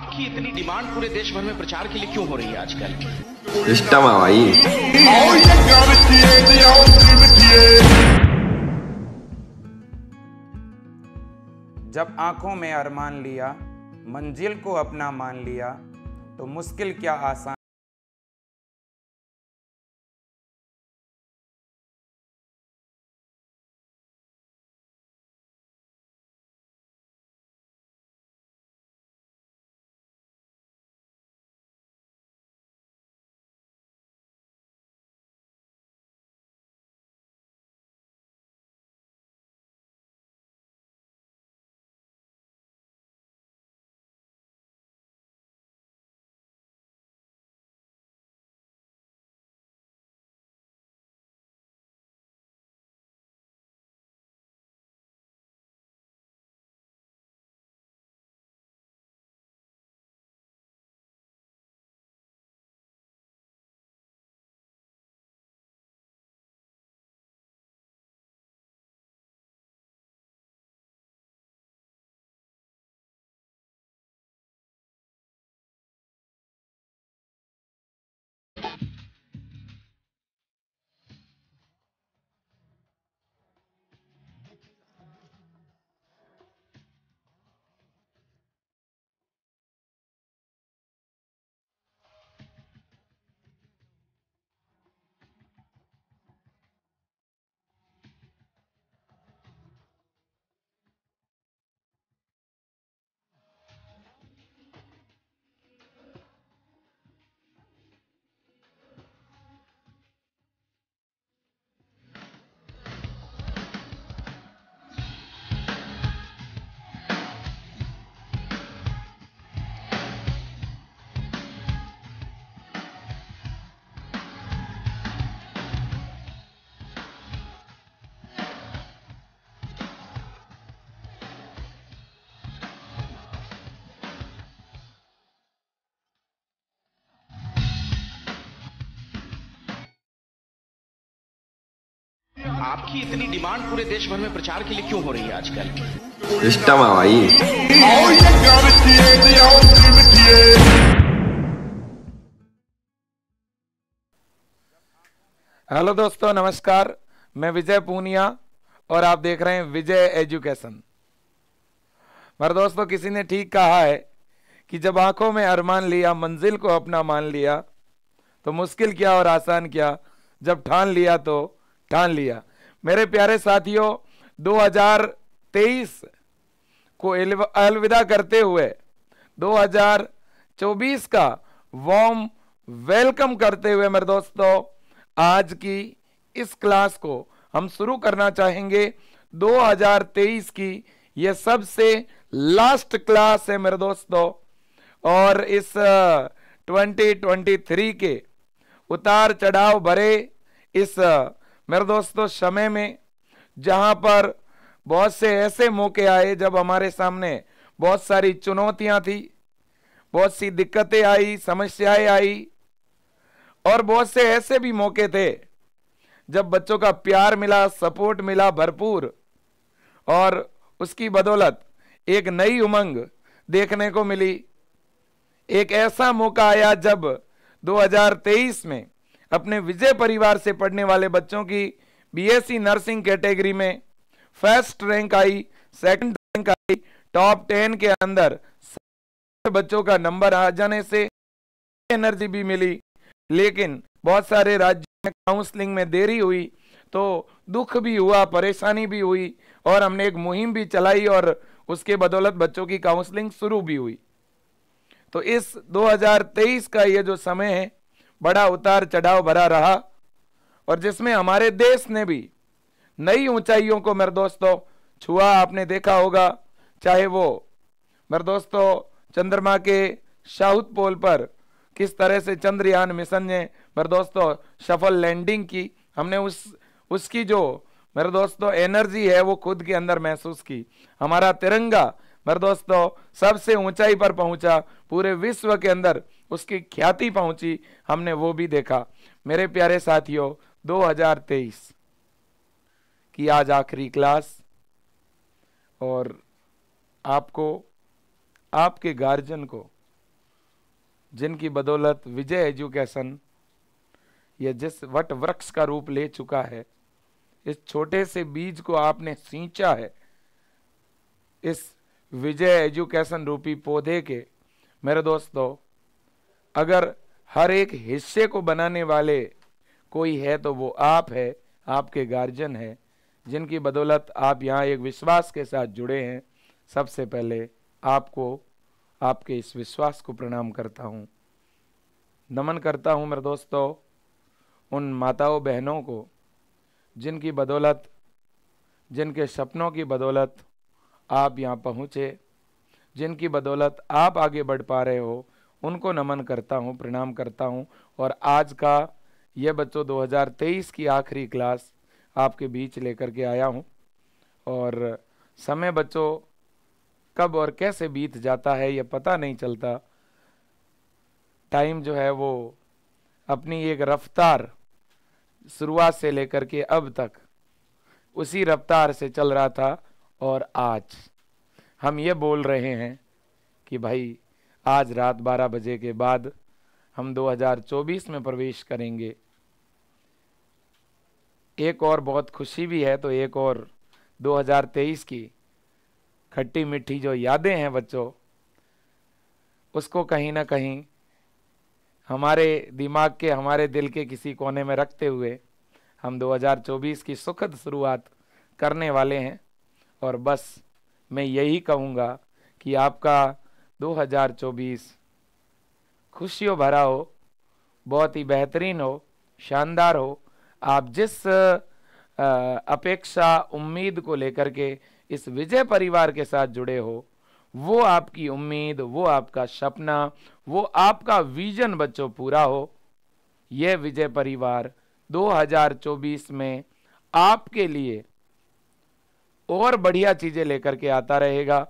आपकी इतनी डिमांड पूरे देश भर में प्रचार के लिए क्यों हो रही है आजकल सिस्टम भाई जब आंखों में अरमान लिया मंजिल को अपना मान लिया तो मुश्किल क्या आसान आपकी इतनी डिमांड पूरे देश भर में प्रचार के लिए क्यों हो रही है आजकल भाई हेलो दोस्तों नमस्कार मैं विजय पूनिया और आप देख रहे हैं विजय एजुकेशन मेरे दोस्तों किसी ने ठीक कहा है कि जब आंखों में अरमान लिया मंजिल को अपना मान लिया तो मुश्किल क्या और आसान क्या जब ठान लिया तो ठान लिया मेरे प्यारे साथियों 2023 को अलविदा करते हुए 2024 का वॉम वेलकम करते हुए मेरे दोस्तों आज की इस क्लास को हम शुरू करना चाहेंगे 2023 की यह सबसे लास्ट क्लास है मेरे दोस्तों और इस 2023 के उतार चढ़ाव भरे इस मेरे दोस्तों समय में जहां पर बहुत से ऐसे मौके आए जब हमारे सामने बहुत सारी चुनौतियां थी बहुत सी दिक्कतें आई समस्याएं आई और बहुत से ऐसे भी मौके थे जब बच्चों का प्यार मिला सपोर्ट मिला भरपूर और उसकी बदौलत एक नई उमंग देखने को मिली एक ऐसा मौका आया जब 2023 में अपने विजय परिवार से पढ़ने वाले बच्चों की बीएससी नर्सिंग कैटेगरी में फर्स्ट रैंक आई सेकंड रैंक आई टॉप टेन के अंदर बच्चों का नंबर आ जाने से एनर्जी भी मिली लेकिन बहुत सारे राज्य में काउंसलिंग में देरी हुई तो दुख भी हुआ परेशानी भी हुई और हमने एक मुहिम भी चलाई और उसके बदौलत बच्चों की काउंसलिंग शुरू भी हुई तो इस 2023 का ये जो समय है बड़ा उतार चढ़ाव भरा रहा और जिसमें हमारे देश ने भी नई ऊंचाइयों को मेरे दोस्तों छुआ आपने देखा होगा चाहे वो मेरे दोस्तों चंद्रमा के साउथ पोल पर किस तरह से चंद्रयान मिशन ने मेरे दोस्तों सफल लैंडिंग की हमने उस उसकी जो मेरे दोस्तों एनर्जी है वो खुद के अंदर महसूस की हमारा तिरंगा मेरे दोस्तों सबसे ऊंचाई पर पहुंचा पूरे विश्व के अंदर उसकी ख्याति पहुंची हमने वो भी देखा मेरे प्यारे साथियों 2023 की आज आखिरी क्लास और आपको आपके गार्जियन को जिनकी बदौलत विजय एजुकेशन यह जिस वट वृक्ष का रूप ले चुका है इस छोटे से बीज को आपने सींचा है इस विजय एजुकेशन रूपी पौधे के मेरे दोस्तों अगर हर एक हिस्से को बनाने वाले कोई है तो वो आप है आपके गार्जियन है जिनकी बदौलत आप यहाँ एक विश्वास के साथ जुड़े हैं सबसे पहले आपको आपके इस विश्वास को प्रणाम करता हूँ नमन करता हूँ मेरे दोस्तों उन माताओं बहनों को जिनकी बदौलत जिनके सपनों की बदौलत आप यहाँ पहुँचे जिनकी बदौलत आप आगे बढ़ पा रहे हो उनको नमन करता हूँ प्रणाम करता हूँ और आज का यह बच्चों 2023 की आखिरी क्लास आपके बीच लेकर के आया हूँ और समय बच्चों कब और कैसे बीत जाता है यह पता नहीं चलता टाइम जो है वो अपनी एक रफ्तार शुरुआत से लेकर के अब तक उसी रफ्तार से चल रहा था और आज हम ये बोल रहे हैं कि भाई आज रात 12 बजे के बाद हम 2024 में प्रवेश करेंगे एक और बहुत खुशी भी है तो एक और 2023 की खट्टी मिट्टी जो यादें हैं बच्चों उसको कहीं ना कहीं हमारे दिमाग के हमारे दिल के किसी कोने में रखते हुए हम 2024 की सुखद शुरुआत करने वाले हैं और बस मैं यही कहूँगा कि आपका 2024 खुशियों भरा हो बहुत ही बेहतरीन हो शानदार हो आप जिस अपेक्षा उम्मीद को लेकर के इस विजय परिवार के साथ जुड़े हो वो आपकी उम्मीद वो आपका सपना वो आपका विजन बच्चों पूरा हो यह विजय परिवार 2024 में आपके लिए और बढ़िया चीज़ें लेकर के आता रहेगा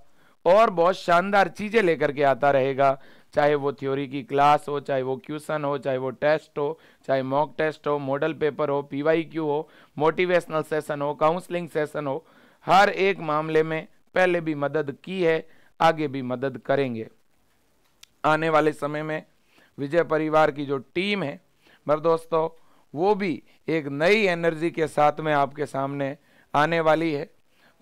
और बहुत शानदार चीज़ें लेकर के आता रहेगा चाहे वो थ्योरी की क्लास हो चाहे वो क्यूसन हो चाहे वो टेस्ट हो चाहे मॉक टेस्ट हो मॉडल पेपर हो पी हो मोटिवेशनल सेशन हो काउंसलिंग सेशन हो हर एक मामले में पहले भी मदद की है आगे भी मदद करेंगे आने वाले समय में विजय परिवार की जो टीम है मर दोस्तों वो भी एक नई एनर्जी के साथ में आपके सामने आने वाली है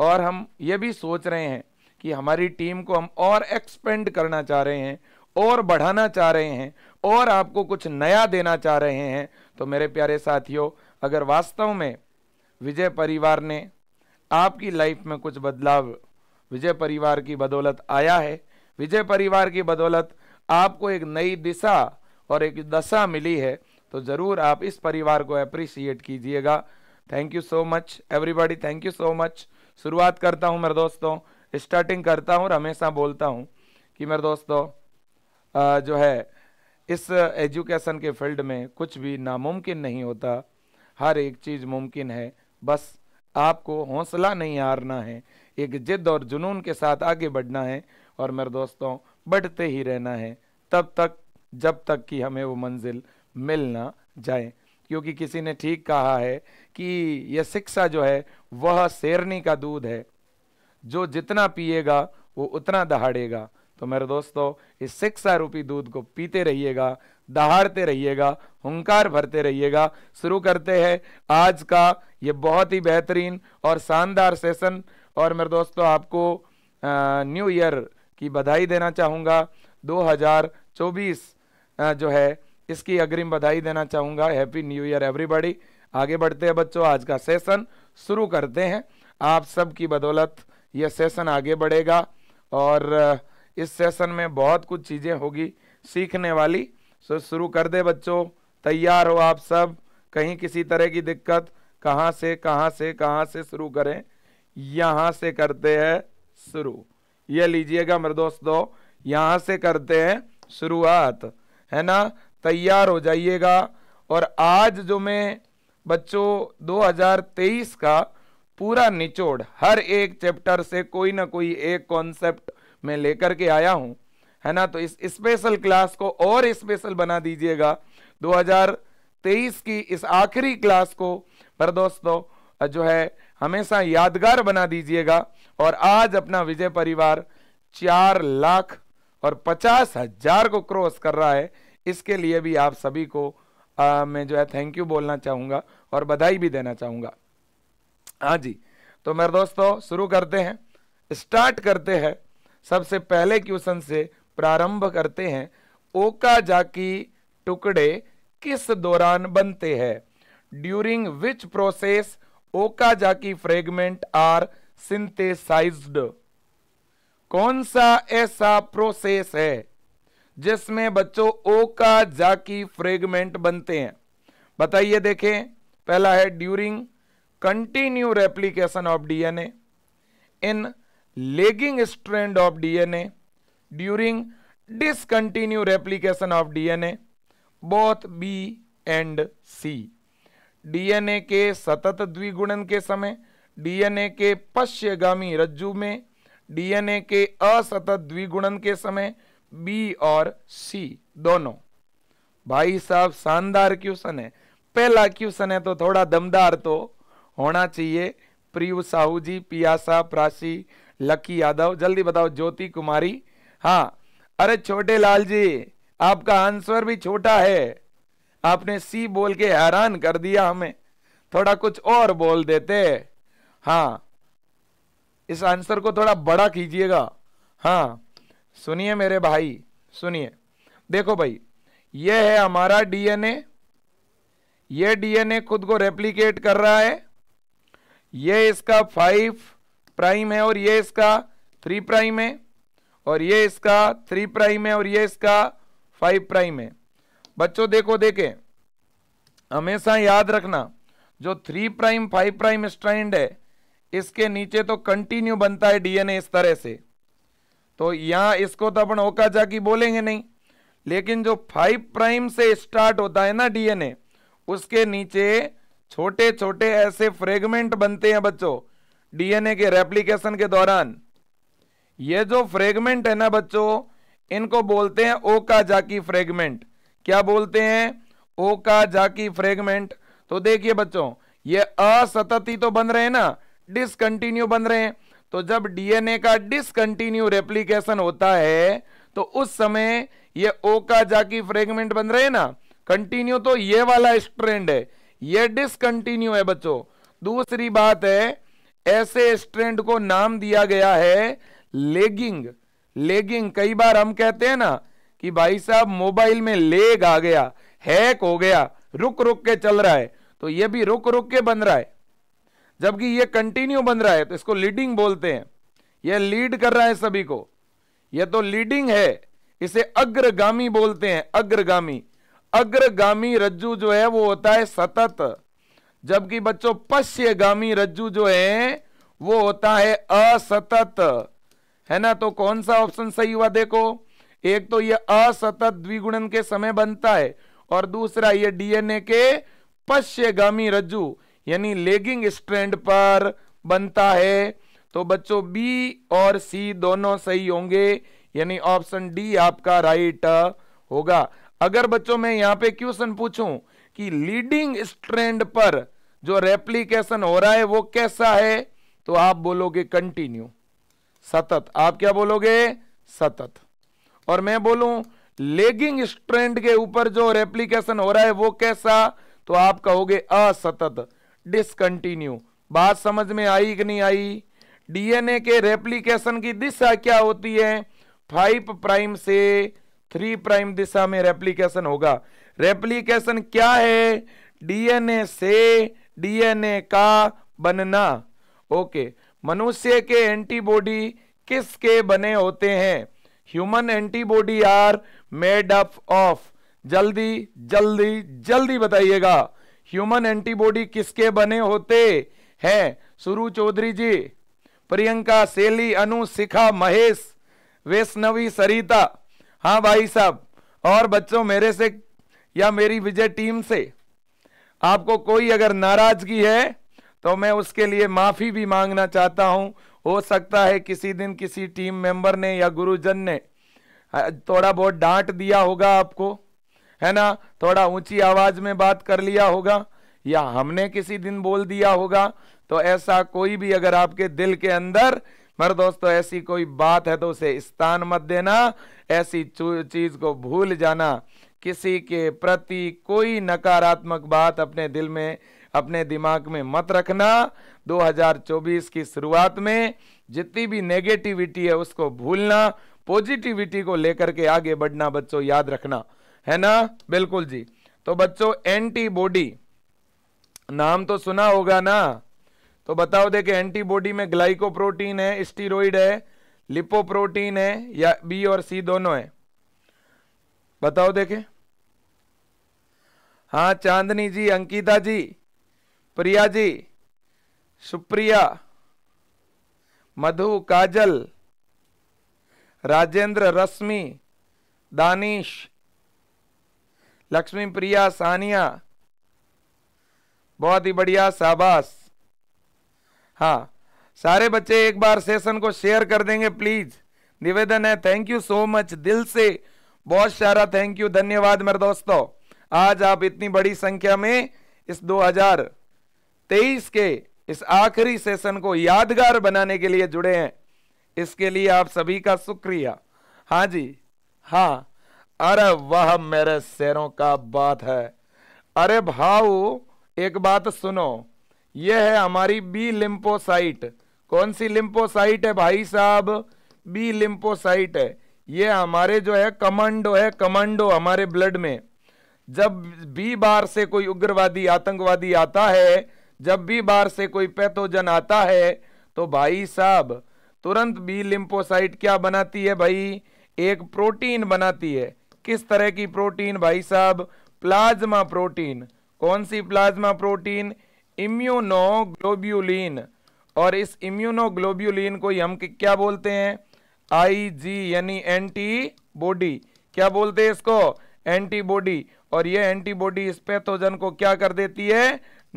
और हम ये भी सोच रहे हैं कि हमारी टीम को हम और एक्सपेंड करना चाह रहे हैं और बढ़ाना चाह रहे हैं और आपको कुछ नया देना चाह रहे हैं तो मेरे प्यारे साथियों अगर वास्तव में विजय परिवार ने आपकी लाइफ में कुछ बदलाव विजय परिवार की बदौलत आया है विजय परिवार की बदौलत आपको एक नई दिशा और एक दशा मिली है तो ज़रूर आप इस परिवार को अप्रिशिएट कीजिएगा thank you so much everybody thank you so much शुरुआत करता हूं मेरे दोस्तों स्टार्टिंग करता हूँ और हमेशा बोलता हूँ कि मेरे दोस्तों जो है इस एजुकेशन के फील्ड में कुछ भी नामुमकिन नहीं होता हर एक चीज़ मुमकिन है बस आपको हौसला नहीं हारना है एक जिद और जुनून के साथ आगे बढ़ना है और मेरे दोस्तों बढ़ते ही रहना है तब तक जब तक कि हमें वो मंजिल मिल ना जाए क्योंकि किसी ने ठीक कहा है कि यह शिक्षा जो है वह शेरनी का दूध है जो जितना पिएगा वो उतना दहाड़ेगा तो मेरे दोस्तों इस शिक्षा रूपी दूध को पीते रहिएगा दहाड़ते रहिएगा हंकार भरते रहिएगा शुरू करते हैं आज का ये बहुत ही बेहतरीन और शानदार सेशन और मेरे दोस्तों आपको न्यू ईयर की बधाई देना चाहूँगा 2024 जो है इसकी अग्रिम बधाई देना चाहूँगा हैप्पी न्यू ईयर एवरीबॉडी आगे बढ़ते हैं बच्चों आज का सेशन शुरू करते हैं आप सबकी बदौलत यह सेशन आगे बढ़ेगा और इस सेशन में बहुत कुछ चीज़ें होगी सीखने वाली सो शुरू कर दे बच्चों तैयार हो आप सब कहीं किसी तरह की दिक्कत कहाँ से कहाँ से कहाँ से शुरू करें यहाँ से करते हैं शुरू ये लीजिएगा मेरे दोस्तों यहाँ से करते हैं शुरुआत है ना तैयार हो जाइएगा और आज जो मैं बच्चों 2023 का पूरा निचोड़ हर एक चैप्टर से कोई ना कोई एक कॉन्सेप्ट मैं लेकर के आया हूँ है ना तो इस स्पेशल क्लास को और स्पेशल बना दीजिएगा 2023 की इस आखिरी क्लास को पर दोस्तों जो है हमेशा यादगार बना दीजिएगा और आज अपना विजय परिवार चार लाख और पचास हजार को क्रॉस कर रहा है इसके लिए भी आप सभी को आ, मैं जो है थैंक यू बोलना चाहूँगा और बधाई भी देना चाहूँगा हाँ जी तो मेरे दोस्तों शुरू करते हैं स्टार्ट करते हैं सबसे पहले क्वेश्चन से प्रारंभ करते हैं ओकाजाकी टुकड़े किस दौरान बनते हैं ड्यूरिंग विच प्रोसेस ओका की फ्रेगमेंट आर सिंथेसाइज्ड कौन सा ऐसा प्रोसेस है जिसमें बच्चों ओका की फ्रेगमेंट बनते हैं बताइए देखें पहला है during continue replication of DNA in lagging strand of DNA during discontinue replication of DNA both B and C. DNA के सतत द्विगुणन के समय डीएनए के पश्चगामी रज्जु में डीएनए के असतत द्विगुणन के समय बी और सी दोनों भाई साहब शानदार क्वेश्चन है पहला क्वेश्चन है तो थोड़ा दमदार तो होना चाहिए प्रियु साहू जी पियासा प्रासी लकी यादव जल्दी बताओ ज्योति कुमारी हाँ अरे छोटे लाल जी आपका आंसर भी छोटा है आपने सी बोल के हैरान कर दिया हमें थोड़ा कुछ और बोल देते हाँ इस आंसर को थोड़ा बड़ा कीजिएगा हाँ सुनिए मेरे भाई सुनिए देखो भाई ये है हमारा डीएनए ये डीएनए खुद को रेप्लीकेट कर रहा है ये इसका फाइव प्राइम है और ये इसका थ्री प्राइम है और ये इसका थ्री प्राइम है और ये इसका फाइव प्राइम है बच्चों देखो देखे हमेशा याद रखना जो three prime five prime strand है इसके नीचे तो कंटिन्यू बनता है डीएनए इस तरह से तो यहां इसको तो अपन ओका जाकी बोलेंगे नहीं लेकिन जो फाइव प्राइम से स्टार्ट होता है ना डीएनए उसके नीचे छोटे छोटे ऐसे फ्रेगमेंट बनते हैं बच्चों डीएनए के रेप्लीकेशन के दौरान ये जो फ्रेगमेंट है ना बच्चों इनको बोलते हैं ओका जाकी फ्रेगमेंट क्या बोलते हैं ओका जाकी फ्रेगमेंट तो देखिए बच्चों ये असतत ही तो बन रहे हैं ना डिसकंटिन्यू बन रहे हैं तो जब डीएनए का डिसकंटिन्यू रेप्लीकेशन होता है तो उस समय ये ओका जाकी फ्रेगमेंट बन रहे हैं ना कंटिन्यू तो ये वाला स्ट्रेंड है ये डिसकंटिन्यू है बच्चों दूसरी बात है ऐसे स्ट्रेंड को नाम दिया गया है लेगिंग लेगिंग कई बार हम कहते हैं ना कि भाई साहब मोबाइल में लेग आ गया हैक हो गया रुक रुक के चल रहा है तो ये भी रुक रुक के बन रहा है जबकि ये कंटिन्यू बन रहा है तो इसको लीडिंग बोलते हैं यह लीड कर रहा है सभी को यह तो लीडिंग है इसे अग्रगामी बोलते हैं अग्रगामी अग्रगामी रज्जु जो है वो होता है सतत जबकि बच्चों पश्चगामी रज्जु जो है वो होता है असतत है ना तो कौन सा ऑप्शन सही हुआ देखो एक तो ये असतत द्विगुणन के समय बनता है और दूसरा ये डीएनए के पश्चगामी रज्जु यानी लेगिंग स्ट्रैंड पर बनता है तो बच्चों बी और सी दोनों सही होंगे यानी ऑप्शन डी आपका राइट होगा अगर बच्चों मैं यहां पे क्वेश्चन पूछूं कि लीडिंग स्ट्रेंड पर जो रेप्लीकेशन हो रहा है वो कैसा है तो आप बोलोगे कंटिन्यू सतत आप क्या बोलोगे सतत और मैं बोलूं लेगिंग स्ट्रेंड के ऊपर जो रेप्लीकेशन हो रहा है वो कैसा तो आप कहोगे असतत डिसकंटिन्यू बात समझ में आई कि नहीं आई डीएनए के रेप्लीकेशन की दिशा क्या होती है फाइव प्राइम से थ्री प्राइम दिशा में रेप्लीकेशन होगा रेप्लीकेशन क्या है डीएनए से डीएनए का बनना ओके मनुष्य के एंटीबॉडी किसके बने होते हैं human antibody are made up of जल्दी जल्दी जल्दी बताइएगा ह्यूमन एंटीबॉडी किसके बने होते हैं सुरु चौधरी जी प्रियंका सेली अनु शिखा महेश वैष्णवी सरिता हाँ भाई साहब और बच्चों मेरे से या मेरी विजय टीम से आपको कोई अगर नाराजगी है तो मैं उसके लिए माफ़ी भी मांगना चाहता हूं हो सकता है किसी दिन किसी टीम मेंबर ने या गुरुजन ने थोड़ा बहुत डांट दिया होगा आपको है ना थोड़ा ऊंची आवाज़ में बात कर लिया होगा या हमने किसी दिन बोल दिया होगा तो ऐसा कोई भी अगर आपके दिल के अंदर मेरे दोस्तों ऐसी कोई बात है तो उसे स्थान मत देना ऐसी चीज़ को भूल जाना किसी के प्रति कोई नकारात्मक बात अपने दिल में अपने दिमाग में मत रखना 2024 की शुरुआत में जितनी भी नेगेटिविटी है उसको भूलना पॉजिटिविटी को लेकर के आगे बढ़ना बच्चों याद रखना है ना बिल्कुल जी तो बच्चों एंटीबॉडी नाम तो सुना होगा ना तो बताओ देखे एंटीबॉडी में ग्लाइकोप्रोटीन है स्टीरोइड है लिपोप्रोटीन है या बी और सी दोनों है बताओ देखे हाँ चांदनी जी अंकिता जी प्रिया जी सुप्रिया मधु काजल राजेंद्र रश्मि दानिश लक्ष्मी प्रिया सानिया बहुत ही बढ़िया शाबाश हाँ सारे बच्चे एक बार सेशन को शेयर कर देंगे प्लीज निवेदन है थैंक यू सो मच दिल से बहुत सारा थैंक यू धन्यवाद मेरे दोस्तों आज आप इतनी बड़ी संख्या में इस 2023 के इस आखिरी सेशन को यादगार बनाने के लिए जुड़े हैं इसके लिए आप सभी का शुक्रिया हाँ जी हाँ अरे वह मेरे शेरों का बात है अरे भाऊ एक बात सुनो ये है हमारी बी लिम्पोसाइट कौन सी लिम्पोसाइट है भाई साहब बी लिम्पोसाइट है ये हमारे जो है कमांडो है कमांडो हमारे ब्लड में जब बी बार से कोई उग्रवादी आतंकवादी आता है जब बी बार से कोई पैथोजन आता है तो भाई साहब तुरंत बी लिम्पोसाइट क्या बनाती है भाई एक प्रोटीन बनाती है किस तरह की प्रोटीन भाई साहब प्लाज्मा प्रोटीन कौन सी प्लाज्मा प्रोटीन इम्यूनोग्लोब्यूलिन और इस इम्यूनोग्लोब्यूलिन को हम क्या बोलते हैं आई जी यानी एंटीबॉडी क्या बोलते हैं इसको एंटीबॉडी और ये एंटीबॉडी इस पैथोजन को क्या कर देती है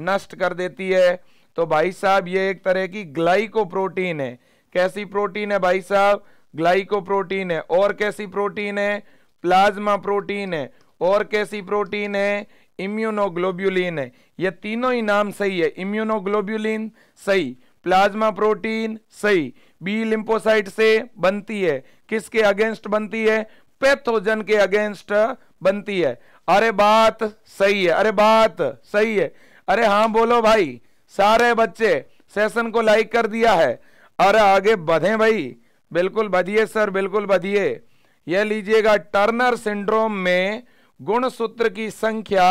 नष्ट कर देती है तो भाई साहब ये एक तरह की ग्लाइकोप्रोटीन है कैसी प्रोटीन है भाई साहब ग्लाइकोप्रोटीन है और कैसी प्रोटीन है प्लाज्मा प्रोटीन है और कैसी प्रोटीन है इम्यूनोग्लोब्यूलिन है ये तीनों ही नाम सही है इम्यूनोग्लोब्यूलिन सही प्लाज्मा प्रोटीन सही बी लिम्पोसाइट से बनती है किसके अगेंस्ट बनती है पैथोजन के अगेंस्ट बनती है अरे बात सही है अरे बात सही है अरे हाँ बोलो भाई सारे बच्चे सेशन को लाइक कर दिया है अरे आगे बढ़े भाई बिल्कुल बधिए सर बिल्कुल बधिए यह लीजिएगा टर्नर सिंड्रोम में गुण सूत्र की संख्या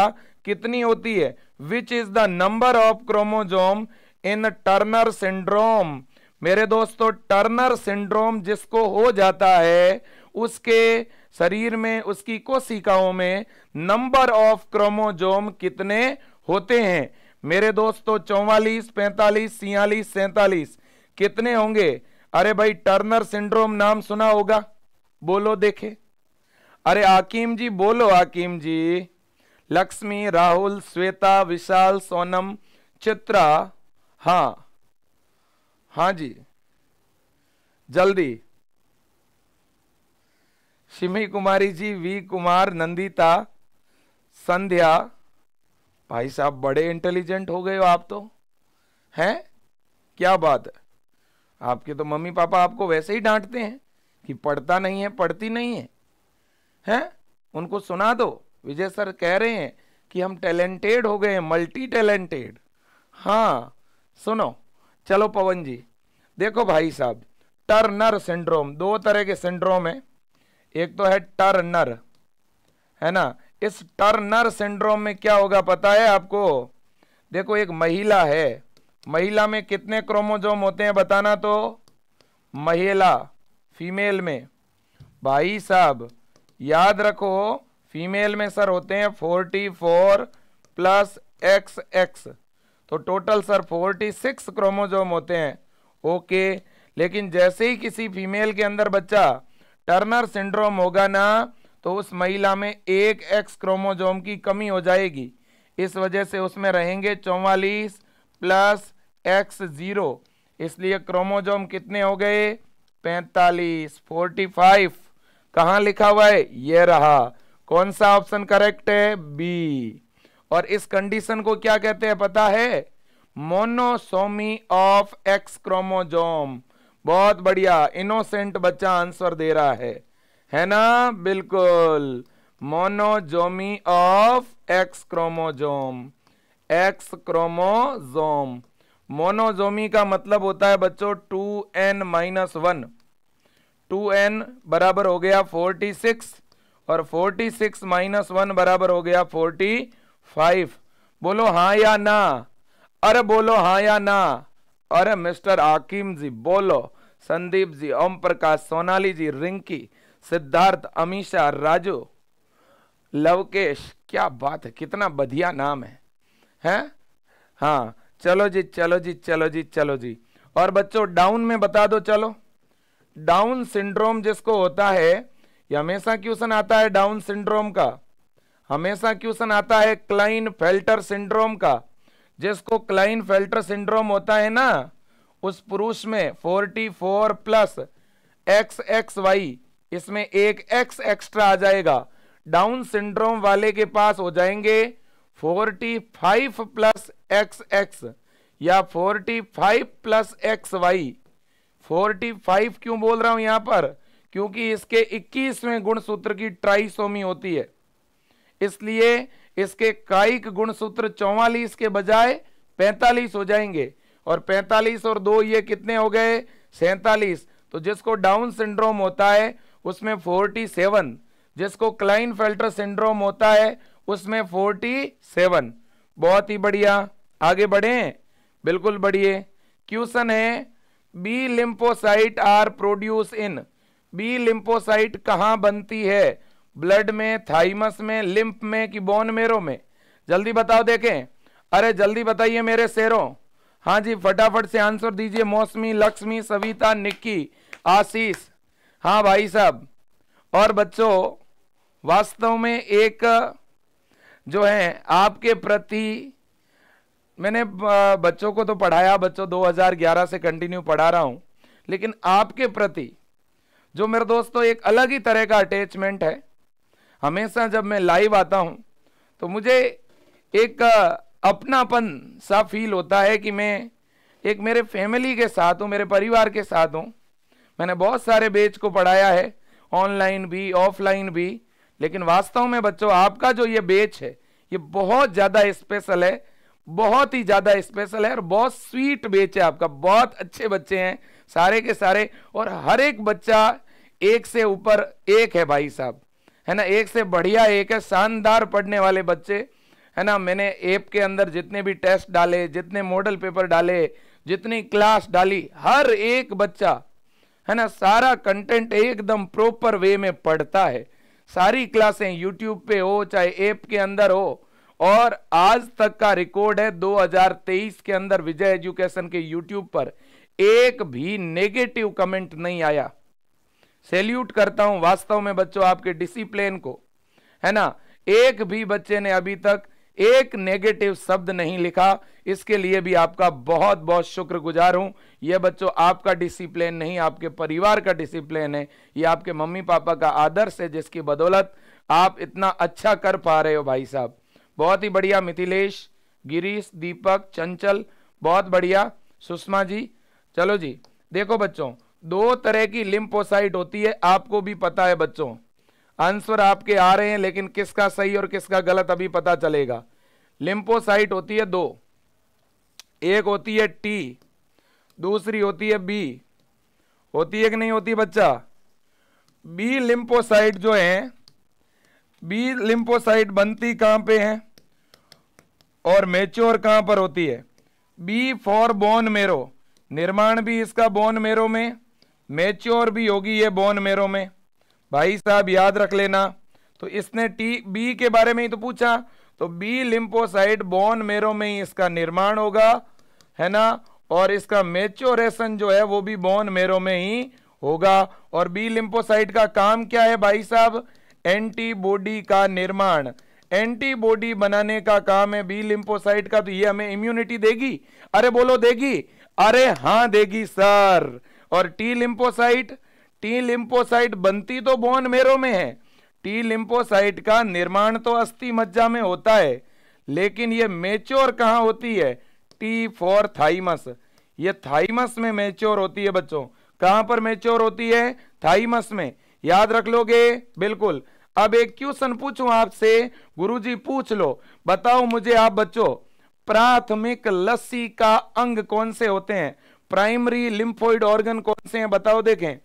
कितनी होती है which is the number of chromosome in Turner syndrome मेरे दोस्तों टर्नर सिंड्रोम जिसको हो जाता है उसके शरीर में उसकी कोशिकाओं में नंबर ऑफ क्रोमोजोम कितने होते हैं मेरे दोस्तों चौवालीस पैंतालीस छियालीस सैतालीस कितने होंगे अरे भाई टर्नर सिंड्रोम नाम सुना होगा बोलो देखे अरे आकीम जी बोलो आकीम जी लक्ष्मी राहुल श्वेता विशाल सोनम चित्रा हाँ हाँ जी जल्दी शिमी कुमारी जी वी कुमार नंदिता संध्या भाई साहब बड़े इंटेलिजेंट हो गए हो आप तो हैं क्या बात है आपके तो मम्मी पापा आपको वैसे ही डांटते हैं कि पढ़ता नहीं है पढ़ती नहीं है हैं उनको सुना दो विजय सर कह रहे हैं कि हम टैलेंटेड हो गए हैं मल्टी टैलेंटेड हाँ सुनो चलो पवन जी देखो भाई साहब टर्नर सिंड्रोम दो तरह के सिंड्रोम है एक तो है टर्नर है ना इस टर्नर सिंड्रोम में क्या होगा पता है आपको देखो एक महिला है महिला में कितने क्रोमोजोम होते हैं बताना तो महिला फीमेल में भाई साहब याद रखो फीमेल में सर होते हैं forty four plus X X तो total sir forty six chromosome होते हैं ओके लेकिन जैसे ही किसी फीमेल के अंदर बच्चा टर्नर सिंड्रोम होगा ना तो उस महिला में एक एक्स क्रोमोजोम की कमी हो जाएगी इस वजह से उसमें रहेंगे चौवालीस प्लस एक्स ज़ीरो इसलिए क्रोमोजोम कितने हो गए पैंतालीस फोर्टी फाइव कहा लिखा हुआ है ये रहा कौन सा ऑप्शन करेक्ट है बी और इस कंडीशन को क्या कहते हैं पता है मोनोसोमी ऑफ एक्स क्रोमोजोम बहुत बढ़िया इनोसेंट बच्चा आंसर दे रहा है है ना बिल्कुल monosomy of X chromosome X chromosome monosomy का मतलब होता है बच्चों two N minus one two N बराबर हो गया फोर्टी सिक्स और फोर्टी सिक्स माइनस वन बराबर हो गया फोर्टी फाइव बोलो हाँ या ना अरे बोलो हाँ या ना अरे मिस्टर आकिम जी बोलो संदीप जी ओम प्रकाश सोनाली जी रिंकी सिद्धार्थ अमीशा राजू लवकेश क्या बात है कितना बढ़िया नाम है हैं हाँ चलो जी चलो जी चलो जी चलो जी और बच्चों डाउन में बता दो चलो डाउन सिंड्रोम जिसको होता है ये हमेशा क्वेश्चन आता है डाउन सिंड्रोम का हमेशा क्वेश्चन आता है क्लाइन फेल्टर सिंड्रोम का जिसको क्लाइन फेल्टर सिंड्रोम होता है ना उस पुरुष में 44 प्लस एक्स एक्स वाई इसमें एक एक्स एक्स्ट्रा आ जाएगा डाउन सिंड्रोम वाले के पास हो जाएंगे 45 प्लस एक्स एक्स या 45 प्लस एक्स वाई 45 क्यों बोल रहा हूं यहां पर क्योंकि इसके 21वें गुणसूत्र की ट्राइसोमी होती है इसलिए इसके कायिक गुणसूत्र 44 के बजाय 45 हो जाएंगे और 45 और दो ये कितने हो गए सैतालीस तो जिसको डाउन सिंड्रोम होता है उसमें 47 जिसको क्लाइन फेल्टर सिंड्रोम होता है उसमें 47 बहुत ही बढ़िया आगे बढ़े बिल्कुल बढ़िए क्वेश्चन है B lymphocyte are produce in B lymphocyte कहाँ बनती है ब्लड में थाइमस में लिम्फ में कि बोन मेरो में जल्दी बताओ देखें अरे जल्दी बताइए मेरे शेरों हाँ जी फटाफट से आंसर दीजिए मौसमी लक्ष्मी सविता निक्की आशीष हाँ भाई साहब और बच्चों वास्तव में एक जो है आपके प्रति मैंने बच्चों को तो पढ़ाया बच्चों 2011 से कंटिन्यू पढ़ा रहा हूँ लेकिन आपके प्रति जो मेरे दोस्तों एक अलग ही तरह का अटैचमेंट है हमेशा जब मैं लाइव आता हूँ तो मुझे एक अपनापन सा फील होता है कि मैं एक मेरे फैमिली के साथ हूँ मेरे परिवार के साथ हूँ मैंने बहुत सारे बेच को पढ़ाया है ऑनलाइन भी ऑफलाइन भी लेकिन वास्तव में बच्चों आपका जो ये बेच है ये बहुत ज़्यादा स्पेशल है बहुत ही ज़्यादा स्पेशल है और बहुत स्वीट बेच है आपका बहुत अच्छे बच्चे हैं सारे के सारे और हर एक बच्चा एक से ऊपर एक है भाई साहब है ना एक से बढ़िया एक है शानदार पढ़ने वाले बच्चे है ना मैंने ऐप के अंदर जितने भी टेस्ट डाले जितने मॉडल पेपर डाले जितनी क्लास डाली हर एक बच्चा है ना सारा कंटेंट एकदम प्रॉपर वे में पढ़ता है सारी क्लासें यूट्यूब पे हो चाहे ऐप के अंदर हो और आज तक का रिकॉर्ड है 2023 के अंदर विजय एजुकेशन के यूट्यूब पर एक भी नेगेटिव कमेंट नहीं आया सैल्यूट करता हूं वास्तव में बच्चों आपके डिसिप्लिन को है ना एक भी बच्चे ने अभी तक एक नेगेटिव शब्द नहीं लिखा इसके लिए भी आपका बहुत बहुत शुक्रगुजार हूं यह बच्चों आपका डिसिप्लिन नहीं आपके परिवार का डिसिप्लिन है यह आपके मम्मी पापा का आदर्श है जिसकी बदौलत आप इतना अच्छा कर पा रहे हो भाई साहब बहुत ही बढ़िया मिथिलेश गिरीश दीपक चंचल बहुत बढ़िया सुषमा जी चलो जी देखो बच्चों दो तरह की लिम्पोसाइट होती है आपको भी पता है बच्चों आंसर आपके आ रहे हैं लेकिन किसका सही और किसका गलत अभी पता चलेगा लिम्पोसाइट होती है दो एक होती है टी दूसरी होती है बी होती है कि नहीं होती बच्चा बी लिम्पोसाइट जो है बी लिम्पोसाइट बनती कहाँ पे हैं और मेच्योर कहां पर होती है बी फॉर बोन मेरो निर्माण भी इसका बोन मेरो में मेच्योर भी होगी ये बोन मेरो में भाई साहब याद रख लेना तो इसने टी बी के बारे में ही तो पूछा तो बी लिम्पोसाइट बोन मेरो में ही इसका निर्माण होगा है ना और इसका मेच्योरेशन जो है वो भी बोन मेरो में ही होगा और बी लिम्पोसाइट का काम क्या है भाई साहब एंटीबॉडी का निर्माण एंटीबॉडी बनाने का काम है बी लिम्पोसाइट का तो ये हमें इम्यूनिटी देगी अरे बोलो देगी अरे हाँ देगी सर और टी लिम्पोसाइट टी लिम्पोसाइट बनती तो बोन मेरो में है टी लिम्पोसाइट का निर्माण तो अस्थि मज्जा में होता है लेकिन ये मेच्योर कहाँ होती है टी फॉर थाइमस ये थाइमस में मेच्योर होती है बच्चों कहाँ पर मेच्योर होती है थाइमस में याद रख लोगे बिल्कुल अब एक क्वेश्चन पूछूं आपसे गुरुजी पूछ लो बताओ मुझे आप बच्चों प्राथमिक लस्सी का अंग कौन से होते हैं प्राइमरी लिम्फोइड ऑर्गन कौन से हैं बताओ देखें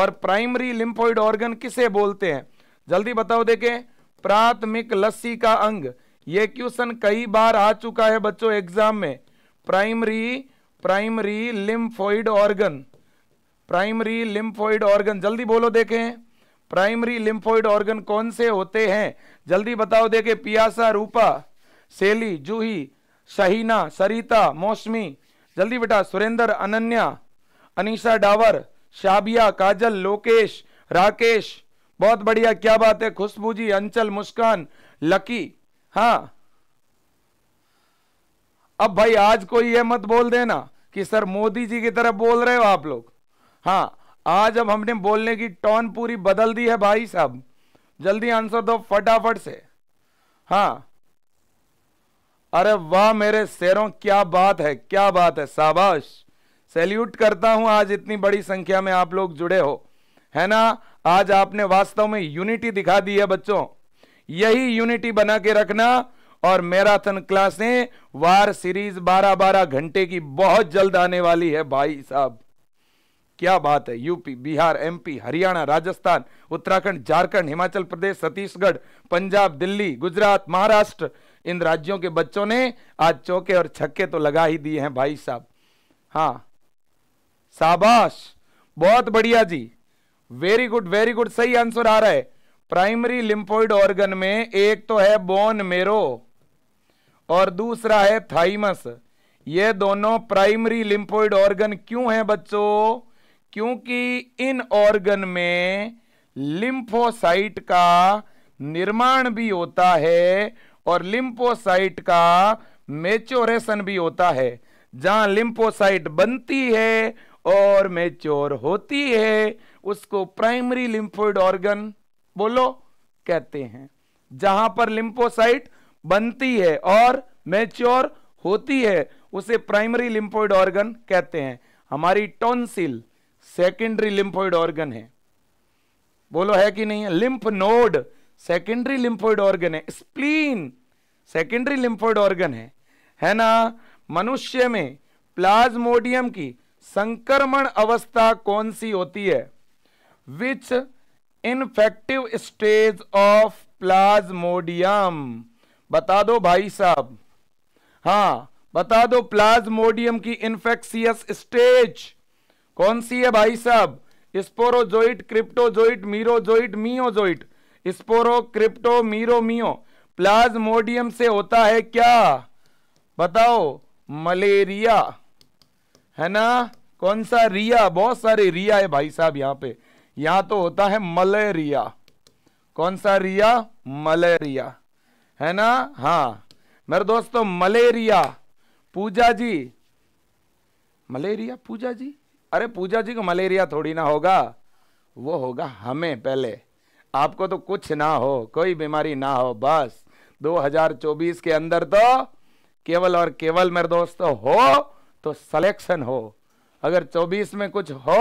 और प्राइमरी लिम्फोइड ऑर्गन किसे बोलते हैं जल्दी बताओ देखें प्राथमिक लस्सी का अंग ये क्वेश्चन कई बार आ चुका है बच्चों एग्जाम में primary primary lymphoid organ primary lymphoid organ जल्दी बोलो देखें प्राइमरी लिम्फोइड ऑर्गन कौन से होते हैं जल्दी बताओ देखे पियासा रूपा सेली जूही शहीना सरिता मौसमी जल्दी बेटा सुरेंद्र अनन्या अनीसा डावर शाबिया काजल लोकेश राकेश बहुत बढ़िया क्या बात है खुशबू जी अंचल मुस्कान लकी हाँ अब भाई आज कोई ये मत बोल देना कि सर मोदी जी की तरफ बोल रहे हो आप लोग हाँ आज अब हमने बोलने की टोन पूरी बदल दी है भाई साहब जल्दी आंसर दो फटाफट से हाँ अरे वाह मेरे शेरों क्या बात है क्या बात है शाबाश सैल्यूट करता हूं आज इतनी बड़ी संख्या में आप लोग जुड़े हो है ना आज आपने वास्तव में यूनिटी दिखा दी है बच्चों यही यूनिटी बना के रखना और मैराथन क्लासें वार सीरीज 12 12 घंटे की बहुत जल्द आने वाली है भाई साहब क्या बात है यूपी बिहार एमपी हरियाणा राजस्थान उत्तराखंड झारखंड हिमाचल प्रदेश छत्तीसगढ़ पंजाब दिल्ली गुजरात महाराष्ट्र इन राज्यों के बच्चों ने आज चौके और छक्के तो लगा ही दिए हैं भाई साहब हाँ शाबाश बहुत बढ़िया जी वेरी गुड वेरी गुड सही आंसर आ रहा है प्राइमरी लिम्फोइड ऑर्गन में एक तो है बोन मेरो और दूसरा है थाइमस ये दोनों प्राइमरी लिम्फोइड ऑर्गन क्यों हैं बच्चों क्योंकि इन ऑर्गन में लिम्फोसाइट का निर्माण भी होता है और लिम्फोसाइट का मेच्योरेशन भी होता है जहां लिम्फोसाइट बनती है और मेच्योर होती है उसको प्राइमरी लिम्फोइड ऑर्गन बोलो कहते हैं जहां पर लिम्फोसाइट बनती है और मेच्योर होती है उसे प्राइमरी लिम्फोइड ऑर्गन कहते हैं हमारी टॉन्सिल सेकेंडरी लिम्फोइड ऑर्गन है बोलो है कि नहीं है lymph node secondary lymphoid organ है स्प्लीन सेकेंडरी लिम्फोइड ऑर्गन है है ना मनुष्य में प्लाज्मोडियम की संक्रमण अवस्था कौन सी होती है which infective stage of plasmodium बता दो भाई साहब हां बता दो प्लाज्मोडियम की इन्फेक्सियस स्टेज कौन सी है भाई साहब sporozoite cryptozoite merozoite meiozoite sporo crypto mero meio plasmodium से होता है क्या बताओ मलेरिया है ना कौन सा रिया बहुत सारे रिया है भाई साहब यहां पे यहां तो होता है मलेरिया कौन सा रिया मलेरिया है ना हाँ मेरे दोस्तों मलेरिया पूजा जी मलेरिया पूजा जी अरे पूजा जी को मलेरिया थोड़ी ना होगा वो होगा हमें पहले आपको तो कुछ ना हो कोई बीमारी ना हो बस 2024 के अंदर तो केवल और केवल मेरे दोस्त तो हो तो सिलेक्शन हो अगर 24 में कुछ हो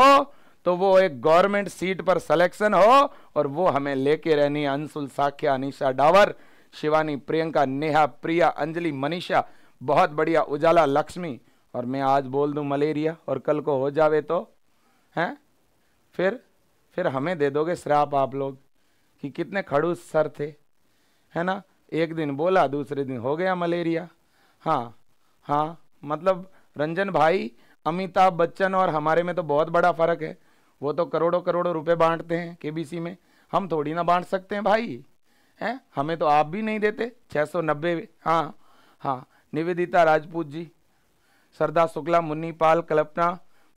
तो वो एक गवर्नमेंट सीट पर सिलेक्शन हो और वो हमें लेके रहनी अंशुल साख्या अनिशा डावर शिवानी प्रियंका नेहा प्रिया अंजलि मनीषा बहुत बढ़िया उजाला लक्ष्मी और मैं आज बोल दूं मलेरिया और कल को हो जावे तो हैं फिर फिर हमें दे दोगे श्राप आप लोग कि कितने खड़ूस सर थे है ना एक दिन बोला दूसरे दिन हो गया मलेरिया हाँ हाँ मतलब रंजन भाई अमिताभ बच्चन और हमारे में तो बहुत बड़ा फ़र्क है वो तो करोड़ों करोड़ों रुपए बांटते हैं के में हम थोड़ी ना बांट सकते हैं भाई हैं हमें तो आप भी नहीं देते छः सौ नब्बे हाँ हाँ निवेदिता राजपूत जी सरदा शुक्ला मुन्नी पाल कल्पना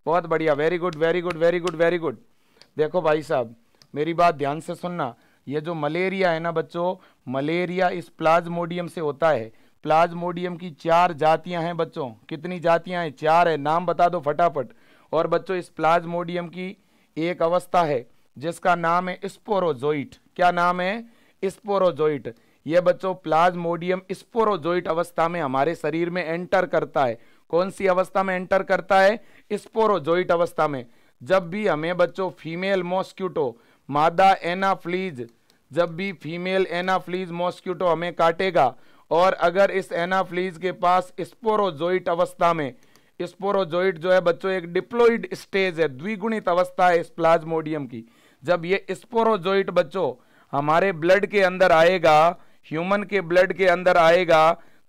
बहुत बढ़िया very good very good very good very good देखो भाई साहब मेरी बात ध्यान से सुनना ये जो मलेरिया है ना बच्चों मलेरिया इस प्लाज्मोडियम से होता है प्लाज्मोडियम की चार जातियां हैं बच्चों कितनी जातियां हैं चार है नाम बता दो फटाफट और बच्चों इस प्लाज्मोडियम की एक अवस्था है जिसका नाम है स्पोरोजोइट क्या नाम है स्पोरोजोइट ये बच्चों प्लाज्मोडियम स्पोरोजोइट अवस्था में हमारे शरीर में एंटर करता है कौन सी अवस्था में एंटर करता है स्पोरोजोइट अवस्था में जब भी हमें बच्चों फीमेल मॉस्क्यूटो मादा एना फ्लीज जब भी फीमेल एना फ्लीज मॉस्क्यूटो हमें काटेगा और अगर इस एना फ्लीज के पास स्पोरोजोइट अवस्था में स्पोरोजोइट जो है बच्चों एक डिप्लोइड स्टेज है द्विगुणित अवस्था है इस प्लाज्मोडियम की जब ये स्पोरोजोइट बच्चों हमारे ब्लड के अंदर आएगा ह्यूमन के ब्लड के अंदर आएगा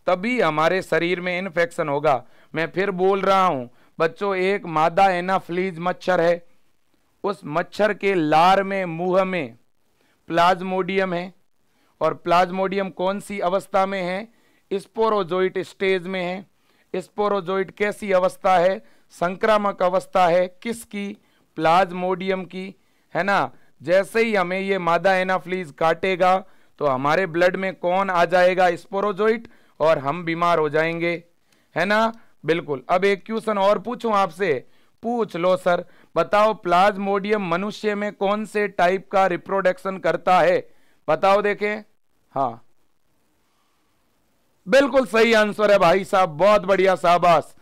तभी हमारे शरीर में इन्फेक्शन होगा मैं फिर बोल रहा हूँ बच्चों एक मादा एना फ्लीज मच्छर है उस मच्छर के लार में मुंह में प्लाज्मोडियम है और प्लाज्मोडियम कौन सी अवस्था में है स्पोरोजोइट स्टेज में है स्पोरोजोइट कैसी अवस्था है संक्रामक अवस्था है किसकी प्लाज्मोडियम की है ना जैसे ही हमें ये मादा एनाफ्लीज काटेगा तो हमारे ब्लड में कौन आ जाएगा स्पोरोजोइट और हम बीमार हो जाएंगे है ना बिल्कुल अब एक क्वेश्चन और पूछूं आपसे पूछ लो सर बताओ प्लाज्मोडियम मनुष्य में कौन से टाइप का रिप्रोडक्शन करता है बताओ देखें हाँ बिल्कुल सही आंसर है भाई साहब बहुत बढ़िया शाबाश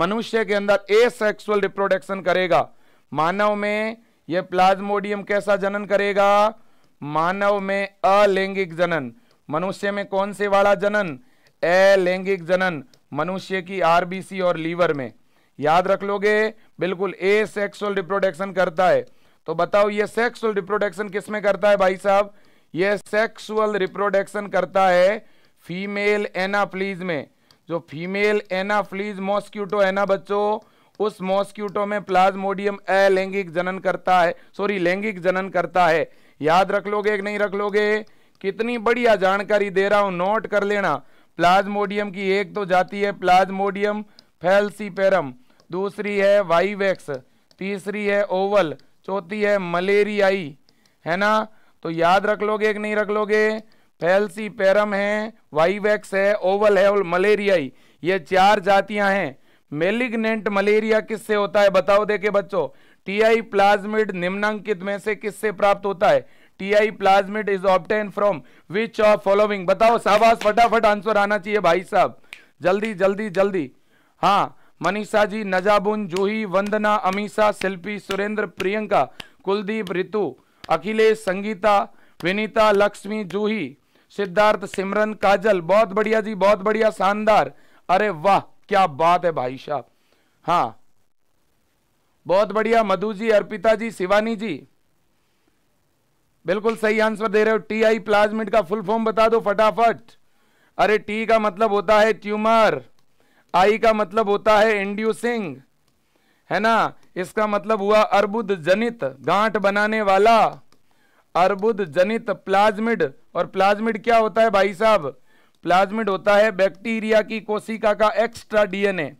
मनुष्य के अंदर ए सेक्सुअल रिप्रोडक्शन करेगा मानव में यह प्लाज्मोडियम कैसा जनन करेगा मानव में अलैंगिक जनन मनुष्य में कौन से वाला जनन अलैंगिक जनन मनुष्य की आरबीसी और लीवर में याद रख लोगे बिल्कुल ए सेक्सुअल रिप्रोडक्शन करता है तो बताओ ये सेक्सुअल रिप्रोडक्शन किस में करता है भाई साहब ये सेक्सुअल रिप्रोडक्शन करता है फीमेल एनाफ्लीज में जो फीमेल एनाफ्लीज मॉस्क्यूटो है ना बच्चों उस मॉस्क्यूटो में प्लाज्मोडियम अलैंगिक जनन करता है सॉरी लैंगिक जनन करता है याद रख लोगे एक नहीं रख लोगे कितनी बढ़िया जानकारी दे रहा हूं नोट कर लेना प्लाज्मोडियम की एक तो जाती है प्लाज्मोडियम फैलसीपेरम दूसरी है वाइवेक्स तीसरी है ओवल चौथी है मलेरियाई है ना तो याद रख लोगे एक नहीं रख लोगे फैलसी पैरम है वाइवेक्स है ओवल है और मलेरियाई ये चार जातियां हैं मेलिग्नेंट मलेरिया किससे होता है बताओ देखे बच्चों टीआई प्लाज्मिड निम्नांकित में से किससे प्राप्त होता है T I plasmid is obtain from which of following बताओ शाहबाज फटाफट आंसर आना चाहिए भाई साहब जल्दी जल्दी जल्दी हाँ मनीषा जी नजाबुन जूही वंदना अमीषा शिल्पी सुरेंद्र प्रियंका कुलदीप ऋतु अखिलेश संगीता विनीता लक्ष्मी जूही सिद्धार्थ सिमरन काजल बहुत बढ़िया जी बहुत बढ़िया शानदार अरे वाह क्या बात है भाई साहब हाँ बहुत बढ़िया मधु जी अर्पिता जी शिवानी जी बिल्कुल सही आंसर दे रहे हो टी आई प्लाज्मिड का फुल फॉर्म बता दो फटाफट अरे टी का मतलब होता है ट्यूमर आई का मतलब होता है इंड्यूसिंग है ना इसका मतलब हुआ अर्बुद जनित गांठ बनाने वाला अर्बुद जनित प्लाज्मिड और प्लाज्मिड क्या होता है भाई साहब प्लाज्मिड होता है बैक्टीरिया की कोशिका का एक्स्ट्रा डीएनए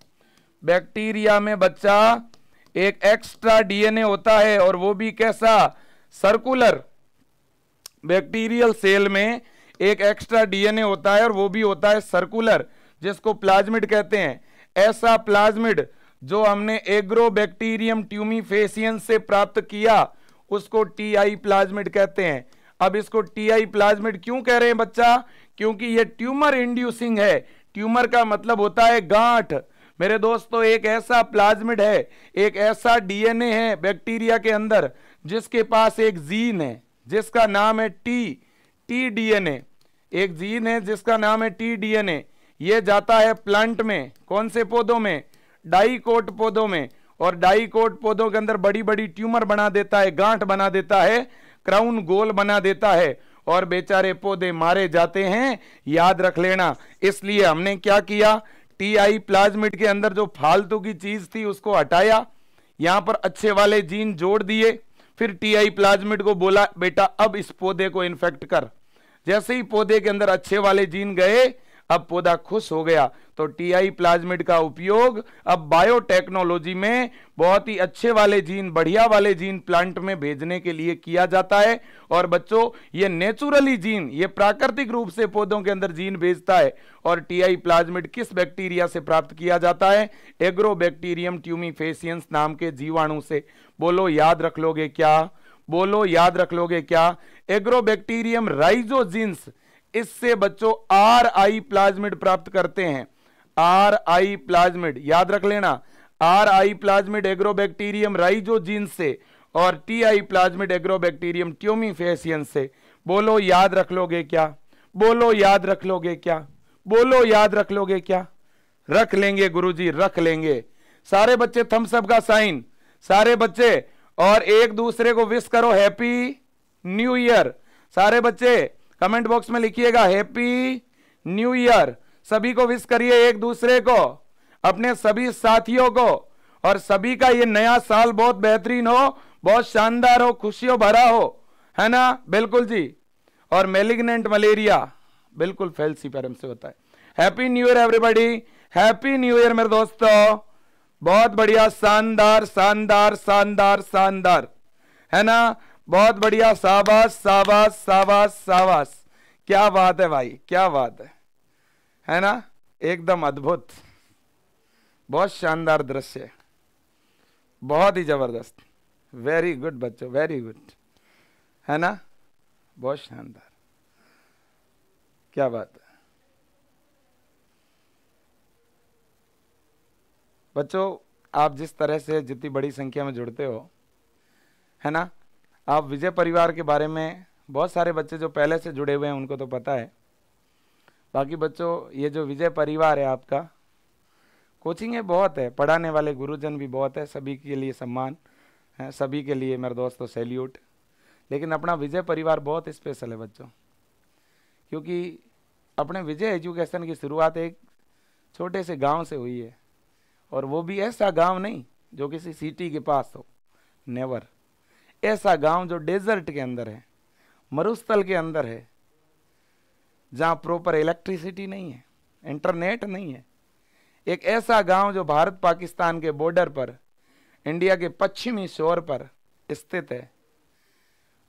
बैक्टीरिया में बच्चा एक एक्स्ट्रा डीएनए होता है और वो भी कैसा सर्कुलर बैक्टीरियल सेल में एक एक्स्ट्रा डीएनए होता है और वो भी होता है सर्कुलर जिसको प्लाज्मिड कहते हैं ऐसा प्लाज्मिड जो हमने एग्रो ट्यूमी फेसियन से प्राप्त किया उसको टीआई प्लाज्मिड कहते हैं अब इसको टीआई प्लाज्मिड क्यों कह रहे हैं बच्चा क्योंकि ये ट्यूमर इंड्यूसिंग है ट्यूमर का मतलब होता है गांठ मेरे दोस्तों एक ऐसा प्लाज्मिड है एक ऐसा डीएनए है बैक्टीरिया के अंदर जिसके पास एक जीन है जिसका नाम है टी टी डीएनए एक जीन है जिसका नाम है टी डीएनए ये जाता है प्लांट में कौन से पौधों में डाईकोट पौधों में और डाइकोट पौधों के अंदर बड़ी बड़ी ट्यूमर बना देता है गांठ बना देता है क्राउन गोल बना देता है और बेचारे पौधे मारे जाते हैं याद रख लेना इसलिए हमने क्या किया टी आई प्लाज्मिड के अंदर जो फालतू की चीज थी उसको हटाया यहां पर अच्छे वाले जीन जोड़ दिए फिर टीआई प्लाज्मिड को बोला बेटा अब इस पौधे को इन्फेक्ट कर जैसे ही पौधे के अंदर अच्छे वाले जीन गए अब पौधा खुश हो गया तो टीआई प्लाज्मिड का उपयोग अब बायोटेक्नोलॉजी में बहुत ही अच्छे वाले जीन बढ़िया वाले जीन प्लांट में भेजने के लिए किया जाता है और बच्चों ये नेचुरली जीन ये प्राकृतिक रूप से पौधों के अंदर जीन भेजता है और टीआई प्लाज्मिड किस बैक्टीरिया से प्राप्त किया जाता है एग्रोबैक्टीरियम ट्यूमिफेसियंस नाम के जीवाणु से बोलो याद रख लोगे क्या बोलो याद रख लोगे क्या एग्रोबैक्टीरियम राइजोजींस इससे बच्चों आर आई प्लाज्मिड प्राप्त करते हैं आर आई प्लाज्मिड याद रख लेना R I plasmid Agrobacterium rhizogenes से और T I plasmid Agrobacterium tumefaciens से बोलो याद रख लोगे क्या बोलो याद रख लोगे क्या बोलो याद रख लोगे क्या रख लेंगे गुरुजी रख लेंगे सारे बच्चे थम्सअप का साइन सारे बच्चे और एक दूसरे को विश करो हैप्पी न्यू ईयर सारे बच्चे कमेंट बॉक्स में लिखिएगा हैप्पी न्यू ईयर सभी को विश करिए एक दूसरे को अपने सभी साथियों को और सभी का ये नया साल बहुत बेहतरीन हो बहुत शानदार हो खुशियों भरा हो है ना बिल्कुल जी और मेलिग्नेंट मलेरिया बिल्कुल फैलसी पैरम से होता है happy new year everybody happy new year मेरे दोस्तों बहुत बढ़िया शानदार शानदार शानदार शानदार है ना बहुत बढ़िया शाबाश शाबाश साबास साबास क्या बात है भाई क्या बात है है ना एकदम अद्भुत बहुत शानदार दृश्य बहुत ही ज़बरदस्त वेरी गुड बच्चों वेरी गुड है ना बहुत शानदार क्या बात है बच्चों आप जिस तरह से जितनी बड़ी संख्या में जुड़ते हो है ना आप विजय परिवार के बारे में बहुत सारे बच्चे जो पहले से जुड़े हुए हैं उनको तो पता है बाकी बच्चों ये जो विजय परिवार है आपका है बहुत है पढ़ाने वाले गुरुजन भी बहुत है सभी के लिए सम्मान है सभी के लिए मेरे दोस्तों तो सैल्यूट लेकिन अपना विजय परिवार बहुत स्पेशल है बच्चों क्योंकि अपने विजय एजुकेशन की शुरुआत एक छोटे से गांव से हुई है और वो भी ऐसा गांव नहीं जो किसी सिटी के पास हो नेवर ऐसा गांव जो डेजर्ट के अंदर है मरुस्थल के अंदर है जहाँ प्रॉपर इलेक्ट्रिसिटी नहीं है इंटरनेट नहीं है एक ऐसा गांव जो भारत पाकिस्तान के बॉर्डर पर इंडिया के पश्चिमी शोर पर स्थित है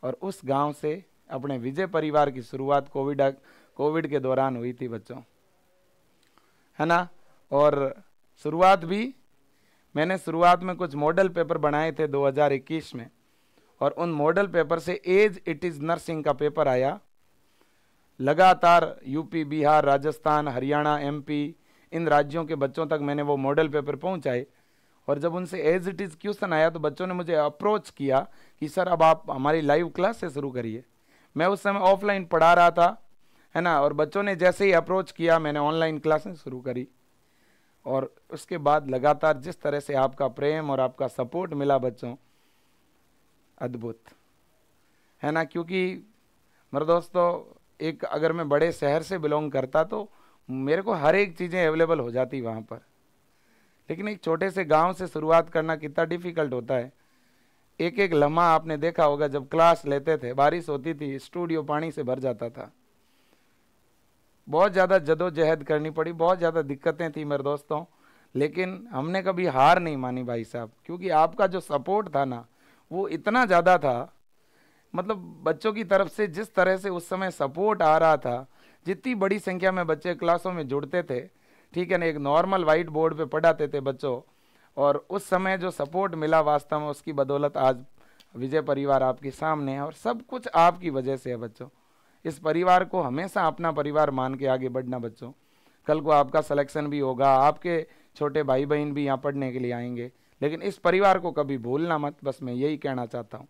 और उस गांव से अपने विजय परिवार की शुरुआत कोविड कोविड के दौरान हुई थी बच्चों है ना और शुरुआत भी मैंने शुरुआत में कुछ मॉडल पेपर बनाए थे 2021 में और उन मॉडल पेपर से एज इट इज़ नर्सिंग का पेपर आया लगातार यूपी बिहार राजस्थान हरियाणा एमपी इन राज्यों के बच्चों तक मैंने वो मॉडल पेपर पहुंचाए और जब उनसे एज इट इज़ क्वेश्चन आया तो बच्चों ने मुझे अप्रोच किया कि सर अब आप हमारी लाइव क्लास से शुरू करिए मैं उस समय ऑफलाइन पढ़ा रहा था है ना और बच्चों ने जैसे ही अप्रोच किया मैंने ऑनलाइन क्लासें शुरू करी और उसके बाद लगातार जिस तरह से आपका प्रेम और आपका सपोर्ट मिला बच्चों अद्भुत है ना क्योंकि मेरे दोस्तों एक अगर मैं बड़े शहर से बिलोंग करता तो मेरे को हर एक चीज़ें अवेलेबल हो जाती वहाँ पर लेकिन एक छोटे से गांव से शुरुआत करना कितना डिफ़िकल्ट होता है एक एक लम्हा आपने देखा होगा जब क्लास लेते थे बारिश होती थी स्टूडियो पानी से भर जाता था बहुत ज़्यादा जदोजहद करनी पड़ी बहुत ज़्यादा दिक्कतें थी मेरे दोस्तों लेकिन हमने कभी हार नहीं मानी भाई साहब क्योंकि आपका जो सपोर्ट था ना वो इतना ज़्यादा था मतलब बच्चों की तरफ से जिस तरह से उस समय सपोर्ट आ रहा था जितनी बड़ी संख्या में बच्चे क्लासों में जुड़ते थे ठीक है ना एक नॉर्मल वाइट बोर्ड पे पढ़ाते थे बच्चों और उस समय जो सपोर्ट मिला वास्तव में उसकी बदौलत आज विजय परिवार आपके सामने है और सब कुछ आपकी वजह से है बच्चों इस परिवार को हमेशा अपना परिवार मान के आगे बढ़ना बच्चों कल को आपका सलेक्शन भी होगा आपके छोटे भाई बहन भी यहाँ पढ़ने के लिए आएंगे लेकिन इस परिवार को कभी भूलना मत बस मैं यही कहना चाहता हूँ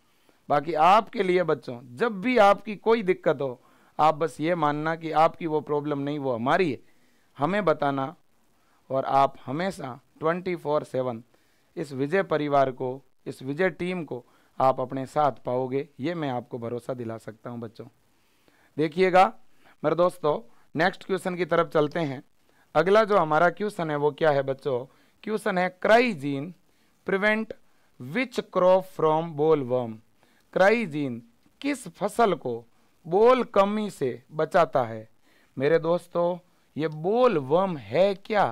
बाकी आपके लिए बच्चों जब भी आपकी कोई दिक्कत हो आप बस ये मानना कि आपकी वो प्रॉब्लम नहीं वो हमारी है हमें बताना और आप हमेशा ट्वेंटी फोर सेवन इस विजय परिवार को इस विजय टीम को आप अपने साथ पाओगे ये मैं आपको भरोसा दिला सकता हूँ बच्चों देखिएगा मेरे दोस्तों नेक्स्ट क्वेश्चन की तरफ चलते हैं अगला जो हमारा क्वेश्चन है वो क्या है बच्चों क्वेश्चन है cry gene prevent which crop from bollworm cry gene किस फसल को बोल कमी से बचाता है मेरे दोस्तों ये बोल वर्म है क्या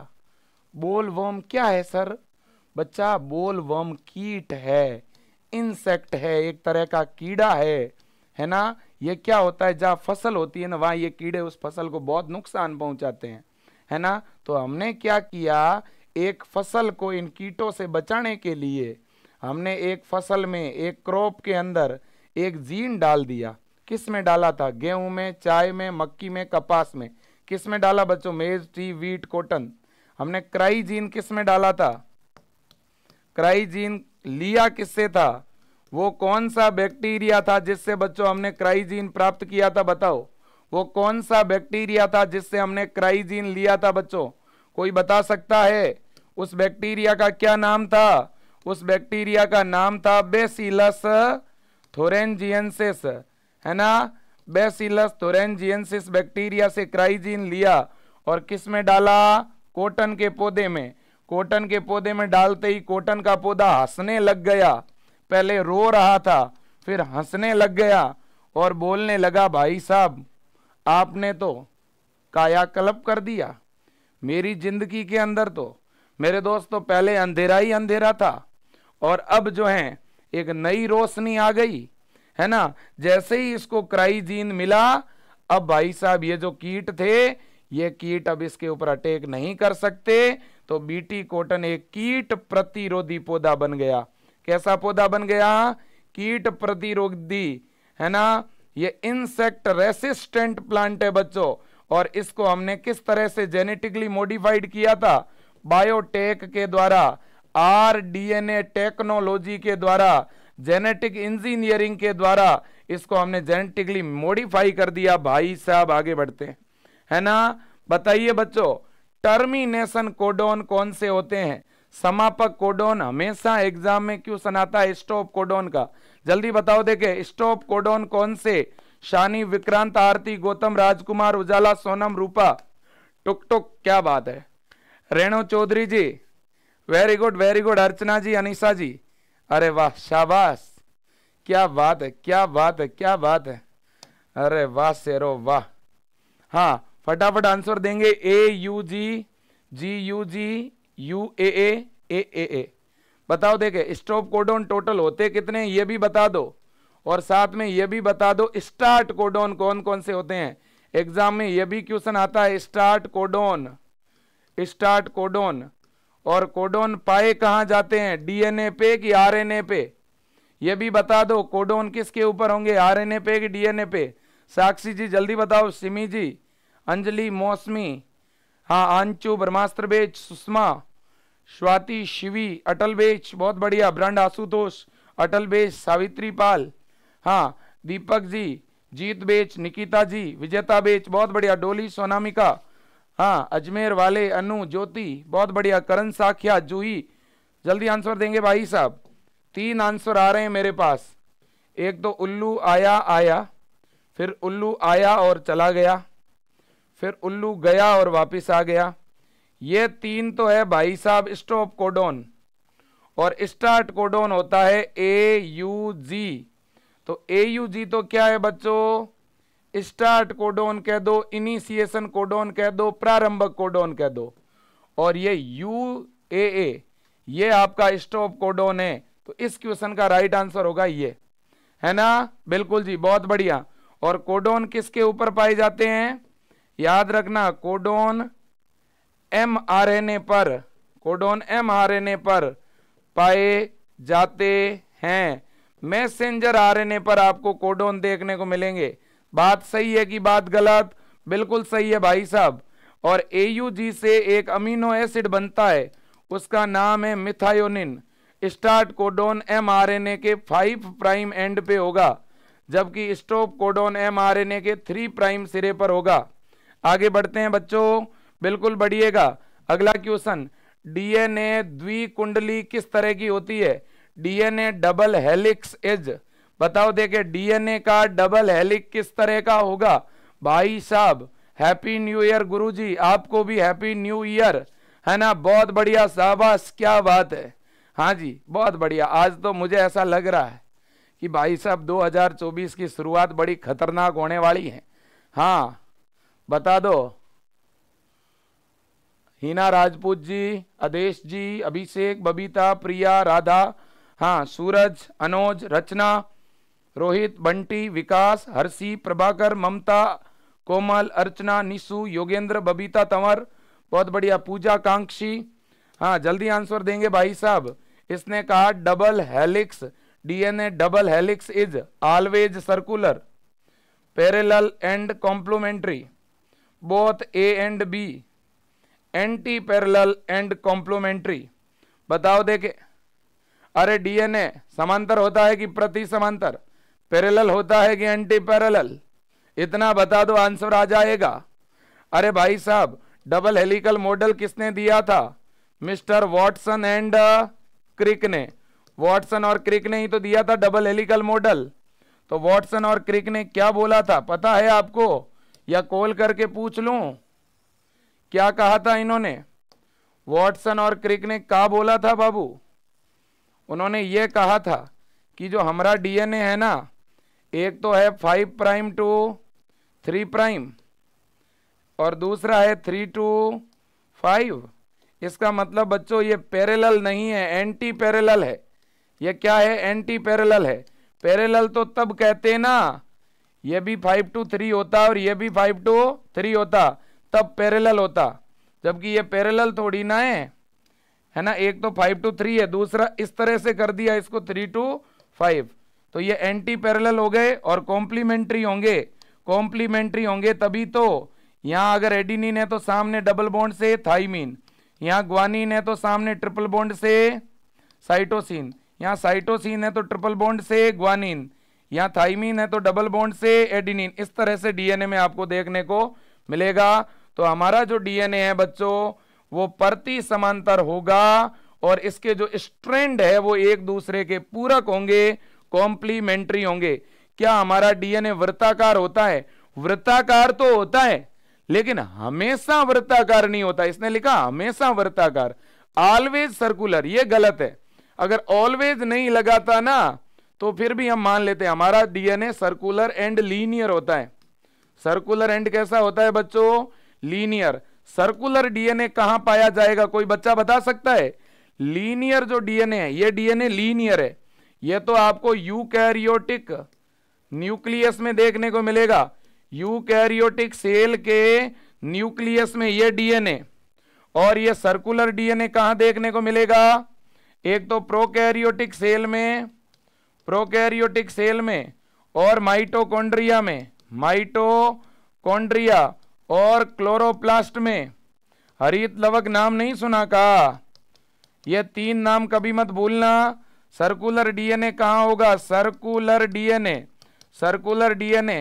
बोल वर्म क्या है सर बच्चा बोल वर्म कीट है इंसेक्ट है एक तरह का कीड़ा है है ना ये क्या होता है जहाँ फसल होती है ना वहाँ ये कीड़े उस फसल को बहुत नुकसान पहुँचाते हैं है ना तो हमने क्या किया एक फसल को इन कीटों से बचाने के लिए हमने एक फसल में एक क्रॉप के अंदर एक जीन डाल दिया किस में डाला था गेहूं में चाय में मक्की में कपास में किस में डाला बच्चों मेज टी वीट कॉटन हमने क्राई जीन किस में डाला था क्राई जीन लिया किससे था वो कौन सा बैक्टीरिया था जिससे बच्चों हमने क्राइजीन प्राप्त किया था बताओ वो कौन सा बैक्टीरिया था जिससे हमने क्राइजीन लिया था बच्चों कोई बता सकता है उस बैक्टीरिया का क्या नाम था उस बैक्टीरिया का नाम था बेसिलस थोरेंजियंसिस है ना बेसिलस थोरेंजियंसिस बैक्टीरिया से क्राइजीन लिया और किस में डाला कॉटन के पौधे में कॉटन के पौधे में डालते ही कॉटन का पौधा हंसने लग गया पहले रो रहा था फिर हंसने लग गया और बोलने लगा भाई साहब आपने तो कायाकल्प कर दिया मेरी जिंदगी के अंदर तो मेरे दोस्त तो पहले अंधेरा ही अंधेरा था और अब जो है एक नई रोशनी आ गई है ना जैसे ही इसको क्राइजीन मिला अब भाई साहब ये जो कीट थे ये कीट अब इसके ऊपर अटैक नहीं कर सकते तो बीटी कॉटन एक कीट प्रतिरोधी पौधा बन गया कैसा पौधा बन गया कीट प्रतिरोधी है ना ये इंसेक्ट रेसिस्टेंट प्लांट है बच्चों और इसको हमने किस तरह से जेनेटिकली मॉडिफाइड किया था बायोटेक के द्वारा आर डीएनए टेक्नोलॉजी के द्वारा जेनेटिक इंजीनियरिंग के द्वारा इसको हमने जेनेटिकली मॉडिफाई कर दिया भाई साहब आगे बढ़ते हैं है ना बताइए बच्चों टर्मिनेशन कोडोन कौन से होते हैं समापक कोडोन हमेशा एग्जाम में क्यों आता है स्टॉप कोडोन का जल्दी बताओ देखे स्टॉप कोडोन कौन से शानी विक्रांत आरती गौतम राजकुमार उजाला सोनम रूपा टुक टुक क्या बात है Renu Chaudhary ji very good very good Archana ji Anisha ji अरे वाह शाबाश क्या बात है क्या बात है क्या बात है अरे वाह शेरो वाह हाँ फटाफट आंसर देंगे A U G G U G U A A A A A बताओ देखे स्टॉप कोडोन टोटल होते कितने ये भी बता दो और साथ में ये भी बता दो स्टार्ट कोडोन कौन कौन से होते हैं एग्जाम में ये भी क्वेश्चन आता है स्टार्ट कोडोन स्टार्ट कोडोन और कोडोन पाए कहाँ जाते हैं डीएनए पे कि आरएनए पे ये भी बता दो कोडोन किसके ऊपर होंगे आरएनए पे कि डीएनए पे साक्षी जी जल्दी बताओ सिमी जी अंजलि मौसमी हाँ आंचू ब्रह्मास्त्र बेच सुषमा स्वाति शिवी अटल बेच बहुत बढ़िया ब्रांड आशुतोष अटल बेच सावित्री पाल हाँ दीपक जी जीत बेच निकिता जी विजेता बेच बहुत बढ़िया डोली सोनामिका हाँ अजमेर वाले अनु ज्योति बहुत बढ़िया करण साख्या जूही जल्दी आंसर देंगे भाई साहब तीन आंसर आ रहे हैं मेरे पास एक तो उल्लू आया आया फिर उल्लू आया और चला गया फिर उल्लू गया और वापस आ गया ये तीन तो है भाई साहब स्टॉप कोडोन और स्टार्ट कोडोन होता है ए यू जी तो ए यू जी तो क्या है बच्चों स्टार्ट कोडोन कह दो इनिशिएशन कोडोन कह दो प्रारंभक कोडोन कह दो और ये यू ए ए ये आपका स्टॉप कोडोन है तो इस क्वेश्चन का राइट आंसर होगा ये है ना बिल्कुल जी बहुत बढ़िया और कोडोन किसके ऊपर पाए जाते हैं याद रखना codon M R N A पर codon M R N A पर पाए जाते हैं मैसेंजर आर एन ए पर आपको कोडोन देखने को मिलेंगे बात सही है कि बात गलत बिल्कुल सही है भाई साहब और ए से एक अमीनो एसिड बनता है उसका नाम है मिथायोनिन स्टार्ट कोडोन एमआरएनए के फाइव प्राइम एंड पे होगा जबकि स्टॉप कोडोन एमआरएनए के थ्री प्राइम सिरे पर होगा आगे बढ़ते हैं बच्चों बिल्कुल बढ़िएगा अगला क्वेश्चन डीएनए द्विकुंडली किस तरह की होती है डीएनए डबल हेलिक्स एज बताओ देखे डीएनए का डबल हेलिक किस तरह का होगा भाई साहब हैप्पी न्यू ईयर गुरुजी आपको भी हैप्पी न्यू ईयर है ना बहुत बढ़िया शाबाश क्या बात है हाँ जी बहुत बढ़िया आज तो मुझे ऐसा लग रहा है कि भाई साहब 2024 की शुरुआत बड़ी खतरनाक होने वाली है हाँ बता दो हीना राजपूत जी अदेश जी अभिषेक बबीता प्रिया राधा हाँ सूरज अनोज रचना रोहित बंटी विकास हर्षी प्रभाकर ममता कोमल अर्चना निशु योगेंद्र बबीता तंवर बहुत बढ़िया पूजा कांक्षी हाँ जल्दी आंसर देंगे भाई साहब इसने कहा double helix DNA double helix is always circular parallel and complementary both A and B antiparallel and complementary बताओ देखे अरे डीएनए समांतर होता है कि प्रति समांतर पैरेलल होता है कि एंटी पैरेलल इतना बता दो आंसर आ जाएगा अरे भाई साहब डबल हेलिकल मॉडल किसने दिया था मिस्टर वॉटसन एंड क्रिक ने वॉटसन और क्रिक ने ही तो दिया था डबल हेलिकल मॉडल तो वॉटसन और क्रिक ने क्या बोला था पता है आपको या कॉल करके पूछ लूं क्या कहा था इन्होंने वॉटसन और क्रिक ने क्या बोला था बाबू उन्होंने ये कहा था कि जो हमारा डीएनए है ना एक तो है five prime to three prime और दूसरा है थ्री टू फाइव इसका मतलब बच्चों ये पैरेलल नहीं है एंटी पैरेलल है ये क्या है एंटी पैरेलल है पैरेलल तो तब कहते हैं ना ये भी फाइव टू थ्री होता और ये भी फाइव टू थ्री होता तब पैरेलल होता जबकि ये पैरेलल थोड़ी ना है है ना एक तो फाइव टू थ्री है दूसरा इस तरह से कर दिया इसको थ्री टू फाइव तो ये एंटी पैरेलल हो गए और कॉम्प्लीमेंट्री होंगे कॉम्प्लीमेंट्री होंगे तभी तो यहाँ अगर एडिनिन है तो सामने डबल बॉन्ड से थाइमिन यहाँ ग्वानिन है तो सामने ट्रिपल बॉन्ड से साइटोसिन यहाँ साइटोसिन है तो ट्रिपल बॉन्ड से ग्वानिन यहाँ थाइमिन है तो डबल बॉन्ड से एडिनिन इस तरह से डीएनए में आपको देखने को मिलेगा तो हमारा जो डीएनए है बच्चों वो प्रति समांतर होगा और इसके जो स्ट्रेंड है वो एक दूसरे के पूरक होंगे कॉम्प्लीमेंट्री होंगे क्या हमारा डीएनए वृत्ताकार होता है वृत्ताकार तो होता है लेकिन हमेशा वृत्ताकार नहीं होता इसने लिखा हमेशा वृत्ताकार ऑलवेज सर्कुलर ये गलत है अगर ऑलवेज नहीं लगाता ना तो फिर भी हम मान लेते हैं हमारा डीएनए सर्कुलर एंड लीनियर होता है सर्कुलर एंड कैसा होता है बच्चों लीनियर सर्कुलर डीएनए कहां पाया जाएगा कोई बच्चा बता सकता है लीनियर जो डीएनए है ये डीएनए लीनियर है ये तो आपको यूकैरियोटिक न्यूक्लियस में देखने को मिलेगा यूकैरियोटिक सेल के न्यूक्लियस में ये डीएनए और ये सर्कुलर डीएनए कहा देखने को मिलेगा एक तो प्रोकैरियोटिक सेल में प्रोकैरियोटिक सेल में और माइटोकॉन्ड्रिया में माइटोकॉन्ड्रिया और क्लोरोप्लास्ट में हरित लवक नाम नहीं सुना का ये तीन नाम कभी मत भूलना सर्कुलर डीएनए कहाँ होगा सर्कुलर डीएनए सर्कुलर डीएनए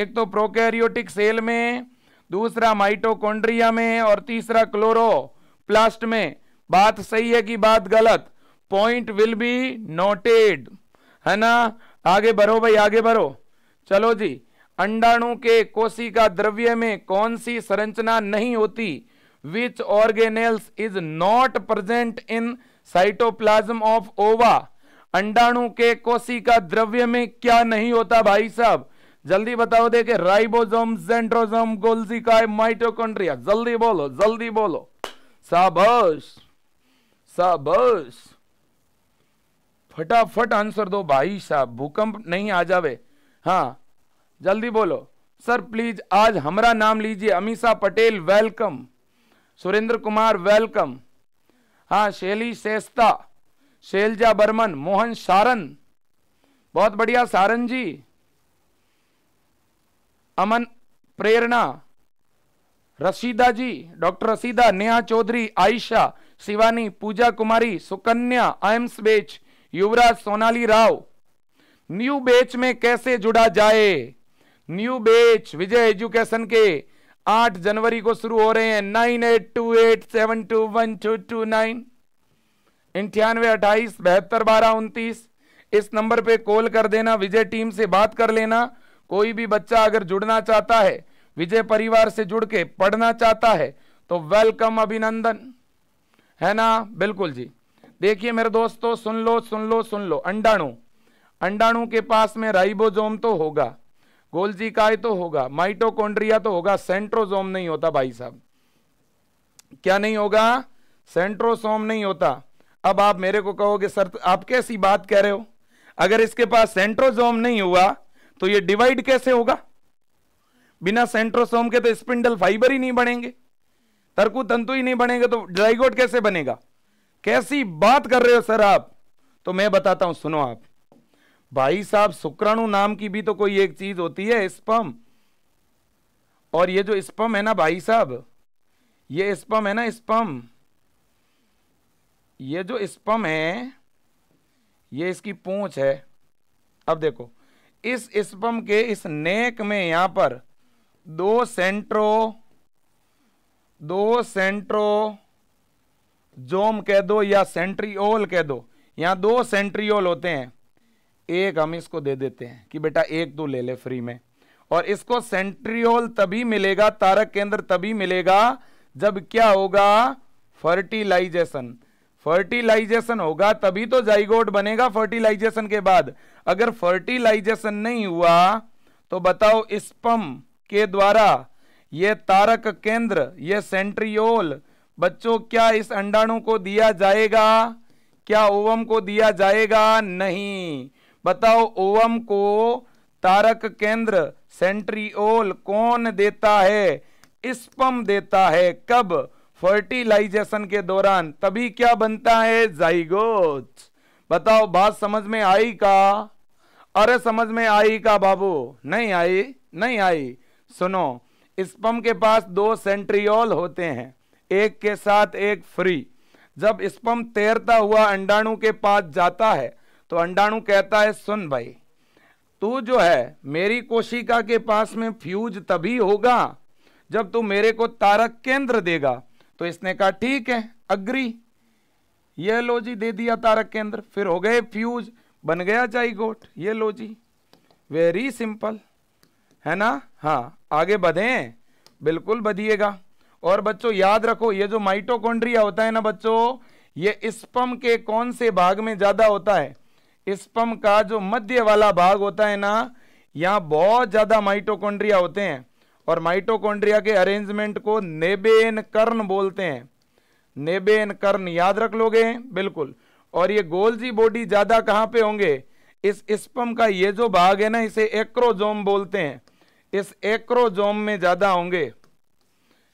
एक तो प्रोकैरियोटिक सेल में दूसरा माइटोकॉन्ड्रिया में और तीसरा क्लोरोप्लास्ट में बात सही है कि बात गलत पॉइंट विल बी नोटेड है ना आगे बढ़ो भाई आगे बढ़ो चलो जी अंडाणु के कोशिका द्रव्य में कौन सी संरचना नहीं होती which organelles is not present in cytoplasm of ova अंडाणु के कोशिका द्रव्य में क्या नहीं होता भाई साहब जल्दी बताओ देखे राइबोजोम सेंट्रोजोम गोल्जिकाय माइटोकॉन्ड्रिया जल्दी बोलो जल्दी बोलो साबस साबस फटाफट आंसर दो भाई साहब भूकंप नहीं आ जावे हाँ जल्दी बोलो सर प्लीज आज हमारा नाम लीजिए अमीशा पटेल वेलकम सुरेंद्र कुमार वेलकम हाँ शैली सेस्ता शैलजा बर्मन मोहन सारन बहुत बढ़िया Saran ji Aman Prerna Rashida ji doctor Rashida Neha Chaudhary Ayesha Shivani Pooja Kumari Sukanya AIIMS batch Yuvraj Sonali Rao new बेच में कैसे जुड़ा जाए न्यू बेच विजय एजुकेशन के आठ जनवरी को शुरू हो रहे हैं nine eight two eight seven two one two two nine इंठानवे अट्ठाईस बहत्तर बारह उनतीस इस नंबर पे कॉल कर देना विजय टीम से बात कर लेना कोई भी बच्चा अगर जुड़ना चाहता है विजय परिवार से जुड़ के पढ़ना चाहता है तो वेलकम अभिनंदन है ना बिल्कुल जी देखिए मेरे दोस्तों सुन लो सुन लो सुन लो अंडाणु अंडाणु के पास में राइबोजोम तो होगा गोलजी काय तो होगा माइटोकॉन्ड्रिया तो होगा सेंट्रोसोम नहीं होता भाई साहब क्या नहीं होगा सेंट्रोसोम नहीं होता अब आप मेरे को कहोगे सर आप कैसी बात कह रहे हो अगर इसके पास सेंट्रोसोम नहीं हुआ तो ये डिवाइड कैसे होगा बिना सेंट्रोसोम के तो स्पिंडल फाइबर ही नहीं बनेंगे तरकु तंतु ही नहीं बनेंगे तो ड्राइगोट कैसे बनेगा कैसी बात कर रहे हो सर आप तो मैं बताता हूं सुनो आप भाई साहब शुक्राणु नाम की भी तो कोई एक चीज होती है स्पम और ये जो स्पम है ना भाई साहब ये स्पम है ना स्पम ये जो स्पम है ये इसकी पूंछ है अब देखो इस स्पम के इस नेक में यहां पर दो सेंट्रो दो सेंट्रो जोम कह दो या सेंट्रियोल कह दो यहां दो सेंट्रियोल होते हैं एक हम इसको दे देते हैं कि बेटा एक दो ले ले फ्री में और इसको सेंट्रियोल तभी मिलेगा तारक केंद्र तभी मिलेगा जब क्या होगा फर्टिलाइजेशन फर्टिलाइजेशन होगा तभी तो जाइगोट बनेगा फर्टिलाइजेशन के बाद अगर फर्टिलाइजेशन नहीं हुआ तो बताओ स्पम के द्वारा ये तारक केंद्र ये सेंट्रियोल बच्चों क्या इस अंडाणु को दिया जाएगा क्या ओवम को दिया जाएगा नहीं बताओ ओवम को तारक केंद्र सेंट्रियोल कौन देता है स्पम देता है कब फर्टिलाइजेशन के दौरान तभी क्या बनता है जाइगोट बताओ बात समझ में आई का अरे समझ में आई का बाबू नहीं आई नहीं आई सुनो स्पम के पास दो सेंट्रियोल होते हैं एक के साथ एक फ्री जब स्पम तैरता हुआ अंडाणु के पास जाता है तो अंडाणु कहता है सुन भाई तू जो है मेरी कोशिका के पास में फ्यूज तभी होगा जब तू मेरे को तारक केंद्र देगा तो इसने कहा ठीक है अग्री ये लो जी दे दिया तारक केंद्र फिर हो गए फ्यूज बन गया गोट ये लो जी वेरी सिंपल है ना हाँ आगे बढ़ें बिल्कुल बधिएगा और बच्चों याद रखो ये जो माइटोकॉन्ड्रिया होता है ना बच्चों ये स्पम के कौन से भाग में ज़्यादा होता है स्पम का जो मध्य वाला भाग होता है ना यहाँ बहुत ज़्यादा माइटोकॉन्ड्रिया होते हैं और माइटोकॉन्ड्रिया के अरेंजमेंट को नेबेन कर्न बोलते हैं नेबेन कर्न याद रख लोगे बिल्कुल और ये गोल्जी बॉडी ज़्यादा कहाँ पे होंगे इस स्पम का ये जो भाग है ना इसे एक्रोजोम बोलते हैं इस एक्रोजोम में ज़्यादा होंगे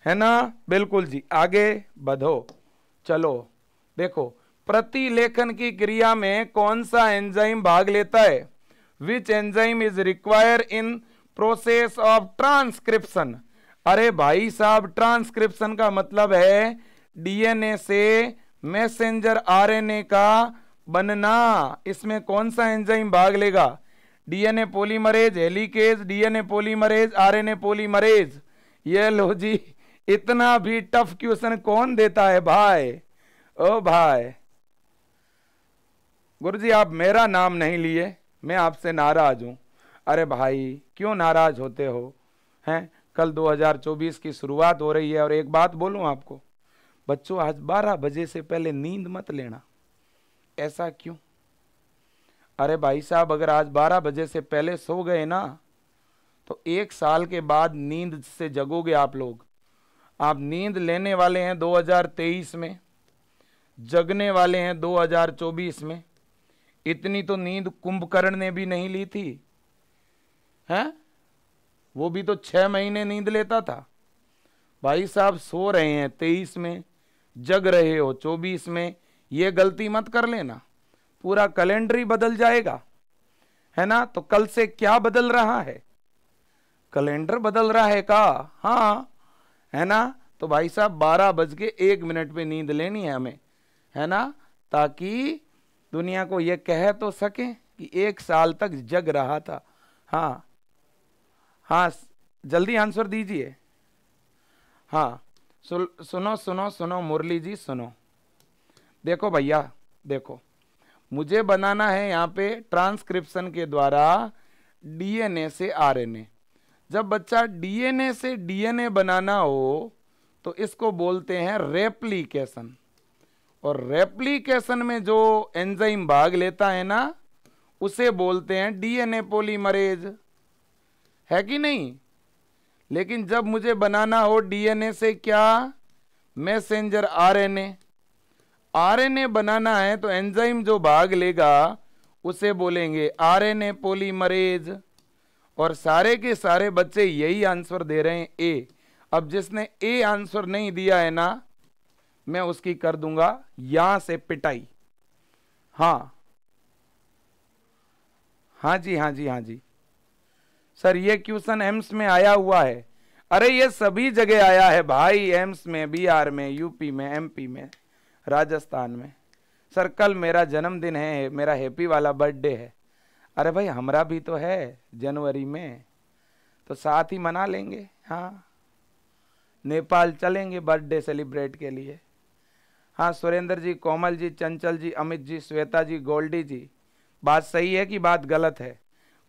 है ना बिल्कुल जी आगे बढ़ो चलो देखो प्रतिलेखन की क्रिया में कौन सा एंजाइम भाग लेता है which enzyme is require in process of transcription अरे भाई साहब ट्रांसक्रिप्शन का मतलब है डीएनए से मैसेंजर आरएनए का बनना इसमें कौन सा एंजाइम भाग लेगा DNA polymerase helicase DNA polymerase RNA polymerase ये लो जी इतना भी टफ क्वेश्चन कौन देता है भाई ओ भाई गुरु जी आप मेरा नाम नहीं लिए मैं आपसे नाराज़ हूँ अरे भाई क्यों नाराज़ होते हो हैं कल 2024 की शुरुआत हो रही है और एक बात बोलूँ आपको बच्चों आज 12 बजे से पहले नींद मत लेना ऐसा क्यों अरे भाई साहब अगर आज 12 बजे से पहले सो गए ना तो एक साल के बाद नींद से जगोगे आप लोग आप नींद लेने वाले हैं 2023 में जगने वाले हैं 2024 में इतनी तो नींद कुंभकर्ण ने भी नहीं ली थी है वो भी तो छह महीने नींद लेता था भाई साहब सो रहे हैं तेईस में जग रहे हो चौबीस में ये गलती मत कर लेना पूरा कैलेंडर ही बदल जाएगा है ना तो कल से क्या बदल रहा है कैलेंडर बदल रहा है का हाँ है ना तो भाई साहब बारह बज के एक मिनट पे नींद लेनी है हमें है ना ताकि दुनिया को ये कह तो सकें कि एक साल तक जग रहा था हाँ हाँ जल्दी आंसर दीजिए हाँ सुनो सुनो सुनो मुरली जी सुनो देखो भैया देखो मुझे बनाना है यहाँ पे ट्रांसक्रिप्शन के द्वारा डीएनए से आरएनए जब बच्चा डीएनए से डीएनए बनाना हो तो इसको बोलते हैं रेप्लीकेशन और रेप्लीकेशन में जो एंजाइम भाग लेता है ना उसे बोलते हैं डीएनए पॉलीमरेज है कि नहीं लेकिन जब मुझे बनाना हो डीएनए से क्या मैसेंजर आरएनए आरएनए बनाना है तो एंजाइम जो भाग लेगा उसे बोलेंगे आरएनए पॉलीमरेज और सारे के सारे बच्चे यही आंसर दे रहे हैं ए अब जिसने ए आंसर नहीं दिया है ना मैं उसकी कर दूंगा यहां से पिटाई हाँ हाँ जी हाँ जी हाँ जी सर ये क्वेश्चन एम्स में आया हुआ है अरे ये सभी जगह आया है भाई एम्स में बिहार में यूपी में एमपी में राजस्थान में सर कल मेरा जन्मदिन है मेरा हैप्पी वाला बर्थडे है अरे भाई हमारा भी तो है जनवरी में तो साथ ही मना लेंगे हाँ नेपाल चलेंगे बर्थडे सेलिब्रेट के लिए हाँ सुरेंद्र जी कोमल जी चंचल जी अमित जी श्वेता जी गोल्डी जी बात सही है कि बात गलत है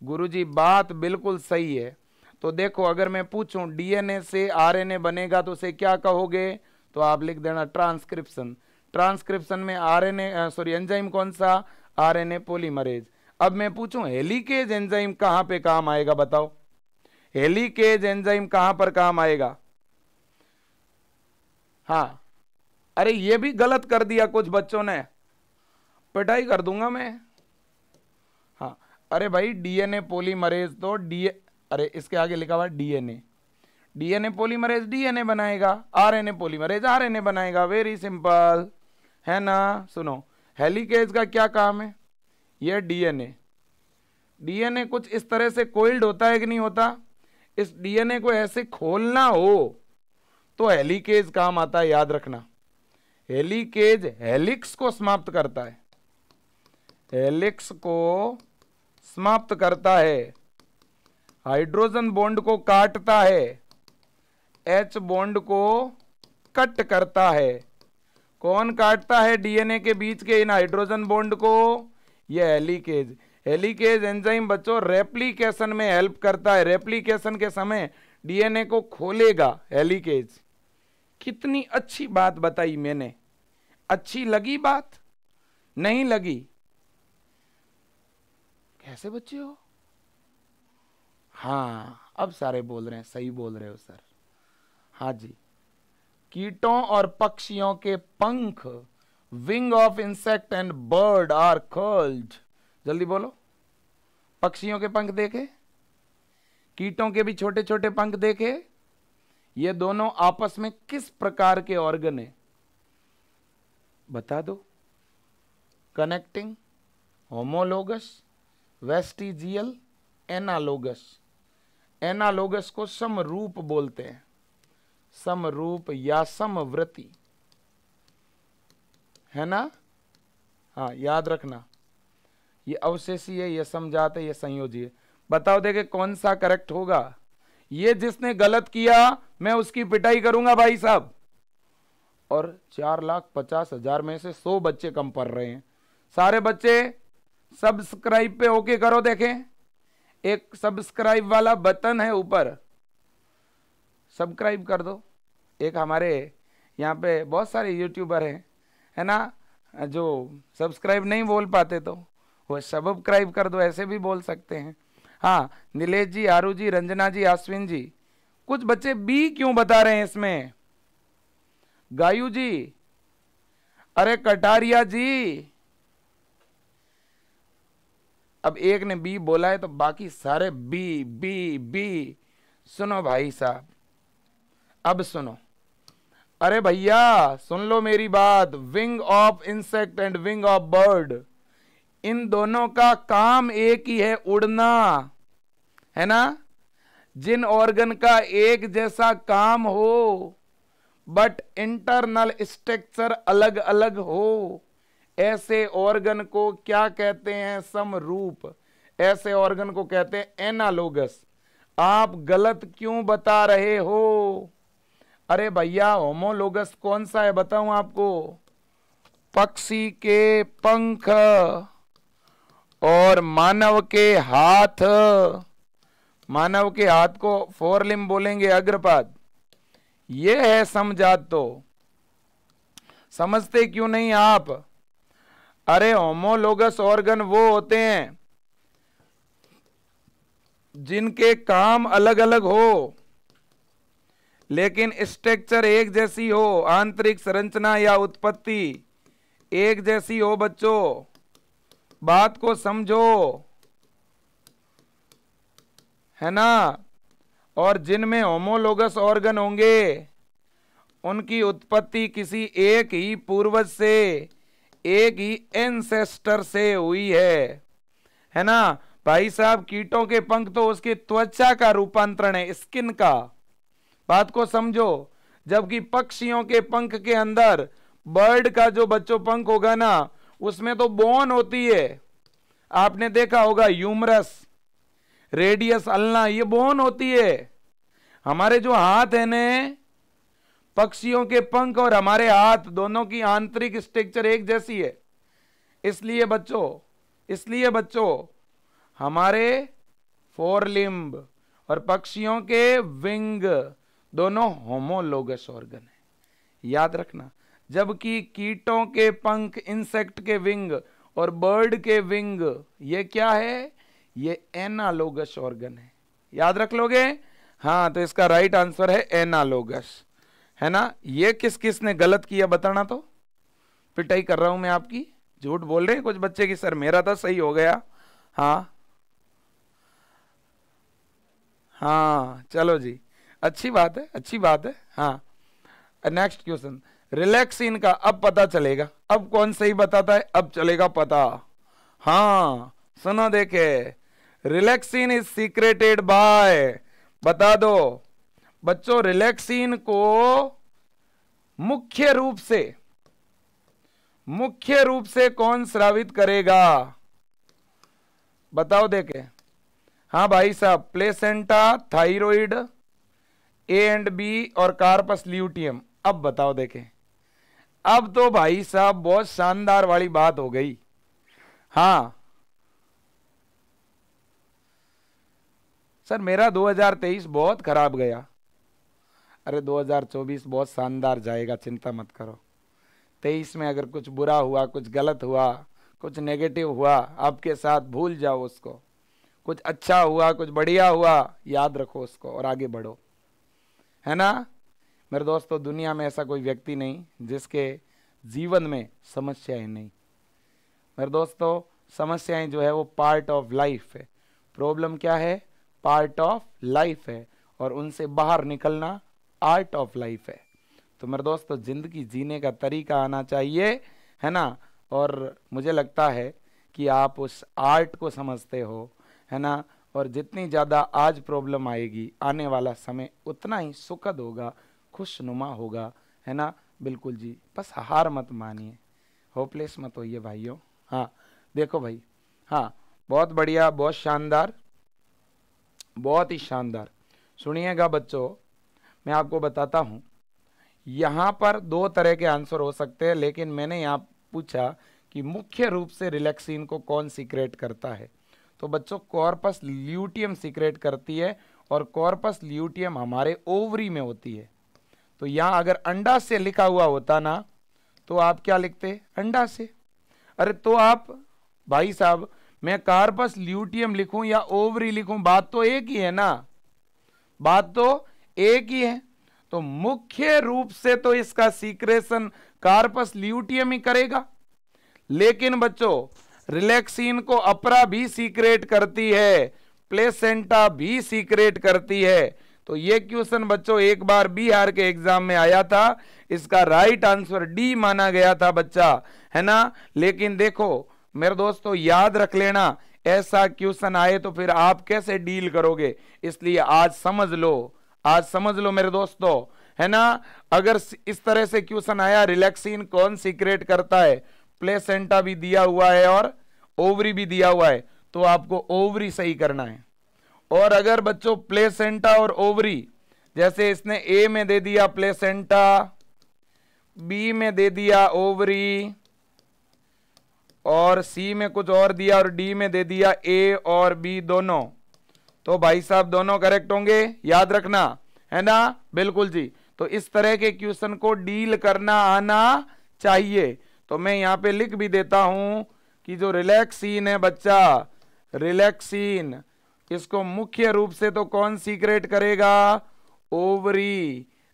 गुरु जी बात बिल्कुल सही है तो देखो अगर मैं पूछूं डीएनए से आरएनए बनेगा तो उसे क्या कहोगे तो आप लिख देना ट्रांसक्रिप्शन ट्रांसक्रिप्शन में आरएनए सॉरी एंजाइम कौन सा आरएनए पॉलीमरेज अब मैं पूछूं हेलीकेज एंजाइम कहाँ पे काम आएगा बताओ हेलीकेज एंजाइम कहाँ पर काम आएगा हाँ अरे ये भी गलत कर दिया कुछ बच्चों ने पिटाई कर दूंगा मैं हाँ अरे भाई डीएनए पॉलीमरेज तो डी अरे इसके आगे लिखा हुआ डीएनए डीएनए पॉलीमरेज डीएनए बनाएगा आरएनए पॉलीमरेज आरएनए बनाएगा वेरी सिंपल है ना सुनो हेलीकेज का क्या काम है यह डीएनए डीएनए कुछ इस तरह से कोइल्ड होता है कि नहीं होता इस डीएनए को ऐसे खोलना हो तो हेलीकेज काम आता है याद रखना हेलिकेज हेलिक्स को समाप्त करता है हेलिक्स को समाप्त करता है हाइड्रोजन बॉन्ड को काटता है एच बॉन्ड को कट करता है कौन काटता है डीएनए के बीच के इन हाइड्रोजन बॉन्ड को यह हेलिकेज हेलिकेज एंजाइम बच्चों रेप्लीकेशन में हेल्प करता है रेप्लीकेशन के समय डीएनए को खोलेगा हेलिकेज कितनी अच्छी बात बताई मैंने अच्छी लगी बात नहीं लगी कैसे बच्चे हो हाँ अब सारे बोल रहे हैं सही बोल रहे हो सर हाँ जी कीटों और पक्षियों के पंख wing of insect and bird are called जल्दी बोलो पक्षियों के पंख देखे कीटों के भी छोटे छोटे पंख देखे ये दोनों आपस में किस प्रकार के ऑर्गन है बता दो connecting homologous vestigial analogous analogous को समरूप बोलते हैं समरूप या समवृत्ति है ना हाँ याद रखना ये अवशेषी है ये समझाते ये संयोजी है बताओ देखे कौन सा करेक्ट होगा ये जिसने गलत किया मैं उसकी पिटाई करूंगा भाई साहब और चार लाख पचास हजार में से सौ बच्चे कम पढ़ रहे हैं सारे बच्चे सब्सक्राइब पे ओके करो देखें एक सब्सक्राइब वाला बटन है ऊपर सब्सक्राइब कर दो एक हमारे यहाँ पे बहुत सारे यूट्यूबर हैं है ना जो सब्सक्राइब नहीं बोल पाते तो वो सब्सक्राइब कर दो ऐसे भी बोल सकते हैं हाँ नीलेष जी आरू जी रंजना जी आश्विन जी कुछ बच्चे बी क्यों बता रहे हैं इसमें गायू जी अरे कटारिया जी अब एक ने बी बोला है तो बाकी सारे बी बी बी सुनो भाई साहब अब सुनो अरे भैया सुन लो मेरी बात wing of insect and wing of bird इन दोनों का काम एक ही है उड़ना है ना जिन ऑर्गन का एक जैसा काम हो बट इंटरनल स्ट्रक्चर अलग अलग हो ऐसे ऑर्गन को क्या कहते हैं समरूप ऐसे ऑर्गन को कहते हैं एनालोगस आप गलत क्यों बता रहे हो अरे भैया होमोलोगस कौन सा है बताऊं आपको पक्षी के पंख और मानव के हाथ मानव के हाथ को फोरलिम बोलेंगे अग्रपाद ये है समझात तो समझते क्यों नहीं आप अरे होमोलोगस ऑर्गन वो होते हैं जिनके काम अलग अलग हो लेकिन स्ट्रक्चर एक जैसी हो आंतरिक संरचना या उत्पत्ति एक जैसी हो बच्चों बात को समझो है ना और जिनमें होमोलोगस ऑर्गन होंगे उनकी उत्पत्ति किसी एक ही पूर्वज से एक ही एंसेस्टर से हुई है है ना भाई साहब कीटों के पंख तो उसके त्वचा का रूपांतरण है स्किन का बात को समझो जबकि पक्षियों के पंख के अंदर बर्ड का जो बच्चों पंख होगा ना उसमें तो बोन होती है आपने देखा होगा यूमरस रेडियस अलना ये बोन होती है हमारे जो हाथ है ने पक्षियों के पंख और हमारे हाथ दोनों की आंतरिक स्ट्रक्चर एक जैसी है इसलिए बच्चों इसलिए बच्चों हमारे फोरलिम्ब और पक्षियों के विंग दोनों होमोलोगस ऑर्गन है याद रखना जबकि कीटों के पंख इंसेक्ट के विंग और बर्ड के विंग ये क्या है ये एनालोगस ऑर्गन है याद रख लोगे हाँ तो इसका राइट आंसर है एनालोगस है ना ये किस किस ने गलत किया बताना तो पिटाई कर रहा हूं मैं आपकी झूठ बोल रहे हैं कुछ बच्चे की सर मेरा था तो सही हो गया हाँ हाँ चलो जी अच्छी बात है अच्छी बात है हाँ नेक्स्ट क्वेश्चन रिलैक्स इनका अब पता चलेगा अब कौन सही बताता है अब चलेगा पता हाँ सुनो देखे रिलैक्सिन इज सीक्रेटेड बाय बता दो बच्चों रिलैक्सिन को मुख्य रूप से मुख्य रूप से कौन श्रावित करेगा बताओ देखे हाँ भाई साहब placenta thyroid A and B और कार्पस ल्यूटियम अब बताओ देखें अब तो भाई साहब बहुत शानदार वाली बात हो गई हाँ सर मेरा 2023 बहुत खराब गया अरे 2024 बहुत शानदार जाएगा चिंता मत करो तेईस में अगर कुछ बुरा हुआ कुछ गलत हुआ कुछ नेगेटिव हुआ आपके साथ भूल जाओ उसको कुछ अच्छा हुआ कुछ बढ़िया हुआ याद रखो उसको और आगे बढ़ो है ना मेरे दोस्तों तो दुनिया में ऐसा कोई व्यक्ति नहीं जिसके जीवन में समस्याएं नहीं मेरे दोस्तों तो समस्याएं जो है वो पार्ट ऑफ लाइफ है प्रॉब्लम क्या है पार्ट ऑफ लाइफ है और उनसे बाहर निकलना आर्ट ऑफ लाइफ है तो मेरे दोस्तों तो ज़िंदगी जीने का तरीका आना चाहिए है ना और मुझे लगता है कि आप उस आर्ट को समझते हो है ना और जितनी ज़्यादा आज प्रॉब्लम आएगी आने वाला समय उतना ही सुखद होगा खुशनुमा होगा है ना बिल्कुल जी बस हार मत मानिए होपलेस मत होइए भाइयों हाँ देखो भाई हाँ बहुत बढ़िया बहुत शानदार बहुत ही शानदार सुनिएगा बच्चों मैं आपको बताता हूँ यहाँ पर दो तरह के आंसर हो सकते हैं लेकिन मैंने यहाँ पूछा कि मुख्य रूप से रिलैक्सिन को कौन सीक्रेट करता है तो बच्चों कॉर्पस ल्यूटियम सीक्रेट करती है और कॉर्पस ल्यूटियम हमारे ओवरी में होती है तो यहां अगर अंडा से लिखा हुआ होता ना तो आप क्या लिखते अंडा से अरे तो आप भाई साहब मैं कार्पस ल्यूटियम लिखूं या ओवरी लिखूं बात तो एक ही है ना बात तो एक ही है तो मुख्य रूप से तो इसका सीक्रेशन कार्पस ल्यूटियम ही करेगा लेकिन बच्चों रिलैक्सिन को अपरा भी सीक्रेट करती है प्लेसेंटा भी सीक्रेट करती है तो ये क्वेश्चन बच्चों एक बार बिहार के एग्जाम में आया था इसका राइट आंसर डी माना गया था बच्चा है ना लेकिन देखो मेरे दोस्तों याद रख लेना ऐसा क्वेश्चन आए तो फिर आप कैसे डील करोगे इसलिए आज समझ लो आज समझ लो मेरे दोस्तों है ना अगर इस तरह से क्वेश्चन आया रिलैक्सिन कौन सीक्रेट करता है प्लेसेंटा भी दिया हुआ है और ओवरी भी दिया हुआ है तो आपको ओवरी सही करना है और अगर बच्चों प्लेसेंटा और ओवरी जैसे इसने ए में दे दिया प्लेसेंटा बी में दे दिया ओवरी और सी में कुछ और दिया और डी में दे दिया ए और बी दोनों तो भाई साहब दोनों करेक्ट होंगे याद रखना है ना बिल्कुल जी तो इस तरह के क्वेश्चन को डील करना आना चाहिए तो मैं यहां पे लिख भी देता हूं कि जो रिलैक्सीन है बच्चा रिलैक्सीन इसको मुख्य रूप से तो कौन सीक्रेट करेगा ओवरी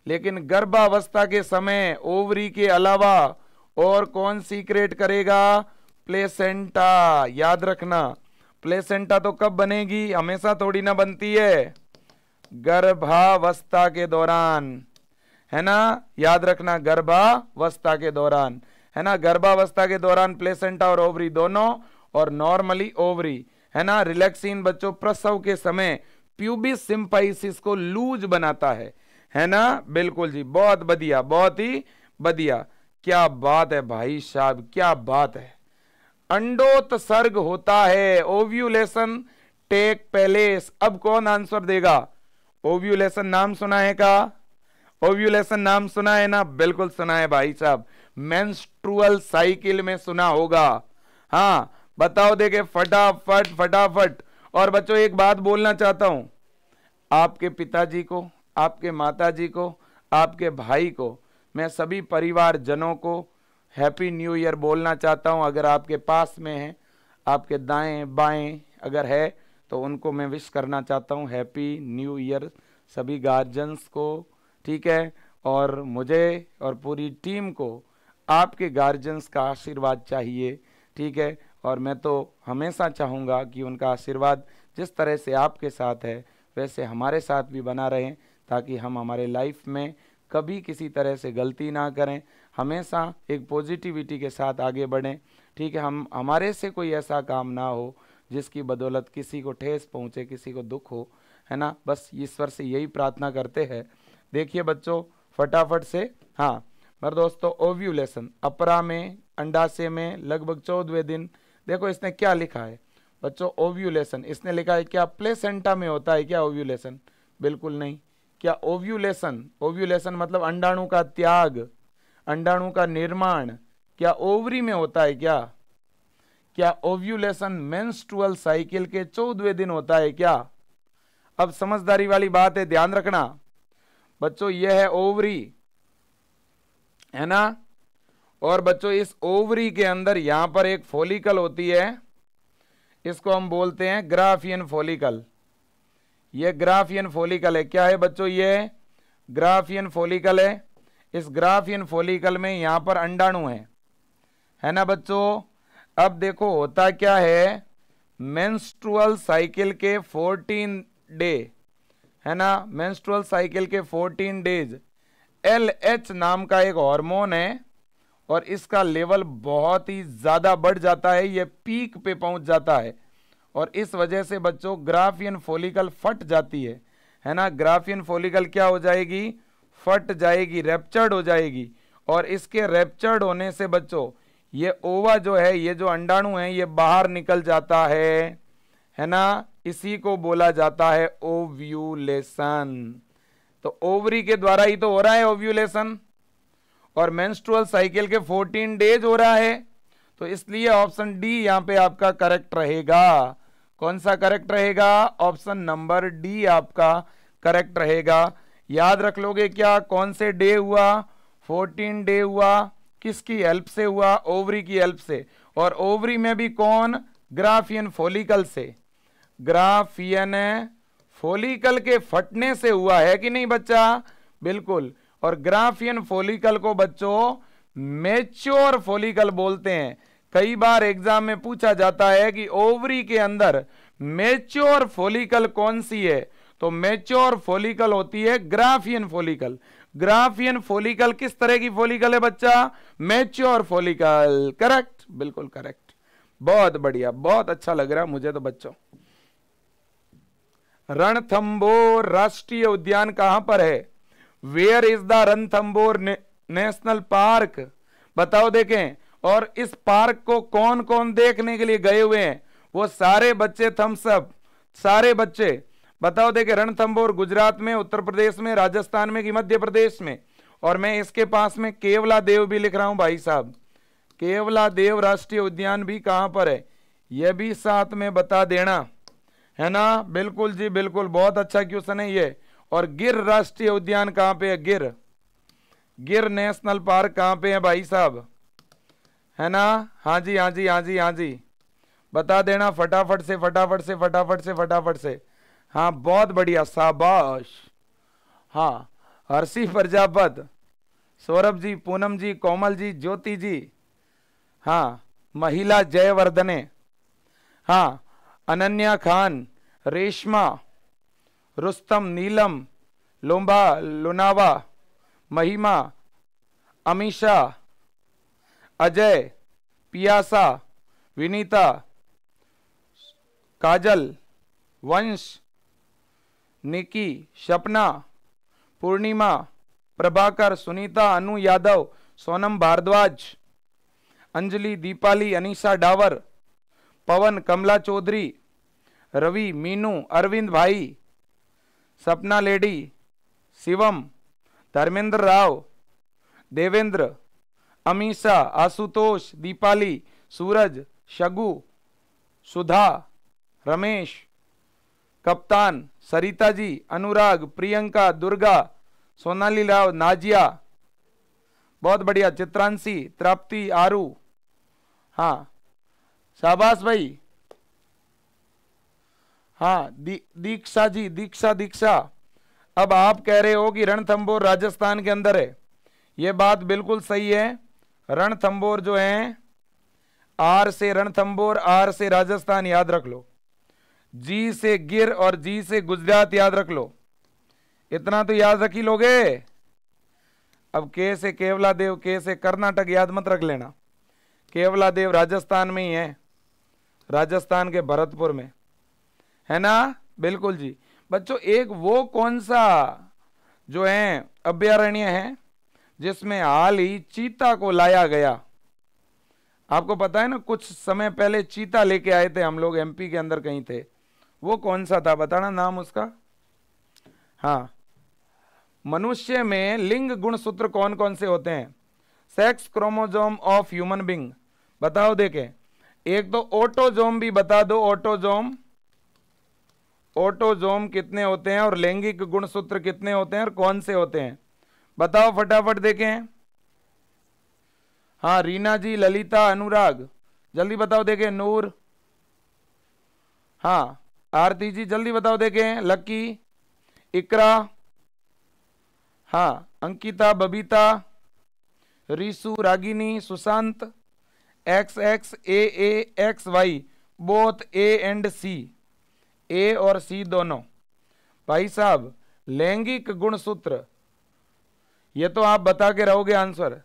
लेकिन गर्भावस्था के समय ओवरी के अलावा और कौन सीक्रेट करेगा प्लेसेंटा याद रखना प्लेसेंटा तो कब बनेगी हमेशा थोड़ी ना बनती है गर्भावस्था के दौरान है ना याद रखना गर्भावस्था के दौरान है ना गर्भावस्था के दौरान प्लेसेंटा और ओवरी दोनों और नॉर्मली ओवरी है ना रिलैक्सिन बच्चों प्रसव के समय प्यूबिस सिंपाइसिस को लूज बनाता है है ना बिल्कुल जी बहुत बढ़िया बहुत ही बढ़िया क्या बात है भाई साहब क्या बात है अंडोत्सर्ग होता है ओव्यूलेशन टेक पैलेस अब कौन आंसर देगा ओव्यूलेशन नाम सुना है का ओव्यूलेशन नाम सुना है ना बिल्कुल सुना है भाई साहब मेंस्ट्रुअल साइकिल में सुना होगा हाँ बताओ देखे फटाफट फटाफट और बच्चों एक बात बोलना चाहता हूं आपके पिताजी को आपके माता जी को आपके भाई को मैं सभी परिवार जनों को हैप्पी न्यू ईयर बोलना चाहता हूं अगर आपके पास में है आपके दाएं बाएं अगर है तो उनको मैं विश करना चाहता हूं हैप्पी न्यू ईयर सभी गार्जियंस को ठीक है और मुझे और पूरी टीम को आपके गार्जियंस का आशीर्वाद चाहिए ठीक है और मैं तो हमेशा चाहूँगा कि उनका आशीर्वाद जिस तरह से आपके साथ है वैसे हमारे साथ भी बना रहें ताकि हम हमारे लाइफ में कभी किसी तरह से गलती ना करें हमेशा एक पॉजिटिविटी के साथ आगे बढ़ें ठीक है हम हमारे से कोई ऐसा काम ना हो जिसकी बदौलत किसी को ठेस पहुँचे किसी को दुख हो है ना बस ईश्वर से यही प्रार्थना करते हैं देखिए बच्चों फटाफट से हाँ मेरे दोस्तों ओव्यूलेशन अपरा में अंडाशय में लगभग चौदहवें दिन देखो इसने क्या लिखा है बच्चों ओव्यूलेशन इसने लिखा है क्या प्लेसेंटा में होता है क्या ओव्यूलेशन बिल्कुल नहीं क्या ओव्यूलेशन ओव्यूलेशन मतलब अंडाणु का त्याग अंडाणु का निर्माण क्या ओवरी में होता है क्या क्या ओव्यूलेशन मेंस्ट्रुअल साइकिल के चौदहवें दिन होता है क्या अब समझदारी वाली बात है ध्यान रखना बच्चों यह है ओवरी है ना और बच्चों इस ओवरी के अंदर यहाँ पर एक फोलिकल होती है इसको हम बोलते हैं ग्राफियन फोलिकल ये ग्राफियन फोलिकल है क्या है बच्चों ये ग्राफियन फोलिकल है इस ग्राफियन फोलिकल में यहाँ पर अंडाणु है है ना बच्चों अब देखो होता क्या है मेंस्ट्रुअल साइकिल के 14 डे है ना मेंस्ट्रुअल साइकिल के 14 डेज एल एच नाम का एक हार्मोन है और इसका लेवल बहुत ही ज़्यादा बढ़ जाता है ये पीक पे पहुंच जाता है और इस वजह से बच्चों ग्राफियन फोलिकल फट जाती है है ना ग्राफियन फोलिकल क्या हो जाएगी फट जाएगी रेप्चर्ड हो जाएगी और इसके रेप्चर्ड होने से बच्चों ये ओवा जो है ये जो अंडाणु है ये बाहर निकल जाता है है ना इसी को बोला जाता है ओव्यूलेशन तो ओवरी के द्वारा ही तो हो रहा है ओव्यूलेशन और मेंस्ट्रुअल साइकिल के 14 डेज हो रहा है तो इसलिए ऑप्शन डी यहाँ पे आपका करेक्ट रहेगा कौन सा करेक्ट रहेगा ऑप्शन नंबर डी आपका करेक्ट रहेगा याद रख लोगे क्या कौन से डे हुआ 14 डे हुआ किसकी हेल्प से हुआ ओवरी की हेल्प से और ओवरी में भी कौन ग्राफियन फोलिकल से ग्राफियन फोलिकल के फटने से हुआ है कि नहीं बच्चा बिल्कुल और ग्राफियन फोलिकल को बच्चों मेच्योर फोलिकल बोलते हैं कई बार एग्जाम में पूछा जाता है कि ओवरी के अंदर मेच्योर फोलिकल कौन सी है तो मेच्योर फोलिकल होती है ग्राफियन फोलिकल ग्राफियन फोलिकल किस तरह की फोलिकल है बच्चा मेच्योर फोलिकल करेक्ट बिल्कुल करेक्ट बहुत बढ़िया बहुत अच्छा लग रहा है मुझे तो बच्चों रणथंबोर राष्ट्रीय उद्यान कहां पर है वेयर इज द रणथम्बोर ने, नेशनल पार्क बताओ देखें और इस पार्क को कौन कौन देखने के लिए गए हुए हैं वो सारे बच्चे थम्सअप सारे बच्चे बताओ देखे रणथम्बोर गुजरात में उत्तर प्रदेश में राजस्थान में कि मध्य प्रदेश में और मैं इसके पास में केवला देव भी लिख रहा हूं भाई साहब केवला देव राष्ट्रीय उद्यान भी कहां पर है यह भी साथ में बता देना है ना बिल्कुल जी बिल्कुल बहुत अच्छा क्वेश्चन है ये और गिर राष्ट्रीय उद्यान कहाँ पे है गिर गिर नेशनल पार्क कहाँ पे है भाई साहब है ना हाँ जी हाँ जी हाँ जी हाँ जी बता देना फटाफट से फटाफट से फटाफट से फटाफट से हाँ बहुत बढ़िया शाबाश हाँ हर्षी प्रजापत सौरभ जी पूनम जी कोमल जी ज्योति जी हाँ महिला जयवर्धने हाँ अनन्या खान रेशमा रुस्तम नीलम लोम्बा लोनावा महिमा अमीशा अजय पियासा विनीता काजल वंश निकी सपना पूर्णिमा प्रभाकर सुनीता अनु यादव सोनम भारद्वाज अंजलि दीपाली अनीशा डावर पवन कमला चौधरी रवि मीनू अरविंद भाई सपना लेडी शिवम धर्मेंद्र राव देवेंद्र अमीषा आशुतोष दीपाली सूरज शगु सुधा रमेश कप्तान सरिता जी अनुराग प्रियंका दुर्गा सोनाली राव नाजिया बहुत बढ़िया चित्रांशी तृप्ति आरू हाँ शाबाश भाई हाँ दी, दीक्षा जी दीक्षा दीक्षा अब आप कह रहे हो कि रणथंबोर राजस्थान के अंदर है ये बात बिल्कुल सही है रणथंबोर जो है आर से रणथंबोर आर से राजस्थान याद रख लो जी से गिर और जी से गुजरात याद रख लो इतना तो याद रख ही लोगे अब के से केवला देव के से कर्नाटक याद मत रख लेना केवला देव राजस्थान में ही है राजस्थान के भरतपुर में है ना बिल्कुल जी बच्चों एक वो कौन सा जो है अभ्यारण्य है जिसमें हाल ही चीता को लाया गया आपको पता है ना कुछ समय पहले चीता लेके आए थे हम लोग एमपी के अंदर कहीं थे वो कौन सा था बताना नाम उसका हाँ मनुष्य में लिंग गुण सूत्र कौन कौन से होते हैं sex chromosome of human being बताओ देखें एक तो ऑटोजोम भी बता दो ऑटोजोम ऑटोजोम कितने होते हैं और लैंगिक गुणसूत्र कितने होते हैं और कौन से होते हैं बताओ फटाफट देखें हाँ रीना जी ललिता अनुराग जल्दी बताओ देखें नूर हाँ आरती जी जल्दी बताओ देखें लक्की इकरा हाँ Ankita Babita Risu Ragini Sushant X X A X Y both A and C A और सी दोनों भाई साहब लैंगिक गुणसूत्र ये तो आप बता के रहोगे आंसर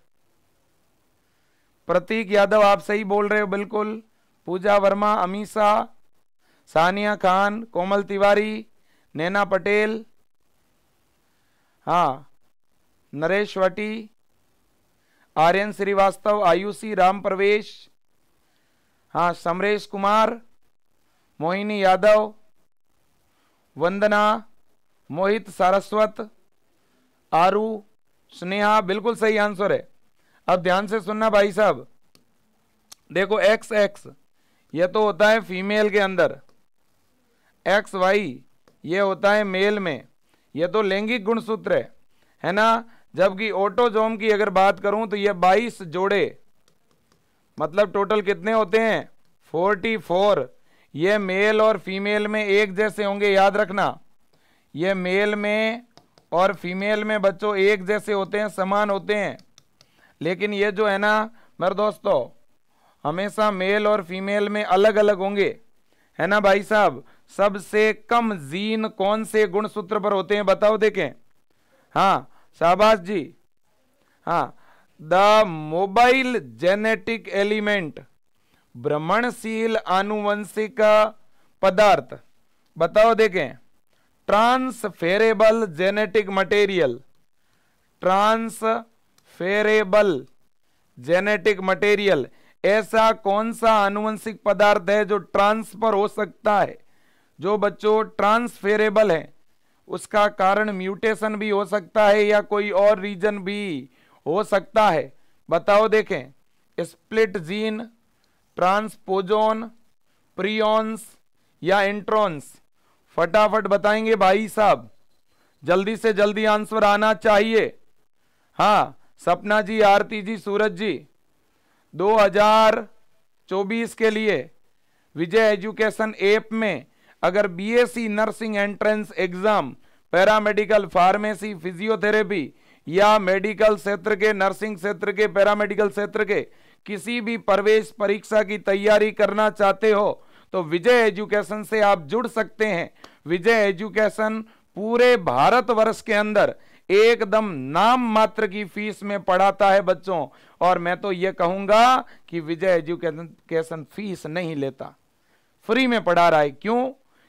प्रतीक यादव आप सही बोल रहे हो बिल्कुल पूजा वर्मा अमीषा सानिया खान कोमल तिवारी नैना पटेल हाँ नरेश वटी आर्यन श्रीवास्तव आयुषी राम प्रवेश हाँ समरेश कुमार मोहिनी यादव वंदना मोहित सारस्वत आरू स्नेहा बिल्कुल सही आंसर है अब ध्यान से सुनना भाई साहब देखो एक्स एक्स यह तो होता है फीमेल के अंदर एक्स वाई ये होता है मेल में यह तो लैंगिक गुणसूत्र है है ना जबकि ऑटोजोम की अगर बात करूं तो यह 22 जोड़े मतलब टोटल कितने होते हैं 44 ये मेल और फीमेल में एक जैसे होंगे याद रखना ये मेल में और फीमेल में बच्चों एक जैसे होते हैं समान होते हैं लेकिन ये जो है ना मेरे दोस्तों हमेशा मेल और फीमेल में अलग अलग होंगे है ना भाई साहब सबसे कम जीन कौन से गुणसूत्र पर होते हैं बताओ देखें हाँ शाहबाज जी हाँ द मोबाइल जेनेटिक एलिमेंट भ्रमणशील आनुवंशिक पदार्थ बताओ देखें transferable genetic material transferable genetic material ऐसा कौन सा आनुवंशिक पदार्थ है जो ट्रांसफर हो सकता है जो बच्चों ट्रांसफेरेबल है उसका कारण म्यूटेशन भी हो सकता है या कोई और रीजन भी हो सकता है बताओ देखें स्प्लिट जीन ट्रांसपोजोन प्रियॉन्स या इंट्रॉन्स फटाफट बताएंगे भाई साहब जल्दी से जल्दी आंसर आना चाहिए हाँ सपना जी आरती जी सूरज जी 2024 के लिए विजय एजुकेशन ऐप में अगर BSc e nursing entrance exam paramedical pharmacy physiotherapy या मेडिकल क्षेत्र के नर्सिंग क्षेत्र के पैरामेडिकल क्षेत्र के किसी भी प्रवेश परीक्षा की तैयारी करना चाहते हो तो विजय एजुकेशन से आप जुड़ सकते हैं विजय एजुकेशन पूरे भारत वर्ष के अंदर एकदम नाम मात्र की फीस में पढ़ाता है बच्चों और मैं तो ये कहूंगा कि विजय एजुकेशन फीस नहीं लेता फ्री में पढ़ा रहा है क्यों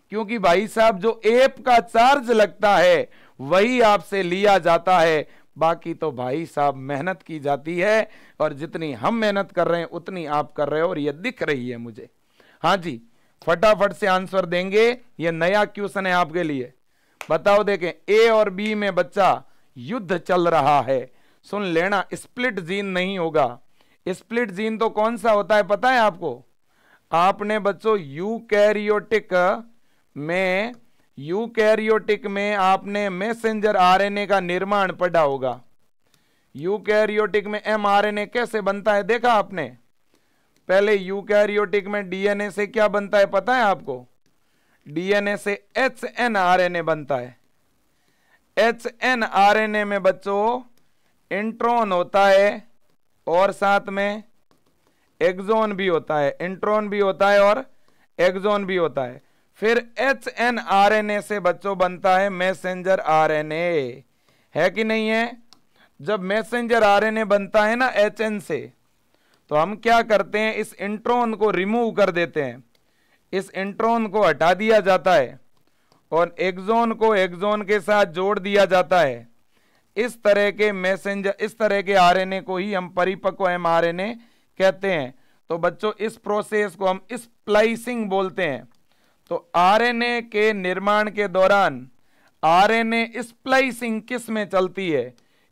क्योंकि भाई साहब जो ऐप का चार्ज लगता है वही आपसे लिया जाता है बाकी तो भाई साहब मेहनत की जाती है और जितनी हम मेहनत कर रहे हैं उतनी आप कर रहे हो और ये दिख रही है मुझे हाँ जी फटाफट से आंसर देंगे ये नया क्वेश्चन है आपके लिए बताओ देखें ए और बी में बच्चा युद्ध चल रहा है सुन लेना स्प्लिट जीन नहीं होगा स्प्लिट जीन तो कौन सा होता है पता है आपको आपने बच्चों यूकैरियोटिक में यूकैरियोटिक में आपने मैसेंजर आरएनए का निर्माण पढ़ा होगा यूकैरियोटिक में एमआरएनए कैसे बनता है देखा आपने पहले यूकैरियोटिक में डीएनए से क्या बनता है पता है आपको डीएनए से H N R N A बनता है H N R N A में बच्चों इंट्रोन होता है और साथ में एक्जोन भी होता है इंट्रोन भी होता है और एक्जोन भी होता है फिर H N R N A से बच्चों बनता है मैसेंजर आर एन ए है कि नहीं है जब मैसेंजर आर एन ए बनता है ना एच एन से तो हम क्या करते हैं इस इंट्रोन को रिमूव कर देते हैं इस इंट्रोन को हटा दिया जाता है और एक्जोन को एक्जोन के साथ जोड़ दिया जाता है इस तरह के मैसेंजर इस तरह के ए को ही हम परिपक्व एम कहते हैं तो बच्चों इस प्रोसेस को हम स्प्लाइसिंग बोलते हैं तो आरएनए के निर्माण के दौरान आरएनए स्प्लाइसिंग किस में चलती है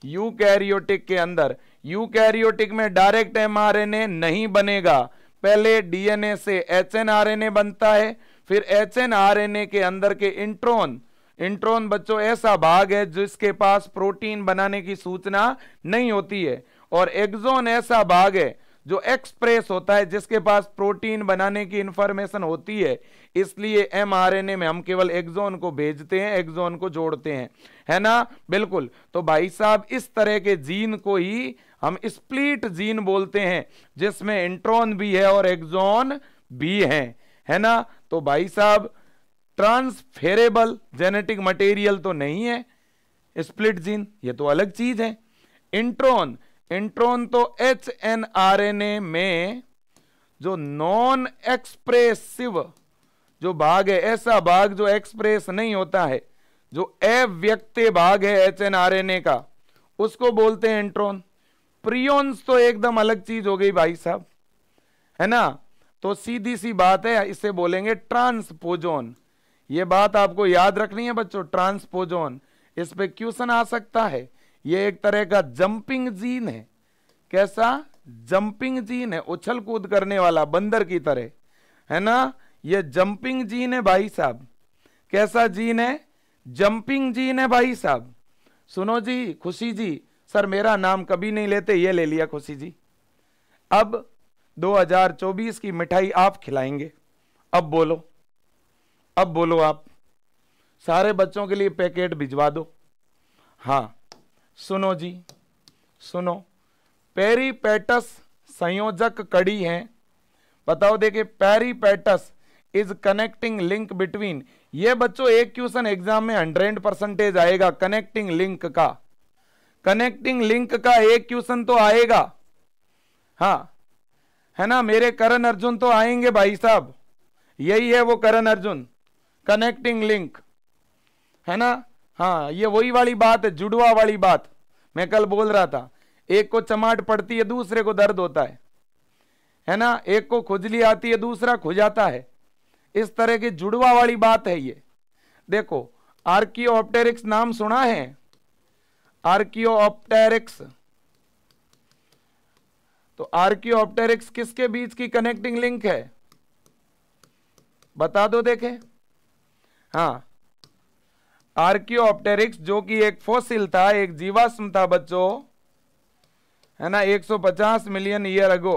यूकैरियोटिक के अंदर यूकैरियोटिक में डायरेक्ट एमआरएनए नहीं बनेगा पहले डीएनए से एचएनआरएनए बनता है फिर एचएनआरएनए के अंदर के इंट्रोन इंट्रोन बच्चों ऐसा भाग है जिसके पास प्रोटीन बनाने की सूचना नहीं होती है और एक्सोन ऐसा भाग है जो एक्सप्रेस होता है जिसके पास प्रोटीन बनाने की इंफॉर्मेशन होती है इसलिए एमआरएनए में हम केवल एक्जोन को भेजते हैं एक्जोन को जोड़ते हैं है ना बिल्कुल तो भाई साहब इस तरह के जीन को ही हम स्प्लिट जीन बोलते हैं जिसमें इंट्रॉन भी है और एक्जोन भी है है ना तो भाई साहब ट्रांसफेरेबल जेनेटिक मटेरियल तो नहीं है स्प्लिट जीन ये तो अलग चीज है इंट्रॉन इंट्रोन तो H N R N A में जो नॉन एक्सप्रेसिव जो भाग है ऐसा भाग जो एक्सप्रेस नहीं होता है जो अव्यक्त भाग है H N R N A का उसको बोलते हैं इंट्रोन प्रियोन्स तो एकदम अलग चीज हो गई भाई साहब है ना तो सीधी सी बात है इसे बोलेंगे ट्रांसपोजोन ये बात आपको याद रखनी है बच्चों ट्रांसपोजोन इस पे क्वेश्चन आ सकता है ये एक तरह का जंपिंग जीन है कैसा जंपिंग जीन है उछल कूद करने वाला बंदर की तरह है ना ये जंपिंग जीन है भाई साहब कैसा जीन है जंपिंग जीन है भाई साहब सुनो जी खुशी जी सर मेरा नाम कभी नहीं लेते ये ले लिया खुशी जी अब 2024 की मिठाई आप खिलाएंगे अब बोलो अब बोलो आप सारे बच्चों के लिए पैकेट भिजवा दो हाँ सुनो जी सुनो पेरीपेटस संयोजक कड़ी है बताओ देखे Peripatus is connecting link between ये बच्चों एक क्वेश्चन एग्जाम में हंड्रेड परसेंटेज आएगा कनेक्टिंग लिंक का कनेक्टिंग लिंक का एक क्वेश्चन तो आएगा हा है ना मेरे करण अर्जुन तो आएंगे भाई साहब यही है वो करण अर्जुन कनेक्टिंग लिंक है ना हाँ ये वही वाली बात है जुड़वा वाली बात मैं कल बोल रहा था एक को चमाट पड़ती है दूसरे को दर्द होता है है ना एक को खुजली आती है दूसरा खुजाता है इस तरह की जुड़वा वाली बात है ये देखो आर्कियोप्टेरिक्स नाम सुना है ऑप्टेरिक्स तो आर्कियोप्टेरिक्स किसके बीच की कनेक्टिंग लिंक है बता दो देखें हाँ आर्कियोप्टेरिक्स जो कि एक फोसिल था एक जीवाश्म था बच्चों है ना 150 मिलियन ईयर अगो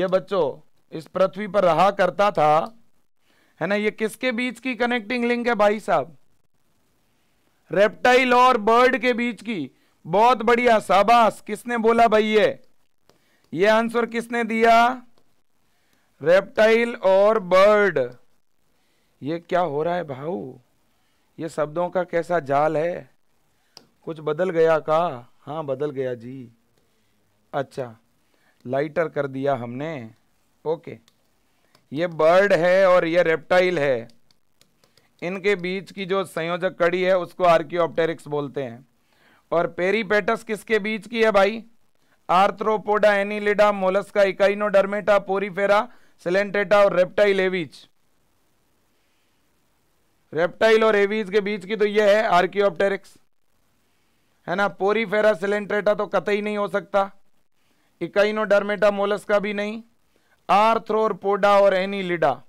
ये बच्चों इस पृथ्वी पर रहा करता था है ना ये किसके बीच की कनेक्टिंग लिंक है भाई साहब रेप्टाइल और बर्ड के बीच की बहुत बढ़िया शाबाश किसने बोला भाई ये ये आंसर किसने दिया रेप्टाइल और बर्ड ये क्या हो रहा है भाऊ ये शब्दों का कैसा जाल है कुछ बदल गया का हाँ बदल गया जी अच्छा लाइटर कर दिया हमने ओके ये बर्ड है और ये रेप्टाइल है इनके बीच की जो संयोजक कड़ी है उसको आर्कियोप्टेरिक्स बोलते हैं और पेरीपेटस किसके बीच की है भाई Arthropoda Annelida Mollusca Echinodermata Porifera Coelenterata और रेप्टाइल एविच रेप्टाइल और एवीज के बीच की तो ये है आर्कियोप्टेरिक्स है ना पोरीफेरा सिलेंट्रेटा तो कतई नहीं हो सकता इकाइनोडर्मेटा मोलस का भी नहीं आर्थ्रोर पोडा और एनीलिडा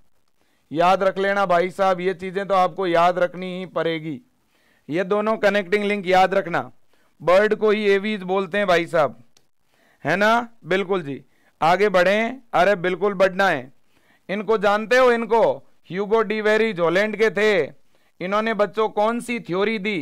याद रख लेना भाई साहब ये चीज़ें तो आपको याद रखनी ही पड़ेगी ये दोनों कनेक्टिंग लिंक याद रखना बर्ड को ही एवीज बोलते हैं भाई साहब है ना बिल्कुल जी आगे बढ़े अरे बिल्कुल बढ़ना है इनको जानते हो इनको ह्यूगो डीवेरिज हॉलैंड के थे इन्होंने बच्चों कौन सी थ्योरी दी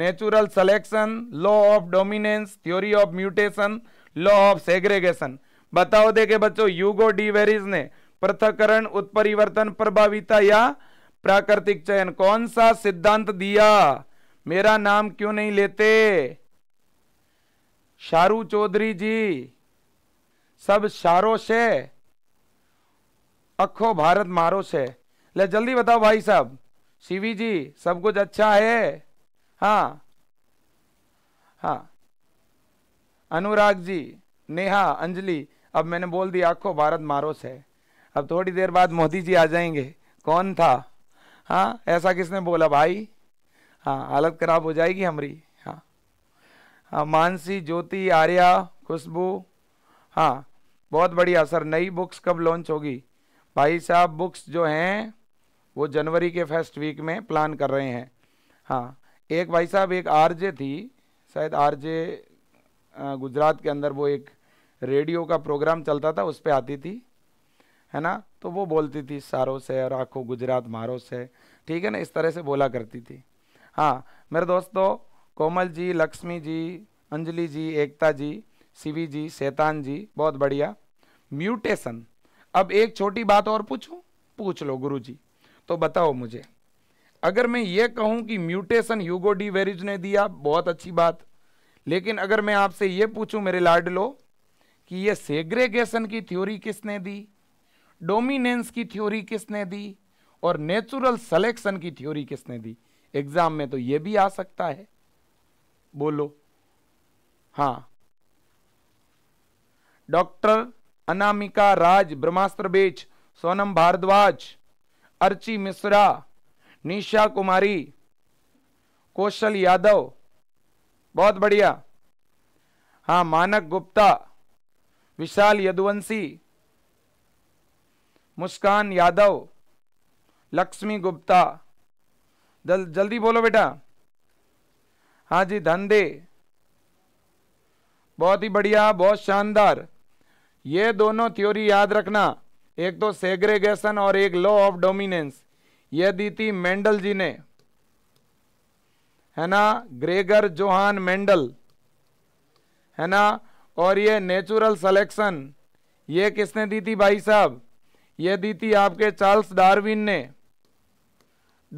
natural selection law of dominance theory of mutation law of segregation बताओ देखे बच्चों यूगो डीवेरिज ने पृथकरण उत्परिवर्तन प्रभाविता या प्राकृतिक चयन कौन सा सिद्धांत दिया मेरा नाम क्यों नहीं लेते शारू चौधरी जी सब शारोश है अखो भारत मारोश है ले जल्दी बताओ भाई साहब शिवी जी सब कुछ अच्छा है हाँ हाँ अनुराग जी नेहा अंजलि अब मैंने बोल दिया आपको भारत मारोस है अब थोड़ी देर बाद मोदी जी आ जाएंगे कौन था हाँ ऐसा किसने बोला भाई हाँ हालत खराब हो जाएगी हमारी हाँ हाँ मानसी ज्योति आर्या खुशबू हाँ बहुत बढ़िया सर नई बुक्स कब लॉन्च होगी भाई साहब बुक्स जो हैं वो जनवरी के फर्स्ट वीक में प्लान कर रहे हैं हाँ एक भाई साहब एक आरजे थी शायद आरजे गुजरात के अंदर वो एक रेडियो का प्रोग्राम चलता था उस पर आती थी है ना तो वो बोलती थी सारो से और आँखों गुजरात मारो से ठीक है ना इस तरह से बोला करती थी हाँ मेरे दोस्तों कोमल जी लक्ष्मी जी अंजलि जी एकता जी शिवी जी शैतान जी बहुत बढ़िया म्यूटेशन अब एक छोटी बात और पूछूं पूछ लो गुरु जी तो बताओ मुझे अगर मैं ये कहूँ कि म्यूटेशन यूगो डी वेरिज ने दिया बहुत अच्छी बात लेकिन अगर मैं आपसे ये पूछूं मेरे लाडलो कि ये सेग्रेगेशन की थ्योरी किसने दी डोमिनेंस की थ्योरी किसने दी और नेचुरल सलेक्शन की थ्योरी किसने दी एग्जाम में तो ये भी आ सकता है बोलो हाँ डॉक्टर अनामिका राज ब्रह्मास्त्र बेच सोनम भारद्वाज अर्ची मिश्रा निशा कुमारी कौशल यादव बहुत बढ़िया हाँ मानक गुप्ता विशाल यदुवंशी मुस्कान यादव लक्ष्मी गुप्ता जल जल्दी बोलो बेटा हाँ जी धन दे बहुत ही बढ़िया बहुत शानदार ये दोनों थ्योरी याद रखना एक तो सेग्रेगेशन और एक लॉ ऑफ डोमिनेंस यह दी थी मेंडल जी ने है ना ग्रेगर जोहान मेंडल है ना और ये नेचुरल सिलेक्शन ये किसने दी थी भाई साहब ये दी थी आपके चार्ल्स डार्विन ने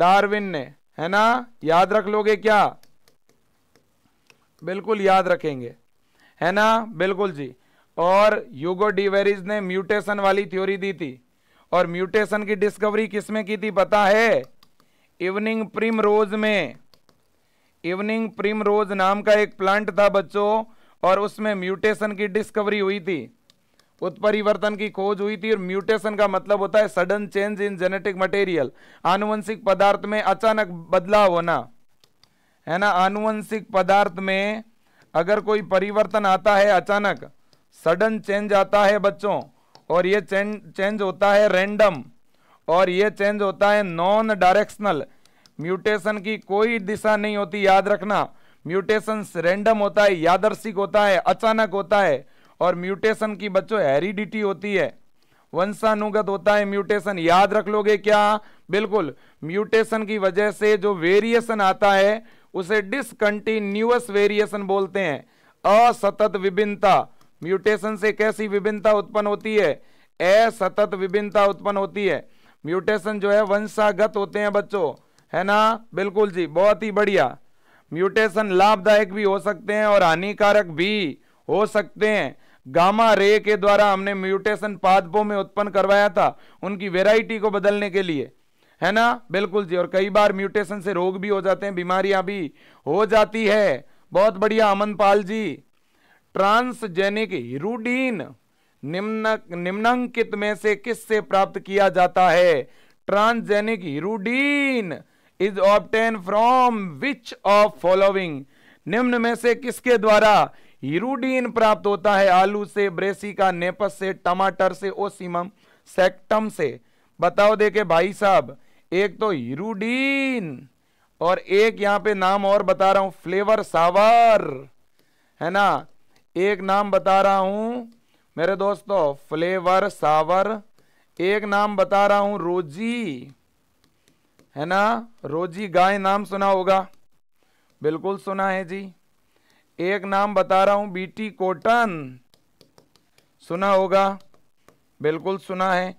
डार्विन ने है ना याद रख लोगे क्या बिल्कुल याद रखेंगे है ना बिल्कुल जी और यूगो डिवेरिज ने म्यूटेशन वाली थ्योरी दी थी और म्यूटेशन की डिस्कवरी किसमें की थी पता है इवनिंग प्रिम रोज में इवनिंग प्रिम रोज नाम का एक प्लांट था बच्चों और उसमें म्यूटेशन की डिस्कवरी हुई थी उत्परिवर्तन की खोज हुई थी और म्यूटेशन का मतलब होता है sudden change in genetic material आनुवंशिक पदार्थ में अचानक बदलाव होना है ना आनुवंशिक पदार्थ में अगर कोई परिवर्तन आता है अचानक सडन चेंज आता है बच्चों और ये चेंज चेंज होता है रैंडम और ये चेंज होता है नॉन डायरेक्शनल म्यूटेशन की कोई दिशा नहीं होती याद रखना म्यूटेशन रैंडम होता है यादर्शिक होता है अचानक होता है और म्यूटेशन की बच्चों हेरिडिटी होती है वंशानुगत होता है म्यूटेशन याद रख लोगे क्या बिल्कुल म्यूटेशन की वजह से जो वेरिएशन आता है उसे डिसकंटिन्यूअस वेरिएशन बोलते हैं असतत विभिन्नता म्यूटेशन से कैसी विभिन्नता उत्पन्न होती है असतत विभिन्नता उत्पन्न होती है म्यूटेशन जो है वंशागत होते हैं बच्चों है ना बिल्कुल जी बहुत ही बढ़िया म्यूटेशन लाभदायक भी हो सकते हैं और हानिकारक भी हो सकते हैं गामा रे के द्वारा हमने म्यूटेशन पादपों में उत्पन्न करवाया था उनकी वेराइटी को बदलने के लिए है ना बिल्कुल जी और कई बार म्यूटेशन से रोग भी हो जाते हैं बीमारियां भी हो जाती है बहुत बढ़िया अमनपाल जी ट्रांसजेनिक हिरुडीन निम्न निम्नांकित में से किससे प्राप्त किया जाता है transgenic hirudin is obtain from which of following निम्न में से किसके द्वारा हिरुडीन प्राप्त होता है आलू से ब्रेसिका नेपस से टमाटर से ओसिमम सेक्टम से बताओ देखे भाई साहब एक तो हिरुडीन और एक यहां पे नाम और बता रहा हूं फ्लेवर सावर है ना एक नाम बता रहा हूं मेरे दोस्तों फ्लेवर सावर एक नाम बता रहा हूं रोजी है ना रोजी गाय नाम सुना होगा बिल्कुल सुना है जी एक नाम बता रहा हूं बीटी कॉटन सुना होगा बिल्कुल सुना है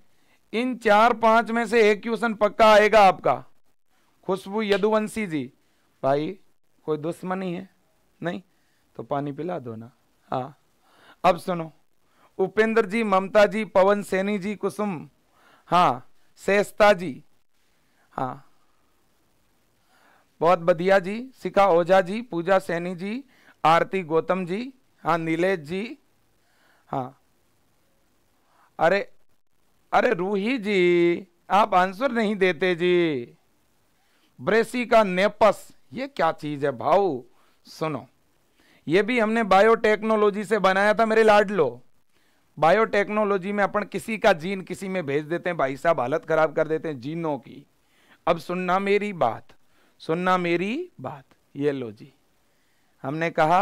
इन चार पांच में से एक क्वेश्चन पक्का आएगा आपका खुशबू यदुवंशी जी भाई कोई दुश्मनी है नहीं तो पानी पिला दो ना हाँ अब सुनो उपेंद्र जी ममता जी पवन सैनी जी कुसुम हाँ शेषता जी हाँ बहुत बढ़िया जी शिखा ओझा जी पूजा सैनी जी आरती गौतम जी हाँ नीलेश जी हाँ अरे अरे रूही जी आप आंसर नहीं देते जी ब्रेसी का नेपस ये क्या चीज है भाऊ सुनो ये भी हमने बायोटेक्नोलॉजी से बनाया था मेरे लाडलो बायोटेक्नोलॉजी में अपन किसी का जीन किसी में भेज देते हैं भाई साहब हालत खराब कर देते हैं जीनों की अब सुनना मेरी बात सुनना मेरी बात ये लो जी हमने कहा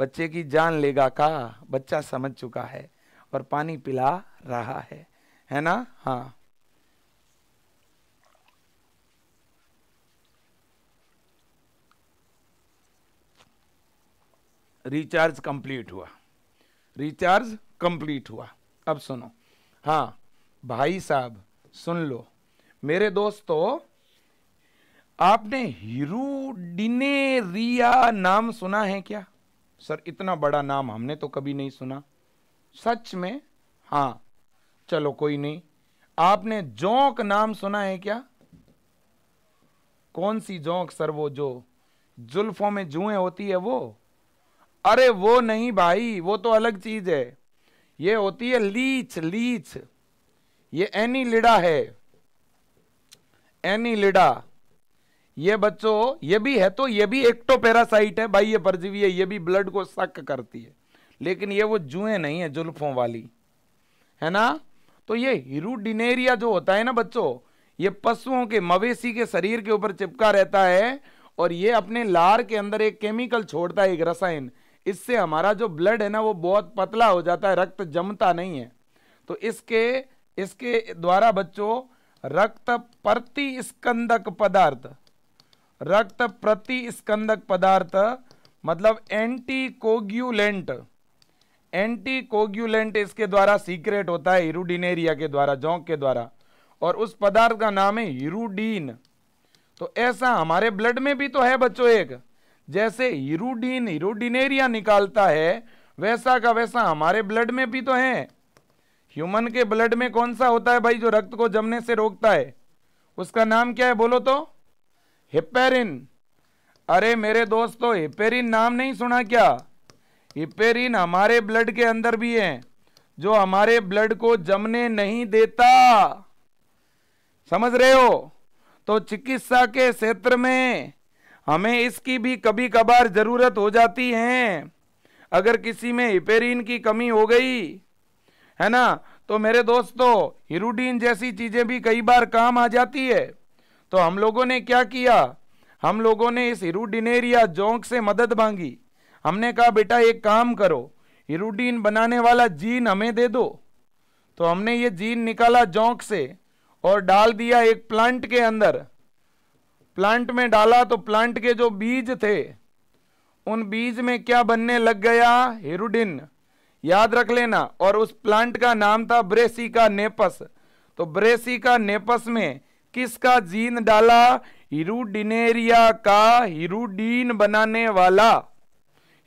बच्चे की जान लेगा का बच्चा समझ चुका है और पानी पिला रहा है है ना हाँ रिचार्ज कंप्लीट हुआ रिचार्ज कंप्लीट हुआ अब सुनो हाँ भाई साहब सुन लो मेरे दोस्तों आपने हिरुडिनेरिया नाम सुना है क्या सर इतना बड़ा नाम हमने तो कभी नहीं सुना सच में हाँ चलो कोई नहीं आपने जोंक नाम सुना है क्या कौन सी जोंक सर वो जो जुल्फों में जुएं होती है वो अरे वो नहीं भाई वो तो अलग चीज है ये होती है लीच लीच ये एनी लिडा है एनी लिडा ये बच्चों ये भी है तो ये भी एक्टोपेरासाइट तो है भाई ये परजीवी है ये भी ब्लड को सक करती है लेकिन ये वो जुए नहीं है जुल्फों वाली है ना तो ये हिरुडिनेरिया जो होता है ना बच्चों ये पशुओं के मवेशी के शरीर के ऊपर चिपका रहता है और ये अपने लार के अंदर एक केमिकल छोड़ता है एक रसायन इससे हमारा जो ब्लड है ना वो बहुत पतला हो जाता है रक्त जमता नहीं है तो इसके इसके द्वारा बच्चों रक्त प्रति स्कंदक पदार्थ रक्त प्रति स्कंदक पदार्थ मतलब एंटी कोग्यूलेंट एंटी कोग्यूलेंट इसके द्वारा सीक्रेट होता है हीरुडिनेरिया के द्वारा जौक के द्वारा और उस पदार्थ का नाम है हीरुडीन तो ऐसा हमारे ब्लड में भी तो है बच्चों एक जैसे इरुडीन इरुडिनेरिया निकालता है वैसा का वैसा हमारे ब्लड में भी तो है ह्यूमन के ब्लड में कौन सा होता है भाई जो रक्त को जमने से रोकता है उसका नाम क्या है बोलो तो हिपेरिन अरे मेरे दोस्तों तो हिपेरिन नाम नहीं सुना क्या हिपेरिन हमारे ब्लड के अंदर भी है जो हमारे ब्लड को जमने नहीं देता समझ रहे हो तो चिकित्सा के क्षेत्र में हमें इसकी भी कभी कभार ज़रूरत हो जाती है अगर किसी में हिपेरिन की कमी हो गई है ना तो मेरे दोस्तों हिरुडीन जैसी चीज़ें भी कई बार काम आ जाती है तो हम लोगों ने क्या किया हम लोगों ने इस हिरुडिनेरिया जोंक से मदद मांगी हमने कहा बेटा एक काम करो हिरुडीन बनाने वाला जीन हमें दे दो तो हमने ये जीन निकाला जोंक से और डाल दिया एक प्लांट के अंदर प्लांट में डाला तो प्लांट के जो बीज थे उन बीज में क्या बनने लग गया हेरुडिन याद रख लेना और उस प्लांट का नाम था ब्रेसिका नेपस तो ब्रेसिका नेपस में किसका जीन डाला हिरुडिनेरिया का हिरुडीन बनाने वाला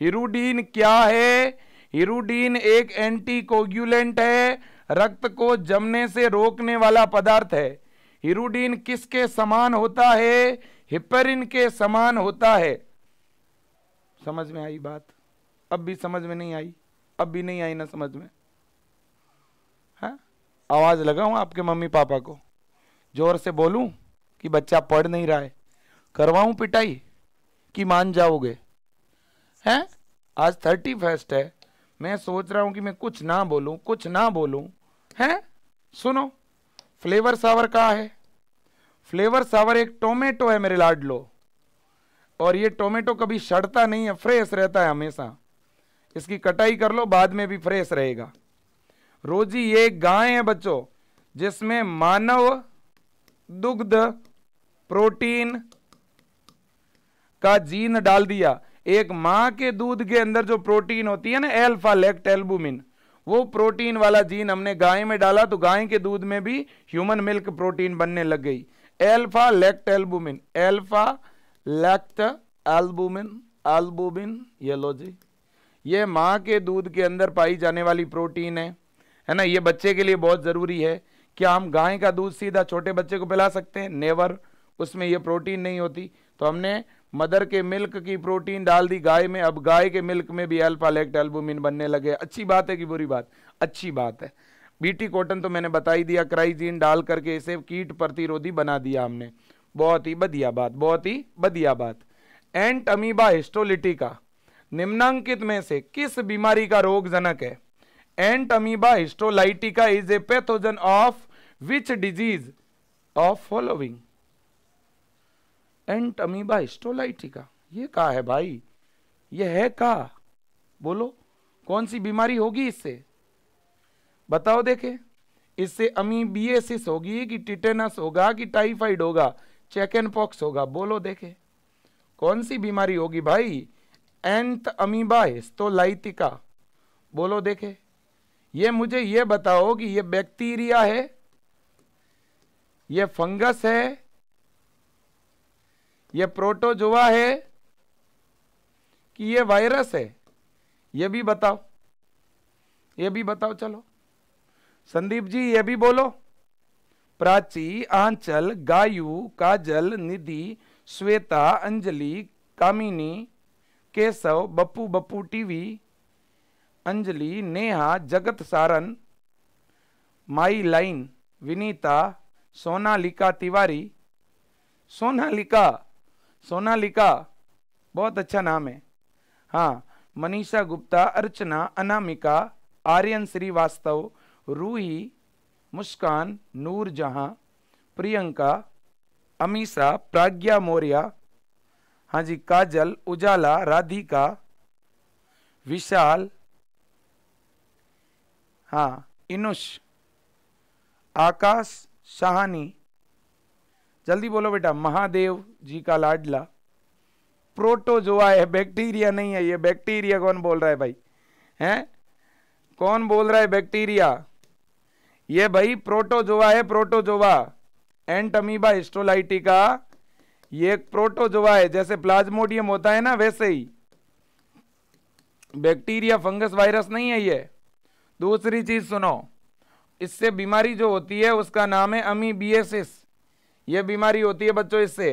हिरुडीन क्या है हिरुडीन एक एंटीकोग्यूलेंट है रक्त को जमने से रोकने वाला पदार्थ है हिरुडीन किसके समान होता है हिपरिन के समान होता है समझ में आई बात अब भी समझ में नहीं आई अब भी नहीं आई ना समझ में है हाँ? आवाज़ लगाऊ आपके मम्मी पापा को जोर से बोलू कि बच्चा पढ़ नहीं रहा है करवाऊ पिटाई कि मान जाओगे हैं आज थर्टी फर्स्ट है मैं सोच रहा हूं कि मैं कुछ ना बोलू कुछ ना बोलू हैं सुनो फ्लेवर सावर कहा है फ्लेवर सावर एक टोमेटो है मेरे लाडलो और ये टोमेटो कभी सड़ता नहीं है फ्रेश रहता है हमेशा इसकी कटाई कर लो बाद में भी फ्रेश रहेगा रोजी ये गाय है बच्चों जिसमें मानव दुग्ध प्रोटीन का जीन डाल दिया एक माँ के दूध के अंदर जो प्रोटीन होती है ना एल्फा लेक्ट एल्बुमिन वो प्रोटीन वाला जीन हमने गाय में डाला तो गाय के दूध में भी ह्यूमन मिल्क प्रोटीन बनने लग गई alpha lactalbumin alpha lactalbumin albumin ये लो जी ये माँ के दूध के अंदर पाई जाने वाली प्रोटीन है है ना ये बच्चे के लिए बहुत ज़रूरी है क्या हम गाय का दूध सीधा छोटे बच्चे को पिला सकते हैं नेवर उसमें ये प्रोटीन नहीं होती तो हमने मदर के मिल्क की प्रोटीन डाल दी गाय में अब गाय के मिल्क में भी अल्फा लेक्ट एल्बुमिन बनने लगे अच्छी बात है कि बुरी बात अच्छी बात है बीटी कॉटन तो मैंने बता ही दिया क्राइजीन डाल करके इसे कीट प्रतिरोधी बना दिया हमने बहुत ही बढ़िया बात बहुत ही बढ़िया बात एंट अमीबा हिस्टोलिटिका निम्नांकित में से किस बीमारी का रोग जनक है Entamoeba histolytica is a pathogen of which disease of following Entamoeba histolytica ये कहा है भाई ये है कहा बोलो कौन सी बीमारी होगी इससे बताओ देखे इससे अमीबियसिस होगी कि टिटेनस होगा कि टाइफाइड होगा चेकन पॉक्स होगा बोलो देखे कौन सी बीमारी होगी भाई एंथ अमीबाइस तो लाइतिका बोलो देखे ये मुझे ये बताओ कि ये बैक्टीरिया है ये फंगस है ये प्रोटोजोआ है कि ये वायरस है ये भी बताओ ये भी बताओ चलो संदीप जी ये भी बोलो Prachi Anchal Gayu Kajal Nidhi Shweta Anjali Kamini Keshav Bappu Bappu TV Anjali Neha Jagat Saran my line Vinita Sonalika Tiwari Sonalika Sonalika बहुत अच्छा नाम है हाँ मनीषा गुप्ता अर्चना अनामिका आर्यन श्रीवास्तव रूही मुस्कान नूर जहां प्रियंका अमीसा प्राज्ञा मौर्या हाँ जी काजल उजाला राधिका विशाल हाँ इनुष आकाश शाहानी जल्दी बोलो बेटा महादेव जी का लाडला प्रोटोजोआ है बैक्टीरिया नहीं है ये बैक्टीरिया कौन बोल रहा है भाई हैं कौन बोल रहा है बैक्टीरिया ये भाई प्रोटोजोवा है प्रोटोजोवा एंटमीबा हिस्टोलाइटी का ये एक प्रोटोजोवा है जैसे प्लाज्मोडियम होता है ना वैसे ही बैक्टीरिया फंगस वायरस नहीं है ये दूसरी चीज़ सुनो इससे बीमारी जो होती है उसका नाम है अमीबियसिस ये बीमारी होती है बच्चों इससे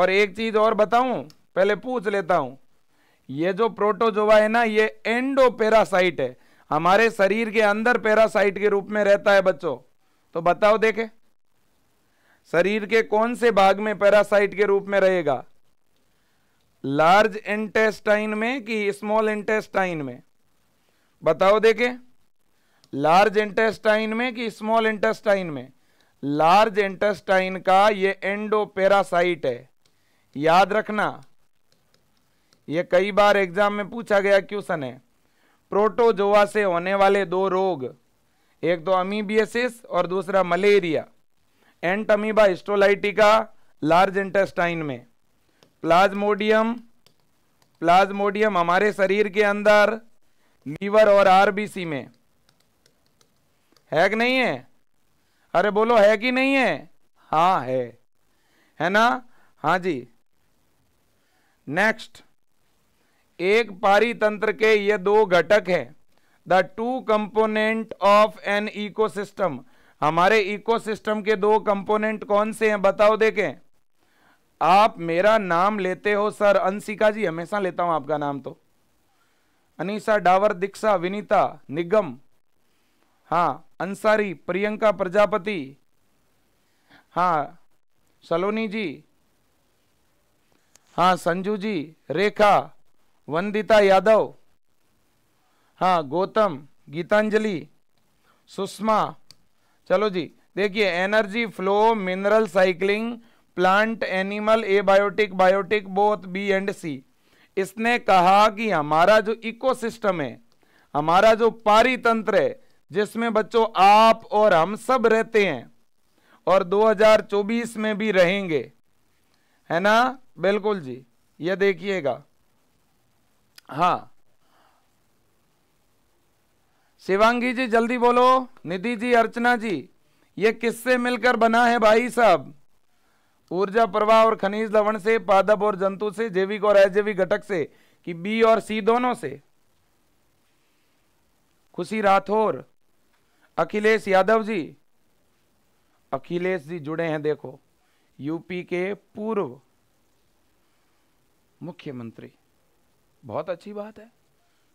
और एक चीज़ और बताऊं पहले पूछ लेता हूं ये जो प्रोटोजोवा है ना ये एंडोपेरासाइट है हमारे शरीर के अंदर पैरासाइट के रूप में रहता है बच्चों तो बताओ देखे शरीर के कौन से भाग में पैरासाइट के रूप में रहेगा लार्ज इंटेस्टाइन में कि स्मॉल इंटेस्टाइन में बताओ देखे लार्ज इंटेस्टाइन में कि स्मॉल इंटेस्टाइन में लार्ज इंटेस्टाइन का ये एंडो पैरासाइट है याद रखना ये कई बार एग्जाम में पूछा गया क्वेश्चन है प्रोटोजोआ से होने वाले दो रोग एक तो अमीबियसिस और दूसरा malaria Entamoeba histolytica large intestine में प्लाज्मोडियम प्लाज्मोडियम हमारे शरीर के अंदर लीवर और आरबीसी में है कि नहीं है अरे बोलो है कि नहीं है हाँ है है ना हाँ जी नेक्स्ट एक पारितंत्र के ये दो घटक हैं the two component of an ecosystem हमारे इकोसिस्टम के दो कंपोनेंट कौन से हैं बताओ देखें आप मेरा नाम लेते हो सर अंशिका जी हमेशा लेता हूं आपका नाम तो अनीसा डावर दीक्षा विनीता निगम हाँ अंसारी प्रियंका प्रजापति हाँ सलोनी जी हाँ संजू जी रेखा वंदिता यादव हाँ गौतम गीतांजलि सुषमा चलो जी देखिए energy flow mineral cycling plant animal abiotic biotic both B and C इसने कहा कि हमारा जो इकोसिस्टम है हमारा जो पारितंत्र है जिसमें बच्चों आप और हम सब रहते हैं और 2024 में भी रहेंगे है ना बिल्कुल जी ये देखिएगा हाँ शिवांगी जी जल्दी बोलो निधि जी अर्चना जी ये किससे मिलकर बना है भाई साहब ऊर्जा प्रवाह और खनिज लवण से पादप और जंतु से जैविक और अजैविक घटक से कि बी और सी दोनों से खुशी राठौर अखिलेश यादव जी अखिलेश जी जुड़े हैं देखो यूपी के पूर्व मुख्यमंत्री बहुत अच्छी बात है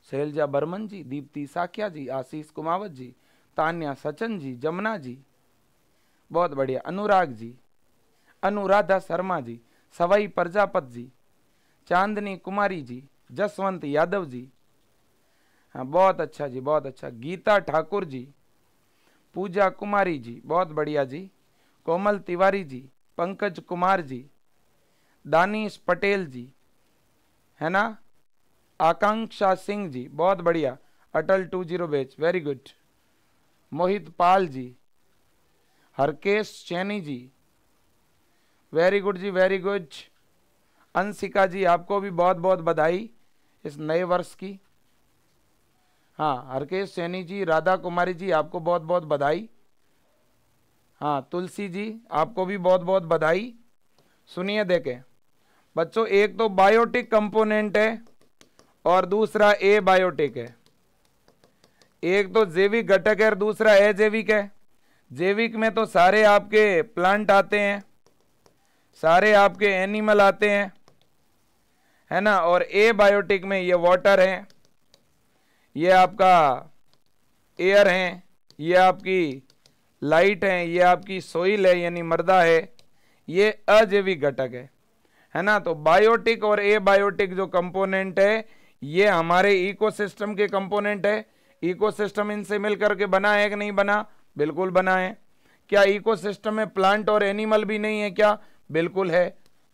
शैलजा बर्मन जी दीप्ति साकिया जी आशीष कुमावत जी तान्या सचन जी जमुना जी बहुत बढ़िया अनुराग जी अनुराधा शर्मा जी सवई प्रजापत जी चांदनी कुमारी जी जसवंत यादव जी हाँ बहुत अच्छा जी बहुत अच्छा गीता ठाकुर जी पूजा कुमारी जी बहुत बढ़िया जी कोमल तिवारी जी पंकज कुमार जी दानिश पटेल जी है ना आकांक्षा सिंह जी बहुत बढ़िया Atal two zero batch very good Mohit Pal ji Harkesh Chaini ji very good जी वेरी गुड अंशिका जी आपको भी बहुत बहुत बधाई इस नए वर्ष की हाँ हरकेश सैनी जी राधा कुमारी जी आपको बहुत बहुत बधाई हाँ तुलसी जी आपको भी बहुत बहुत बधाई सुनिए देखें बच्चों एक तो बायोटिक कंपोनेंट है और दूसरा ए बायोटिक है एक तो जैविक घटक है और दूसरा अजैविक है जैविक में तो सारे आपके प्लांट आते हैं सारे आपके एनिमल आते हैं है ना और ए बायोटिक में ये वाटर है ये आपका एयर है ये आपकी लाइट है ये आपकी सोइल है यानी मर्दा है ये अजैविक घटक है है ना तो बायोटिक और ए बायोटिक जो कंपोनेंट है ये हमारे इकोसिस्टम के कंपोनेंट है इकोसिस्टम इनसे मिल करके बना है कि नहीं बना बिल्कुल बना है क्या इकोसिस्टम में प्लांट और एनिमल भी नहीं है क्या बिल्कुल है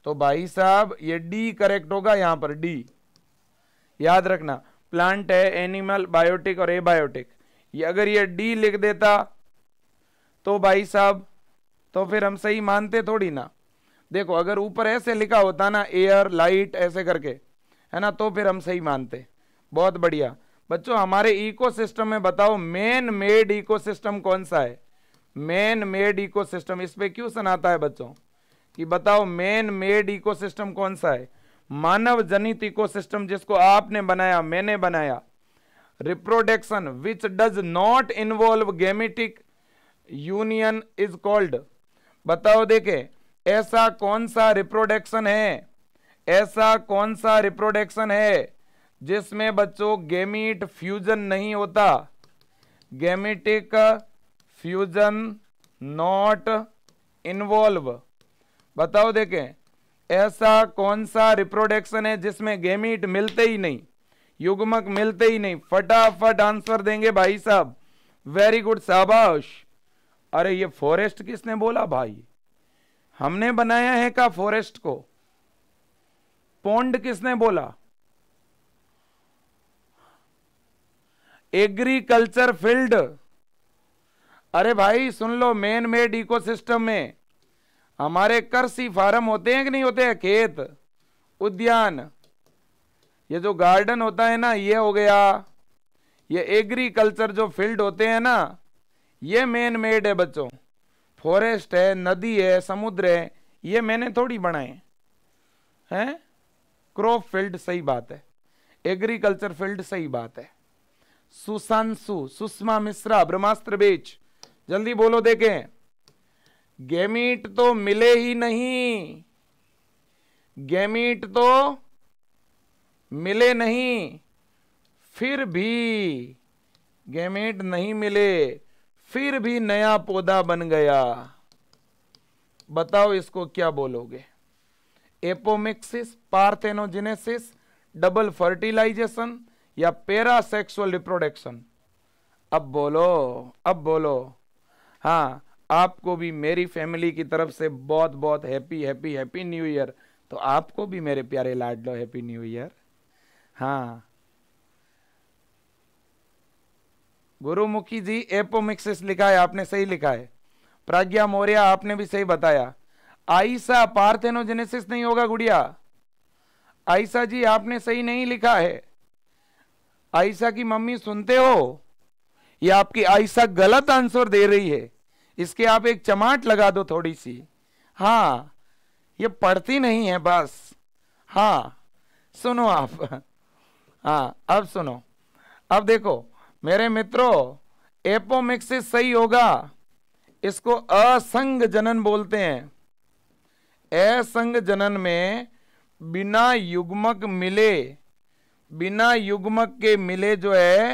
तो भाई साहब ये डी करेक्ट होगा यहां पर डी याद रखना प्लांट है एनिमल बायोटिक और एबायोटिक ये अगर ये डी लिख देता तो भाई साहब तो फिर हम सही मानते थोड़ी ना देखो अगर ऊपर ऐसे लिखा होता ना एयर लाइट ऐसे करके है ना तो फिर हम सही मानते बहुत बढ़िया बच्चों हमारे इकोसिस्टम में बताओ मेन मेड इकोसिस्टम कौन सा है मेन मेड इकोसिस्टम इस पर क्वेश्चन आता है बच्चों कि बताओ मेन मेड इकोसिस्टम कौन सा है मानव जनित इकोसिस्टम जिसको आपने बनाया मैंने बनाया reproduction which does not involve gametic union is called बताओ देखे ऐसा कौन सा रिप्रोडक्शन है ऐसा कौन सा रिप्रोडक्शन है जिसमें बच्चों गेमिट फ्यूजन नहीं होता गेमिटिक फ्यूजन नॉट इन्वॉल्व बताओ देखें ऐसा कौन सा रिप्रोडक्शन है जिसमें गेमिट मिलते ही नहीं युग्मक मिलते ही नहीं फटाफट आंसर देंगे भाई साहब वेरी गुड शाबाश अरे ये फॉरेस्ट किसने बोला भाई हमने बनाया है का फॉरेस्ट को पोंड किसने बोला एग्रीकल्चर फील्ड अरे भाई सुन लो मेन मेड इकोसिस्टम में हमारे कृषि फार्म होते हैं कि नहीं होते हैं खेत उद्यान ये जो गार्डन होता है ना ये हो गया ये एग्रीकल्चर जो फील्ड होते हैं ना ये मेन मेड है बच्चों फॉरेस्ट है नदी है समुद्र है ये मैंने थोड़ी बनाए हैं क्रॉप फील्ड सही बात है एग्रीकल्चर फील्ड सही बात है सुशांशु सुषमा मिश्रा ब्रह्मास्त्र बेच जल्दी बोलो देखें गेमीट तो मिले ही नहीं गेमीट तो मिले नहीं फिर भी गेमीट नहीं मिले फिर भी नया पौधा बन गया बताओ इसको क्या बोलोगे एपोमिक्सिस पार्थेनोजेनेसिस डबल फर्टिलाइजेशन या सेक्सुअल रिप्रोडक्शन अब बोलो अब बोलो हाँ आपको भी मेरी फैमिली की तरफ से बहुत बहुत happy happy happy new year तो आपको भी मेरे प्यारे लाडलो हैप्पी न्यू ईयर हाँ गुरुमुखी जी एपोमिक्सिस लिखा है आपने सही लिखा है प्राज्ञा मौर्य आपने भी सही बताया आईसा पार्थेनोजेनेसिस नहीं होगा गुड़िया आईसा जी आपने सही नहीं लिखा है आईसा की मम्मी सुनते हो ये आपकी आईसा गलत आंसर दे रही है इसके आप एक चमाट लगा दो थोड़ी सी हाँ ये पढ़ती नहीं है बस हाँ सुनो आप हाँ अब सुनो अब देखो मेरे मित्रों एपोमिक्सिस सही होगा इसको असंग जनन बोलते हैं असंग जनन में बिना युग्मक मिले बिना युग्मक के मिले जो है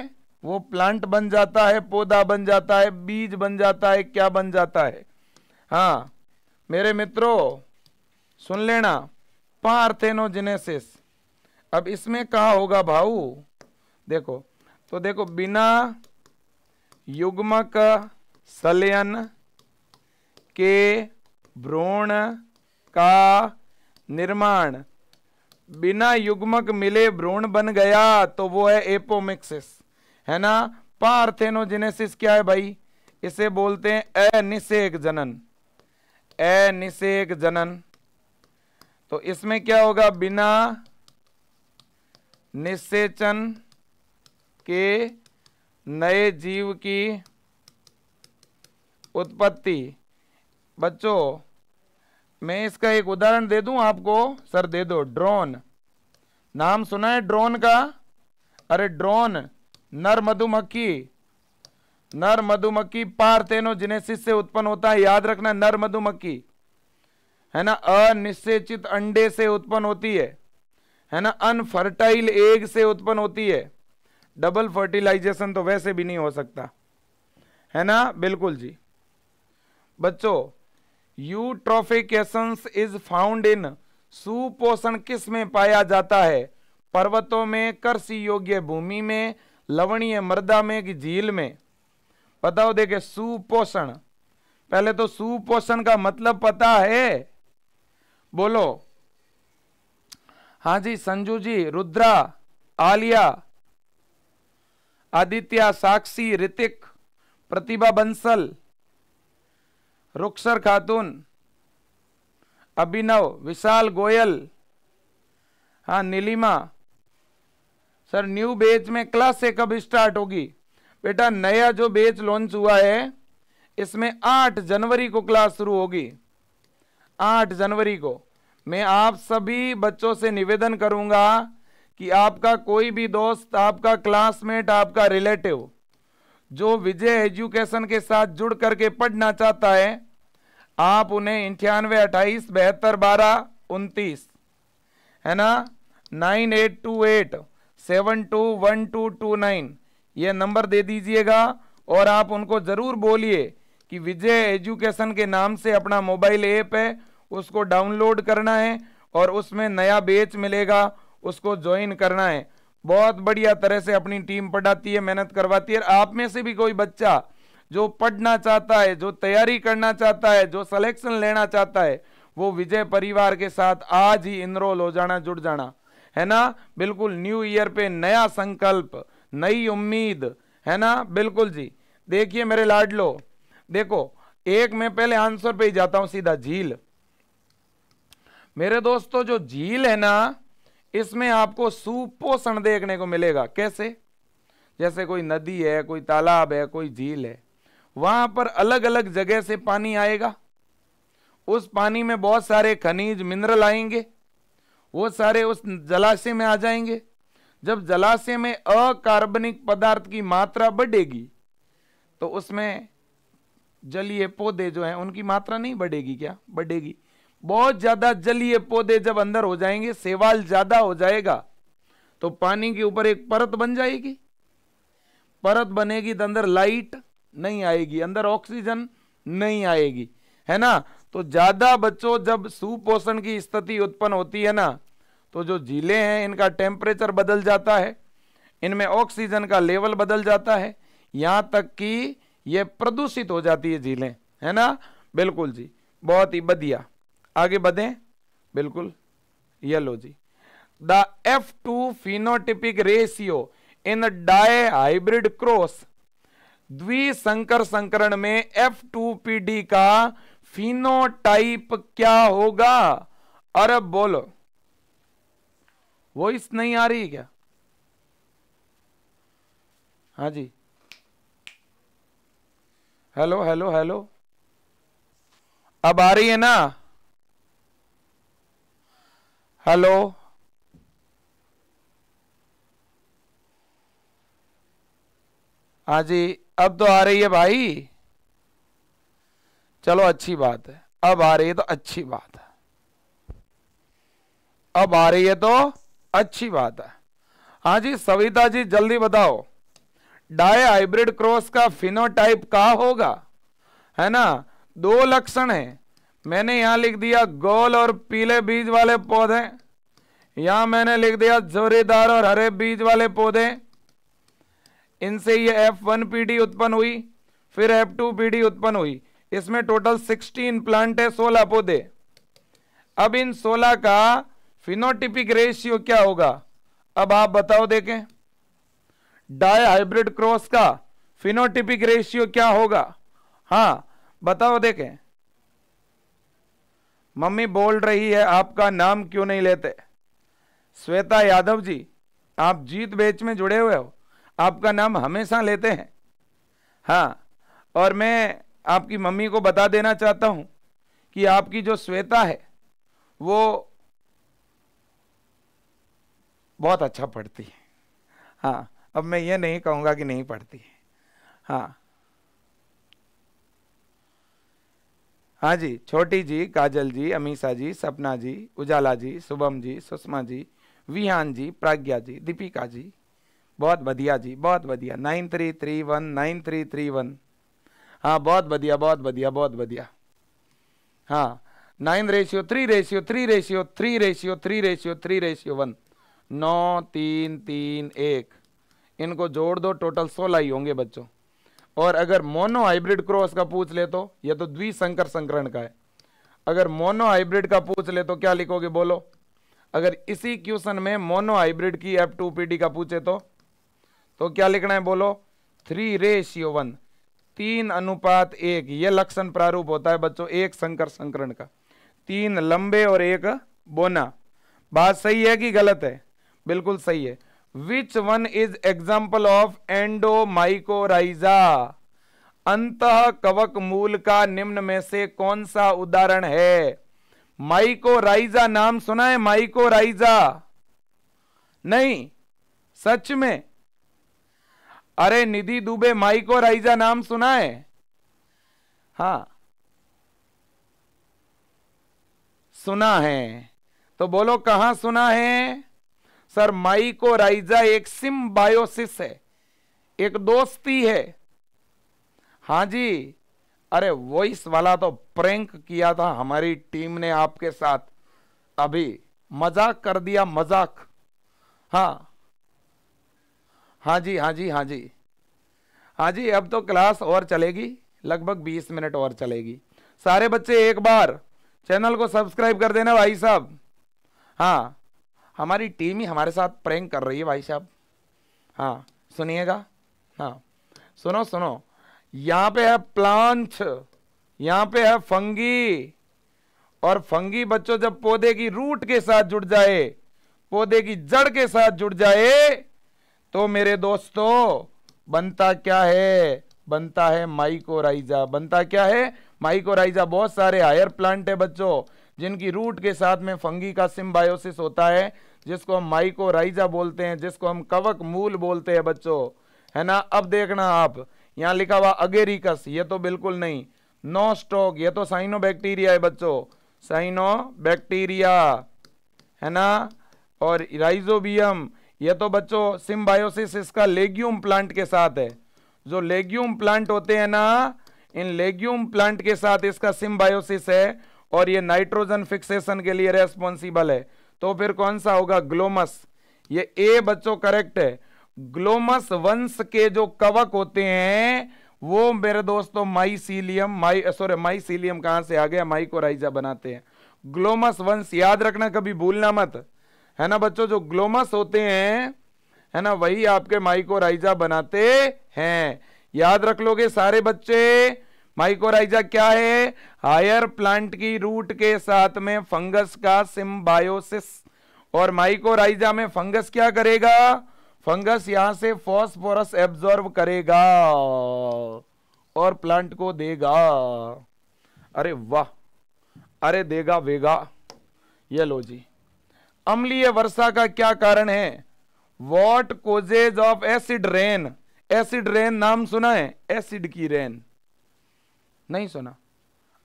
वो प्लांट बन जाता है पौधा बन जाता है बीज बन जाता है क्या बन जाता है हाँ मेरे मित्रों सुन लेना पार्थेनोजेनेसिस अब इसमें कहा होगा भाऊ देखो तो देखो बिना युग्मक सलयन के भ्रूण का निर्माण बिना युग्मक मिले भ्रूण बन गया तो वो है एपोमिक्सिस है ना पार्थेनोजेनेसिस क्या है भाई इसे बोलते हैं अनिषेक जनन अनिषेक जनन तो इसमें क्या होगा बिना निषेचन के नए जीव की उत्पत्ति बच्चों मैं इसका एक उदाहरण दे दूं आपको सर दे दो ड्रोन नाम सुना है ड्रोन का अरे ड्रोन नर मधुमक्खी नर मधुमक्खी जिनेसिस से उत्पन्न होता है याद रखना नर मधुमक्खी है ना अनिश्चित अंडे से उत्पन्न होती है है ना अनफर्टाइल एग से उत्पन्न होती है डबल फर्टिलाइजेशन तो वैसे भी नहीं हो सकता है ना बिल्कुल जी बच्चों यूट्रोफिकेशंस इज फाउंड इन सुपोषण किस में पाया जाता है पर्वतों में कृषि योग्य भूमि में लवणीय मृदा में कि झील में बताओ देखे सुपोषण पहले तो सुपोषण का मतलब पता है बोलो हाँ जी संजू जी रुद्रा आलिया आदित्य साक्षी ऋतिक प्रतिभा बंसल रुक्सर खातून अभिनव विशाल गोयल हाँ नीलिमा सर न्यू बेच में क्लास से कब स्टार्ट होगी बेटा नया जो बेच लॉन्च हुआ है इसमें आठ जनवरी को क्लास शुरू होगी आठ जनवरी को मैं आप सभी बच्चों से निवेदन करूंगा कि आपका कोई भी दोस्त आपका क्लासमेट आपका रिलेटिव जो विजय एजुकेशन के साथ जुड़ करके पढ़ना चाहता है आप उन्हें इंठानवे अट्ठाईस बहत्तर बारह उनतीस है ना nine eight two eight seven two one two two nine ये नंबर दे दीजिएगा और आप उनको ज़रूर बोलिए कि विजय एजुकेशन के नाम से अपना मोबाइल ऐप है उसको डाउनलोड करना है और उसमें नया बेच मिलेगा उसको ज्वाइन करना है बहुत बढ़िया तरह से अपनी टीम पढ़ाती है मेहनत करवाती है आप में से भी कोई बच्चा जो पढ़ना चाहता है जो तैयारी करना चाहता है जो सिलेक्शन लेना चाहता है वो विजय परिवार के साथ आज ही इनरोल हो जाना जुड़ जाना है ना बिल्कुल न्यू ईयर पे नया संकल्प नई उम्मीद है ना बिल्कुल जी देखिए मेरे लाडलो देखो एक मैं पहले आंसर पे ही जाता हूं सीधा झील मेरे दोस्तों जो झील है ना इसमें आपको सुपोषण देखने को मिलेगा कैसे जैसे कोई नदी है कोई तालाब है कोई झील है वहां पर अलग अलग जगह से पानी आएगा उस पानी में बहुत सारे खनिज मिनरल आएंगे वो सारे उस जलाशय में आ जाएंगे जब जलाशय में अकार्बनिक पदार्थ की मात्रा बढ़ेगी तो उसमें जलीय पौधे जो हैं उनकी मात्रा नहीं बढ़ेगी क्या बढ़ेगी बहुत ज़्यादा जलीय पौधे जब अंदर हो जाएंगे सेवाल ज़्यादा हो जाएगा तो पानी के ऊपर एक परत बन जाएगी परत बनेगी तो अंदर लाइट नहीं आएगी अंदर ऑक्सीजन नहीं आएगी है ना तो ज़्यादा बच्चों जब सुपोषण की स्थिति उत्पन्न होती है ना तो जो झीले हैं इनका टेम्परेचर बदल जाता है इनमें ऑक्सीजन का लेवल बदल जाता है यहां तक कि यह प्रदूषित हो जाती है झीलें है ना बिल्कुल जी बहुत ही बढ़िया आगे बढ़े बिल्कुल ये लो जी the F two phenotypic ratio in dihybrid cross द्विसंकर संकरण में एफ टू पी डी का फिनोटाइप क्या होगा अरे बोलो वॉइस नहीं आ रही क्या हाँ जी हेलो हेलो हेलो अब आ रही है ना हेलो हाँ जी अब तो आ रही है भाई चलो अच्छी बात है अब आ रही है तो अच्छी बात है अब आ रही है तो अच्छी बात है हाँ जी सविता जी जल्दी बताओ डाय हाइब्रिड क्रॉस का फिनोटाइप कहा होगा है ना दो लक्षण है मैंने यहां लिख दिया गोल और पीले बीज वाले पौधे यहां मैंने लिख दिया जोरेदार और हरे बीज वाले पौधे इनसे ये एफ वन पीढ़ी उत्पन्न हुई फिर एफ टू पीढ़ी उत्पन्न हुई इसमें टोटल सिक्सटीन प्लांट है सोलह पौधे अब इन सोलह का फिनोटिपिक रेशियो क्या होगा अब आप बताओ देखें डाई हाइब्रिड क्रॉस का फिनोटिपिक रेशियो क्या होगा हाँ बताओ देखें मम्मी बोल रही है आपका नाम क्यों नहीं लेते श्वेता यादव जी आप जीत बेच में जुड़े हुए हो आपका नाम हमेशा लेते हैं हाँ और मैं आपकी मम्मी को बता देना चाहता हूँ कि आपकी जो श्वेता है वो बहुत अच्छा पढ़ती है हाँ अब मैं ये नहीं कहूँगा कि नहीं पढ़ती है हाँ हाँ जी छोटी जी काजल जी अमीषा जी सपना जी उजाला जी शुभम जी सुषमा जी विहान जी प्राज्ञा जी दीपिका जी बहुत बढ़िया जी बहुत बढ़िया nine three three one nine three three one हाँ बहुत बढ़िया बहुत बढ़िया बहुत बढ़िया हाँ nine ratio three ratio three ratio three ratio three ratio three ratio one नौ तीन तीन एक इनको जोड़ दो टोटल सोलह ही होंगे बच्चों और अगर मोनो हाइब्रिड क्रॉस का पूछ ले तो यह तो द्विशंकर संकरण का है अगर मोनो हाइब्रिड का पूछ ले तो क्या लिखोगे बोलो अगर इसी क्वेश्चन में मोनो हाइब्रिड की एफ टू पी डी का पूछे तो तो क्या लिखना है बोलो थ्री रेशियो वन तीन अनुपात एक ये लक्षण प्रारूप होता है बच्चों एक संकर संकरण का तीन लंबे और एक बोना बात सही है कि गलत है बिल्कुल सही है which one is example of endomycorrhiza अंत कवक मूल का निम्न में से कौन सा उदाहरण है माइको राइजा नाम सुना है माइको राइजा नहीं सच में अरे निधि दुबे माइको राइजा नाम सुना है हा सुना है तो बोलो कहा सुना है सर माइको राइजा एक सिम्बायोसिस है एक दोस्ती है हाँ जी अरे वॉइस वाला तो प्रैंक किया था हमारी टीम ने आपके साथ अभी मजाक कर दिया मजाक हाँ हाँ जी हाँ जी हाँ जी हाँ जी अब तो क्लास और चलेगी लगभग बीस मिनट और चलेगी सारे बच्चे एक बार चैनल को सब्सक्राइब कर देना भाई साहब हाँ हमारी टीम ही हमारे साथ प्रैंक कर रही है भाई साहब हाँ सुनिएगा हाँ सुनो सुनो यहां पे है प्लांट यहाँ पे है फंगी और फंगी बच्चों जब पौधे की रूट के साथ जुड़ जाए पौधे की जड़ के साथ जुड़ जाए तो मेरे दोस्तों बनता क्या है बनता है माइकोराइजा बनता क्या है माइकोराइजा बहुत सारे हायर प्लांट है बच्चों जिनकी रूट के साथ में फंगी का सिम्बायोसिस होता है जिसको हम माइकोराइजा बोलते हैं जिसको हम कवक मूल बोलते हैं बच्चों है ना अब देखना आप यहाँ लिखा हुआ अगेरिकस ये तो बिल्कुल नहीं नो स्टोक ये तो साइनो बैक्टीरिया है बच्चों साइनो बैक्टीरिया है ना और राइजोबियम ये तो बच्चों सिम्बायोसिस इसका लेग्यूम प्लांट के साथ है जो लेग्यूम प्लांट होते हैं ना इन लेग्यूम प्लांट के साथ इसका सिम्बायोसिस है और ये नाइट्रोजन फिक्सेशन के लिए रेस्पॉन्सिबल है तो फिर कौन सा होगा ग्लोमस ये ए बच्चों करेक्ट है ग्लोमस वंश के जो कवक होते हैं वो मेरे दोस्तों माइसीलियम माई सॉरी माइसीलियम कहां से आ गया माइकोराइजा बनाते हैं ग्लोमस वंश याद रखना कभी भूलना मत है ना बच्चों जो ग्लोमस होते हैं है ना वही आपके माइकोराइजा बनाते हैं याद रख लोगे सारे बच्चे माइकोराइजा क्या है हायर प्लांट की रूट के साथ में फंगस का सिम्बायोसिस और माइकोराइजा में फंगस क्या करेगा फंगस यहां से फॉस्फोरस एब्जॉर्ब करेगा और प्लांट को देगा अरे वाह अरे देगा वेगा ये लो जी अम्लीय वर्षा का क्या कारण है what causes of acid rain acid rain नाम सुना है एसिड की रेन नहीं सुना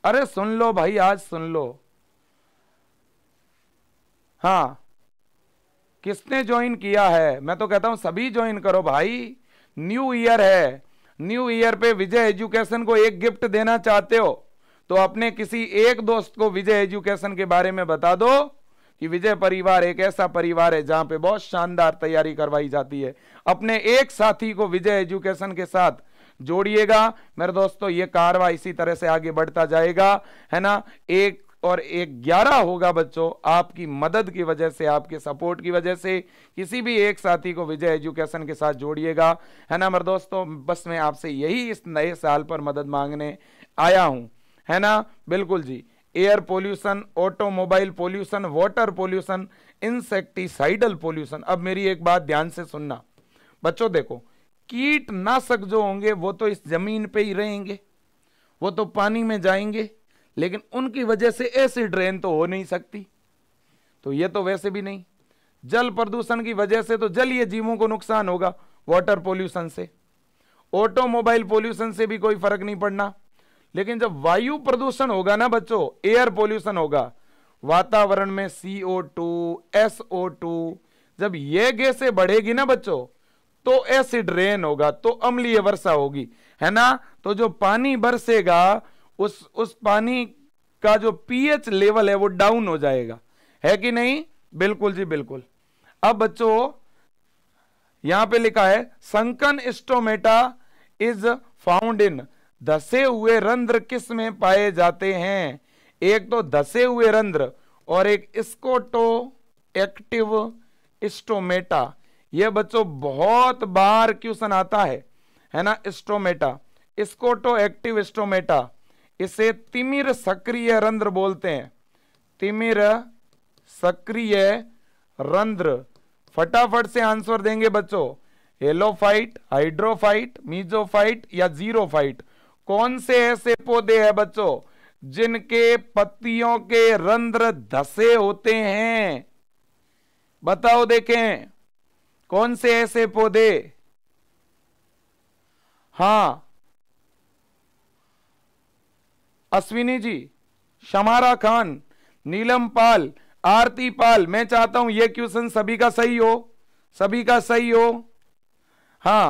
अरे सुन लो भाई आज सुन लो हाँ किसने ज्वाइन किया है मैं तो कहता हूँ सभी ज्वाइन करो भाई न्यू ईयर है न्यू ईयर पे विजय एजुकेशन को एक गिफ्ट देना चाहते हो तो अपने किसी एक दोस्त को विजय एजुकेशन के बारे में बता दो कि विजय परिवार एक ऐसा परिवार है जहां पे बहुत शानदार तैयारी करवाई जाती है अपने एक साथी को विजय एजुकेशन के साथ जोड़िएगा मेरे दोस्तों ये कारवा इसी तरह से आगे बढ़ता जाएगा है ना एक और एक ग्यारह होगा बच्चों आपकी मदद की वजह से आपके सपोर्ट की वजह से किसी भी एक साथी को विजय एजुकेशन के साथ जोड़िएगा है ना मेरे दोस्तों बस मैं आपसे यही इस नए साल पर मदद मांगने आया हूँ है ना बिल्कुल जी air pollution automobile pollution water pollution insecticidal pollution अब मेरी एक बात ध्यान से सुनना बच्चों देखो कीटनाशक जो होंगे वो तो इस जमीन पे ही रहेंगे वो तो पानी में जाएंगे लेकिन उनकी वजह से ऐसी ड्रेन तो हो नहीं सकती तो ये तो वैसे भी नहीं जल प्रदूषण की वजह से तो जलीय जीवों को नुकसान होगा वाटर पोल्यूशन से ऑटोमोबाइल पोल्यूशन से भी कोई फर्क नहीं पड़ना लेकिन जब वायु प्रदूषण होगा ना बच्चों एयर पोल्यूशन होगा वातावरण में C O two S O two जब ये गैसें बढ़ेगी ना बच्चों तो एसिड रेन होगा तो अम्लीय वर्षा होगी है ना तो जो पानी बरसेगा उस उस पानी का जो पीएच लेवल है वो डाउन हो जाएगा है कि नहीं बिल्कुल जी बिल्कुल अब बच्चों यहां पे लिखा है sunken stomata is found in धसे हुए रंध्र किस में पाए जाते हैं एक तो धसे हुए रंध्र और एक स्कोटो एक्टिव स्टोमेटा यह बच्चों बहुत बार क्वेश्चन आता है है ना स्टोमेटा स्कोटो एक्टिव स्टोमेटा इसे तिमिर सक्रिय रंध्र बोलते हैं तिमिर सक्रिय रंध्र फटाफट से आंसर देंगे बच्चों एलोफाइट हाइड्रोफाइट मीजोफाइट या जीरोफाइट कौन से ऐसे पौधे हैं बच्चों जिनके पत्तियों के रंध्र धसे होते हैं बताओ देखें कौन से ऐसे पौधे हां अश्विनी जी शमारा खान नीलम पाल आरती पाल मैं चाहता हूं ये क्वेश्चन सभी का सही हो सभी का सही हो हाँ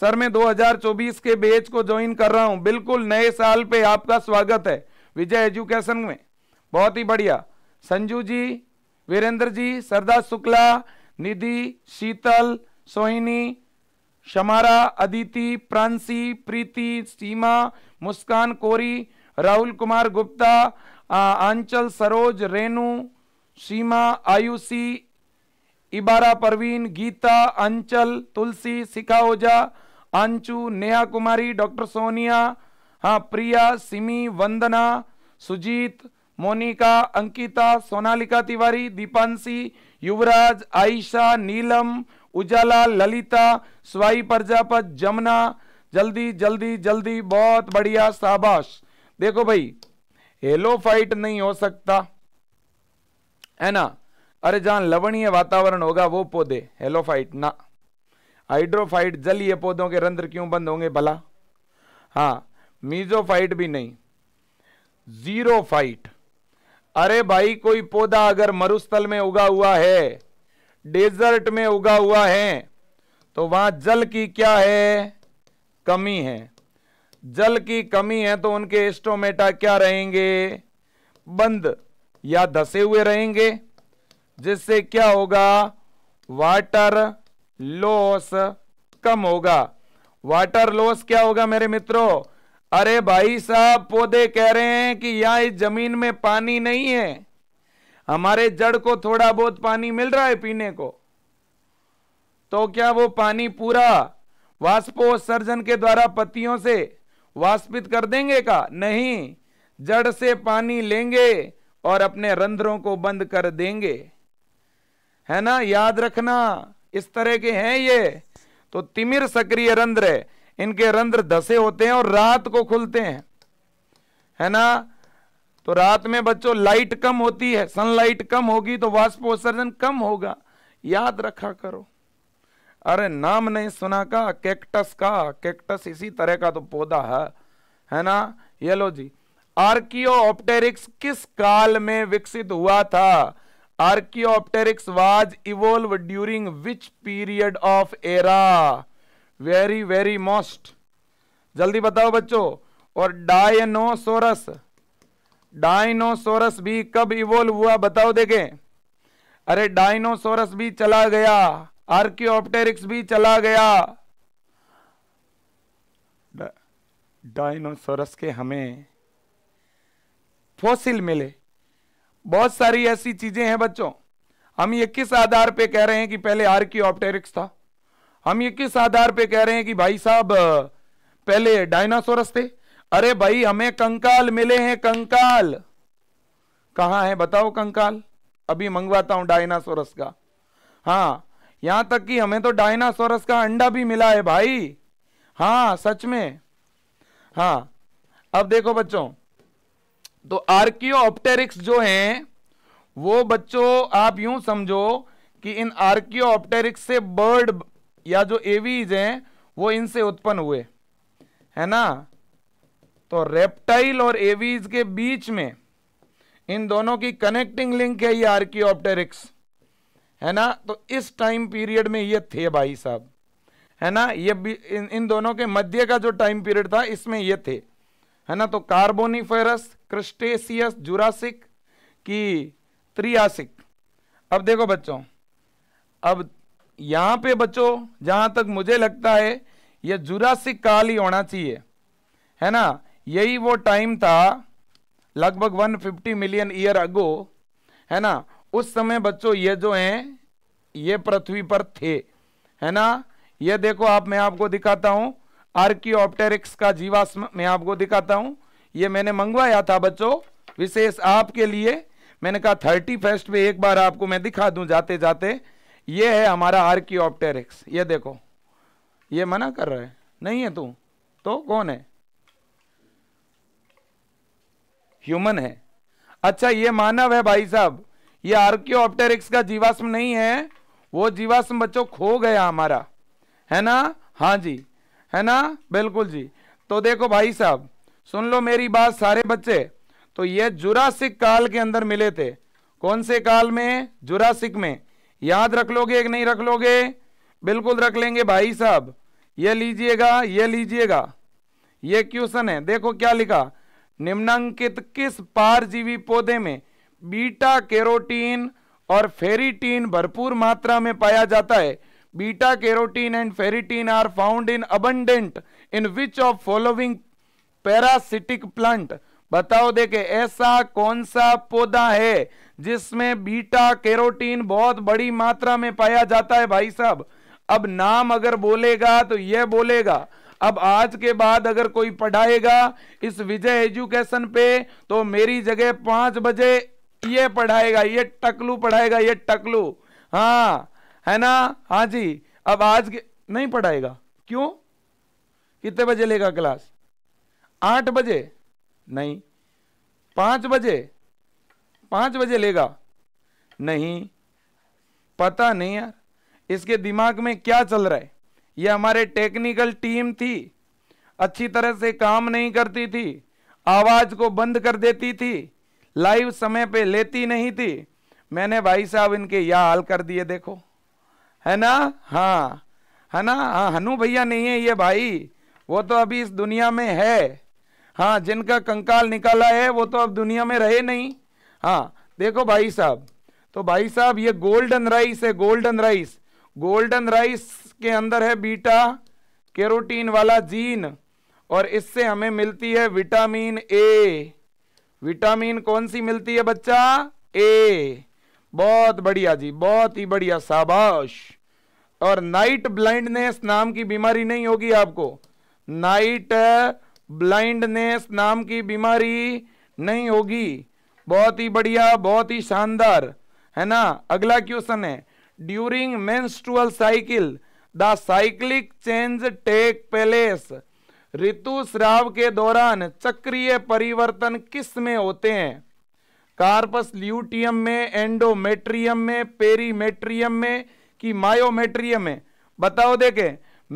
सर मैं 2024 के बेच को ज्वाइन कर रहा हूं बिल्कुल नए साल पे आपका स्वागत है विजय एजुकेशन में बहुत ही बढ़िया संजू जी वीरेंद्र जी सरदार शुक्ला निधि शीतल सोहिनी शमारा अदिति प्रांसी प्रीति सीमा मुस्कान कोरी राहुल कुमार गुप्ता आंचल सरोज रेनू सीमा आयुषी इबारा परवीन गीता अंचल तुलसी सिखा ओझा आंचु नेहा कुमारी डॉक्टर सोनिया हाँ प्रिया सिमी वंदना सुजीत मोनिका अंकिता सोनालिका तिवारी दीपांशी युवराज आयशा नीलम उजाला ललिता स्वाई प्रजापत जमुना जल्दी जल्दी जल्दी बहुत बढ़िया शाबाश देखो भाई हेलो फाइट नहीं हो सकता है ना अरे जहां लवणीय वातावरण होगा वो पौधे हेलो फाइट ना हाइड्रोफाइट जलीय पौधों के रंध्र क्यों बंद होंगे भला हाँ मीजोफाइट भी नहीं जीरो फाइट अरे भाई कोई पौधा अगर मरुस्थल में उगा हुआ है डेजर्ट में उगा हुआ है तो वहां जल की क्या है कमी है जल की कमी है तो उनके स्टोमेटा क्या रहेंगे बंद या धसे हुए रहेंगे जिससे क्या होगा वाटर लॉस कम होगा वाटर लॉस क्या होगा मेरे मित्रों अरे भाई साहब पौधे कह रहे हैं कि यहां इस जमीन में पानी नहीं है हमारे जड़ को थोड़ा बहुत पानी मिल रहा है पीने को तो क्या वो पानी पूरा वाष्पोत्सर्जन के द्वारा पत्तियों से वास्पित कर देंगे का नहीं जड़ से पानी लेंगे और अपने रंध्रों को बंद कर देंगे है ना याद रखना इस तरह के हैं ये तो तिमिर सक्रिय रंध्र इनके रंध्र धसे होते हैं और रात को खुलते हैं है ना तो रात में बच्चों लाइट कम होती है सनलाइट कम होगी तो वाष्पोत्सर्जन कम होगा याद रखा करो अरे नाम नहीं सुना का कैक्टस का कैक्टस इसी तरह का तो पौधा है है ना ये लो जी आर्कियो ऑप्टेरिक्स किस काल में विकसित हुआ था Archaeopteryx was evolve during which period of era very very most जल्दी बताओ बच्चों और डायनोसोरस डायनोसोरस भी कब इवोल्व हुआ बताओ देखें अरे डायनोसोरस भी चला गया आर्क्योप्टेरिक्स भी चला गया डायनोसोरस के हमें फोसिल मिले बहुत सारी ऐसी चीजें हैं बच्चों हम ये किस आधार पे कह रहे हैं कि पहले आर्क्योप्टेरिक्स था हम ये किस आधार पे कह रहे हैं कि भाई साहब पहले डायनासोरस थे अरे भाई हमें कंकाल मिले हैं कंकाल कहा है बताओ कंकाल अभी मंगवाता हूं डायनासोरस का हाँ यहां तक कि हमें तो डायनासोरस का अंडा भी मिला है भाई हाँ सच में हाँ अब देखो बच्चों तो ऑप्टेरिक्स जो है वो बच्चों आप यूं समझो कि इन ऑप्टेरिक्स से बर्ड या जो एवीज हैं वो इनसे उत्पन्न हुए है ना तो रेप्टाइल और एवीज के बीच में इन दोनों की कनेक्टिंग लिंक है ये आर्कियोप्टेरिक्स है ना तो इस टाइम पीरियड में ये थे भाई साहब है ना ये इन, इन दोनों के मध्य का जो टाइम पीरियड था इसमें ये थे है ना तो कार्बोनिफेरस क्रिस्टेसियस जुरासिक की त्रियासिक अब देखो बच्चों अब यहाँ पे बच्चों जहाँ तक मुझे लगता है ये जुरासिक काल ही होना चाहिए है ना यही वो टाइम था लगभग 150 मिलियन ईयर अगो है ना उस समय बच्चों ये जो हैं ये पृथ्वी पर थे है ना ये देखो आप मैं आपको दिखाता हूं आर्कियोप्टेरिक्स का जीवाश्म मैं आपको दिखाता हूं ये मैंने मंगवाया था बच्चों विशेष आपके लिए मैंने कहा थर्टी फर्स्ट में एक बार आपको मैं दिखा दूं जाते जाते ये है हमारा आर्कियोप्टेरिक्स ये देखो ये मना कर रहा है नहीं है तू तो कौन है ह्यूमन है अच्छा ये मानव है भाई साहब ये आर्क्योप्टेरिक्स का जीवाश्म नहीं है वो जीवाश्म बच्चों खो गया हमारा है ना हाँ जी है ना बिल्कुल जी तो देखो भाई साहब सुन लो मेरी बात सारे बच्चे तो ये जुरासिक काल के अंदर मिले थे कौन से काल में जुरासिक में याद रख लोगे एक नहीं रख लोगे बिल्कुल रख लेंगे भाई साहब ये लीजिएगा ये लीजिएगा ये क्वेश्चन है देखो क्या लिखा निम्नांकित किस पारजीवी पौधे में बीटा कैरोटीन और फेरिटीन भरपूर मात्रा में पाया जाता है beta carotene and ferritin are found in abundant in which of following parasitic plant बताओ देखे ऐसा कौन सा पौधा है जिसमें बीटा कैरोटीन बहुत बड़ी मात्रा में पाया जाता है भाई साहब अब नाम अगर बोलेगा तो यह बोलेगा अब आज के बाद अगर कोई पढ़ाएगा इस विजय एजुकेशन पे तो मेरी जगह पांच बजे ये पढ़ाएगा ये टकलू पढ़ाएगा ये टकलू हाँ है ना हाँ जी अब आज के नहीं पढ़ाएगा क्यों कितने बजे लेगा क्लास आठ बजे नहीं पाँच बजे पाँच बजे लेगा नहीं पता नहीं यार इसके दिमाग में क्या चल रहा है ये हमारे टेक्निकल टीम थी अच्छी तरह से काम नहीं करती थी आवाज़ को बंद कर देती थी लाइव समय पे लेती नहीं थी मैंने भाई साहब इनके यह हाल कर दिए देखो है ना हाँ है ना हाँ हनु भैया नहीं है ये भाई वो तो अभी इस दुनिया में है हाँ जिनका कंकाल निकाला है वो तो अब दुनिया में रहे नहीं हाँ देखो भाई साहब तो भाई साहब ये गोल्डन राइस है गोल्डन राइस गोल्डन राइस के अंदर है बीटा केरोटीन वाला जीन और इससे हमें मिलती है विटामिन ए विटामिन कौन सी मिलती है बच्चा ए बहुत बढ़िया जी बहुत ही बढ़िया शाबाश और नाइट ब्लाइंडनेस नाम की बीमारी नहीं होगी आपको नाइट ब्लाइंडनेस नाम की बीमारी नहीं होगी बहुत ही बढ़िया बहुत ही शानदार है ना अगला क्वेश्चन है during menstrual cycle the cyclic change take place ऋतु श्राव के दौरान चक्रीय परिवर्तन किस में होते हैं कार्पस ल्यूटियम में एंडोमेट्रियम में पेरीमेट्रियम में कि मायोमेट्रियम में बताओ देखे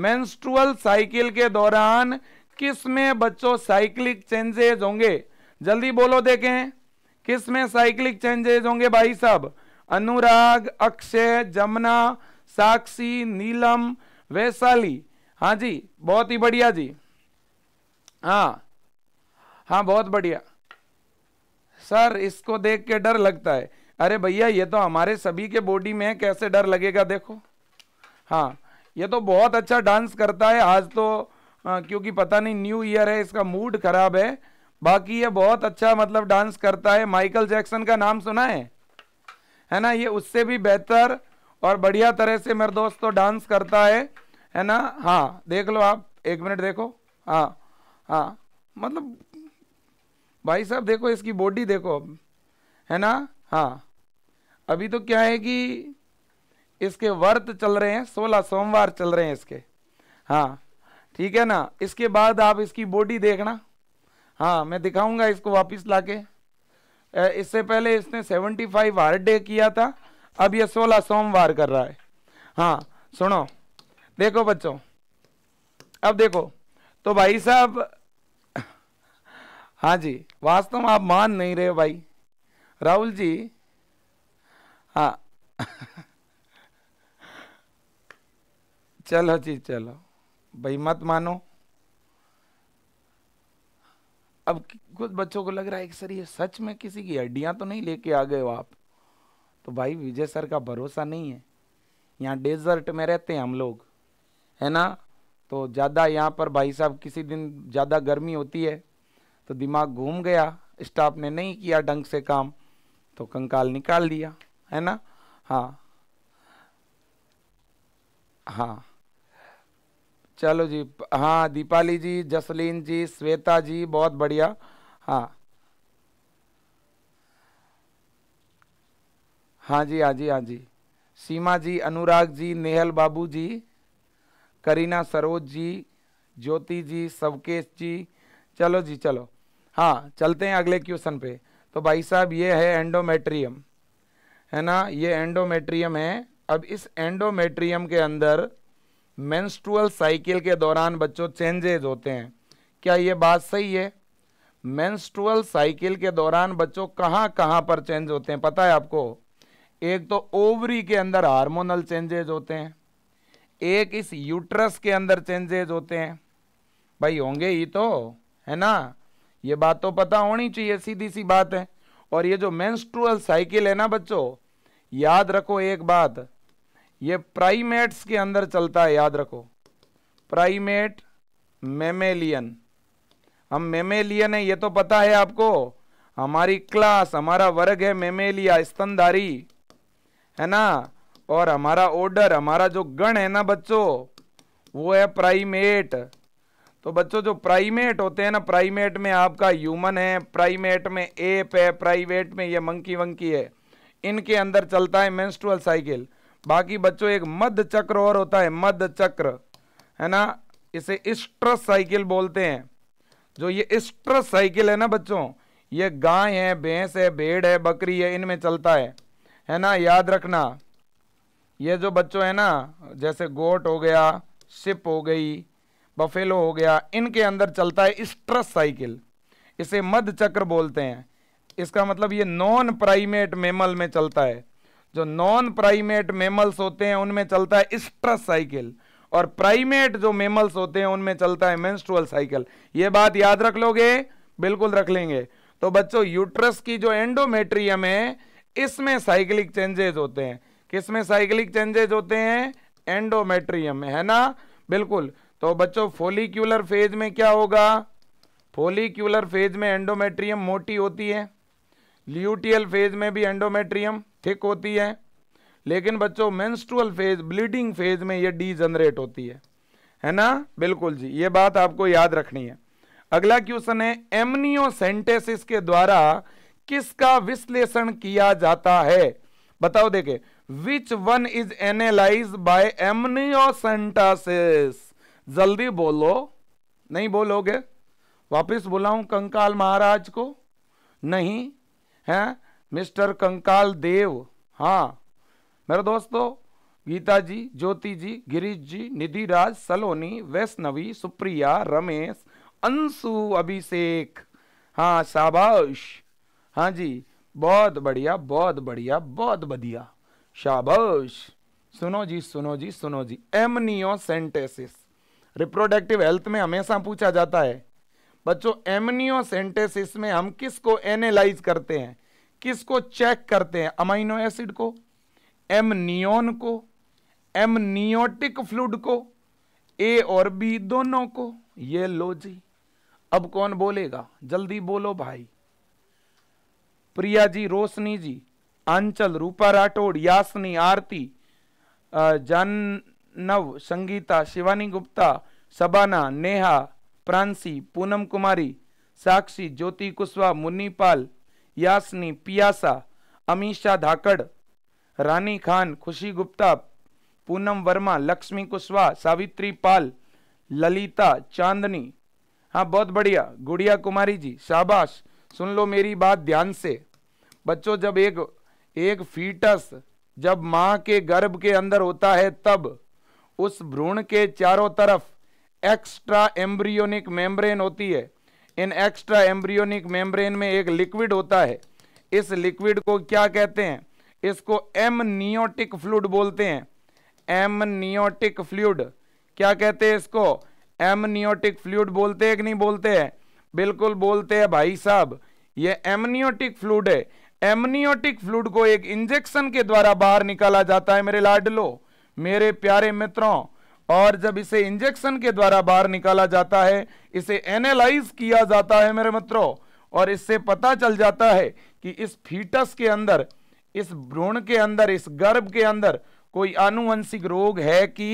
मेंस्ट्रुअल साइकिल के दौरान किस में बच्चों साइक्लिक चेंजेज होंगे जल्दी बोलो देखें किस में साइक्लिक चेंजेज होंगे भाई साहब अनुराग अक्षय जमुना साक्षी नीलम वैशाली हाँ जी बहुत ही बढ़िया जी हाँ हाँ बहुत बढ़िया सर इसको देख के डर लगता है अरे भैया ये तो हमारे सभी के बॉडी में है कैसे डर लगेगा देखो हाँ ये तो बहुत अच्छा डांस करता है आज तो आ, क्योंकि पता नहीं न्यू ईयर है इसका मूड खराब है बाकी ये बहुत अच्छा मतलब डांस करता है माइकल जैक्सन का नाम सुना है है ना ये उससे भी बेहतर और बढ़िया तरह से मेरे दोस्त तो डांस करता है है ना हाँ देख लो आप एक मिनट देखो हाँ हाँ मतलब भाई साहब देखो इसकी बॉडी देखो अब है ना हाँ अभी तो क्या है कि इसके वर्त चल रहे हैं सोलह सोमवार चल रहे हैं इसके हाँ ठीक है ना इसके बाद आप इसकी बॉडी देखना हाँ मैं दिखाऊंगा इसको वापस लाके इससे पहले इसने सेवेंटी फाइव हार्ड डे किया था अब ये सोलह सोमवार कर रहा है हाँ सुनो देखो बच्चों अब देखो तो भाई साहब हाँ जी वास्तव में आप मान नहीं रहे भाई राहुल जी हाँ चलो जी चलो भाई मत मानो अब कुछ बच्चों को लग रहा है कि सर ये सच में किसी की हड्डियां तो नहीं लेके आ गए हो आप तो भाई विजय सर का भरोसा नहीं है यहाँ डेजर्ट में रहते हैं हम लोग है ना तो ज़्यादा यहाँ पर भाई साहब किसी दिन ज़्यादा गर्मी होती है तो दिमाग घूम गया स्टाफ ने नहीं किया ढंग से काम तो कंकाल निकाल दिया है ना हाँ हाँ चलो जी हाँ दीपाली जी जसलीन जी श्वेता जी बहुत बढ़िया हाँ हाँ जी हाँ जी हाँ जी सीमा जी अनुराग जी नेहल बाबू जी करीना सरोज जी ज्योति जी सबकेश जी चलो जी चलो हाँ चलते हैं अगले क्वेश्चन पे तो भाई साहब ये है एंडोमेट्रियम है ना ये एंडोमेट्रियम है अब इस एंडोमेट्रियम के अंदर मेंस्ट्रुअल साइकिल के दौरान बच्चों चेंजेज होते हैं क्या ये बात सही है मेंस्ट्रुअल साइकिल के दौरान बच्चों कहाँ कहाँ पर चेंज होते हैं पता है आपको एक तो ओवरी के अंदर हार्मोनल चेंजेज होते हैं एक इस यूट्रस के अंदर चेंजेज होते हैं भाई होंगे ही तो है ना ये बात तो पता होनी चाहिए सीधी सी बात है और ये जो मेंस्ट्रुअल साइकिल है ना बच्चों याद रखो एक बात ये प्राइमेट्स के अंदर चलता है याद रखो प्राइमेट मेमेलियन हम मेमेलियन है ये तो पता है आपको हमारी क्लास हमारा वर्ग है मेमेलिया स्तनधारी है ना और हमारा ऑर्डर हमारा जो गण है ना बच्चों वो है प्राइमेट तो बच्चों जो प्राइमेट होते हैं ना प्राइमेट में आपका ह्यूमन है प्राइमेट में एप है प्राइवेट में ये मंकी वंकी है इनके अंदर चलता है मेंस्ट्रुअल साइकिल बाकी बच्चों एक मध्य चक्र और होता है मध्य चक्र है ना इसे स्ट्रस साइकिल बोलते हैं जो ये स्ट्रस साइकिल है ना बच्चों ये गाय है भैंस है भेड़ है बकरी है इनमें चलता है है ना याद रखना ये जो बच्चों है ना जैसे गोट हो गया शिप हो गई बफेलो हो गया इनके अंदर चलता है स्ट्रस साइकिल इसे मध्य चक्र बोलते हैं इसका मतलब ये नॉन प्राइमेट मेमल में चलता है जो नॉन प्राइमेट मेमल्स होते हैं उनमें चलता है स्ट्रस साइकिल और प्राइमेट जो मेमल्स होते हैं उनमें चलता है मेंस्ट्रुअल साइकिल ये बात याद रख लोगे बिल्कुल रख लेंगे तो बच्चों यूट्रस की जो एंडोमेट्रियम है इसमें साइकिलिक चेंजेज होते हैं किसमें साइकिलिक चेंजेज होते हैं एंडोमेट्रियम में है ना बिल्कुल तो बच्चों फोलिक्यूलर फेज में क्या होगा फोलिक्यूलर फेज में एंडोमेट्रियम मोटी होती है ल्यूटियल फेज में भी एंडोमेट्रियम थिक होती है लेकिन बच्चों मेंस्ट्रुअल फेज ब्लीडिंग फेज में ये डी जनरेट होती है है ना बिल्कुल जी ये बात आपको याद रखनी है अगला क्वेश्चन है एमनियोसेंटेसिस के द्वारा किसका विश्लेषण किया जाता है बताओ देखे which one is analyse by amniocentesis जल्दी बोलो नहीं बोलोगे वापस बुलाऊं कंकाल महाराज को नहीं है मिस्टर कंकाल देव हाँ मेरे दोस्तों गीता जी ज्योति जी गिरीश जी निधि राज सलोनी वैष्णवी सुप्रिया रमेश अंशु अभिषेक हाँ शाबाश हाँ जी बहुत बढ़िया बहुत बढ़िया बहुत बढ़िया शाबाश सुनो जी सुनो जी सुनो जी एमनियो सेंटेसिस रिप्रोडक्टिव हेल्थ में हमेशा पूछा जाता है बच्चों एमनियोसेंटेसिस में हम किसको एनालाइज करते हैं किसको चेक करते हैं अमाइनो एसिड को एमनियोन को एमनियोटिक फ्लूड को ए और बी दोनों को ये लो जी अब कौन बोलेगा जल्दी बोलो भाई प्रिया जी रोशनी जी आंचल रूपा राठौड़ यासनी आरती जानव संगीता शिवानी गुप्ता सबाना नेहा प्रांसी पूनम कुमारी साक्षी ज्योति कुशवा मुन्नीपाल यासनी पियासा अमीशा धाकड़ रानी खान खुशी गुप्ता पूनम वर्मा लक्ष्मी कुशवाहा सावित्री पाल ललिता चांदनी हाँ बहुत बढ़िया गुड़िया कुमारी जी शाबाश सुन लो मेरी बात ध्यान से बच्चों जब एक एक फीटस जब माँ के गर्भ के अंदर होता है तब उस भ्रूण के चारों तरफ एक्स्ट्रा एम्ब्रियोनिक मेम्ब्रेन होती है इन एक्स्ट्रा एम्ब्रियोनिक मेम्ब्रेन में एक लिक्विड होता है इस लिक्विड को क्या कहते हैं इसको एम नियोटिक फ्लूड बोलते हैं एम नियोटिक फ्लूड क्या कहते हैं इसको एम नियोटिक फ्लूड बोलते हैं कि नहीं बोलते हैं बिल्कुल बोलते हैं भाई साहब ये एमनियोटिक फ्लूड है एमनियोटिक फ्लूड को एक इंजेक्शन के द्वारा बाहर निकाला जाता है मेरे लाडलो मेरे प्यारे मित्रों और जब इसे इंजेक्शन के द्वारा बाहर निकाला जाता है इसे एनालाइज किया जाता है मेरे मित्रों और इससे पता चल जाता है कि इस फीटस के अंदर इस भ्रूण के अंदर इस गर्भ के अंदर कोई आनुवंशिक रोग है कि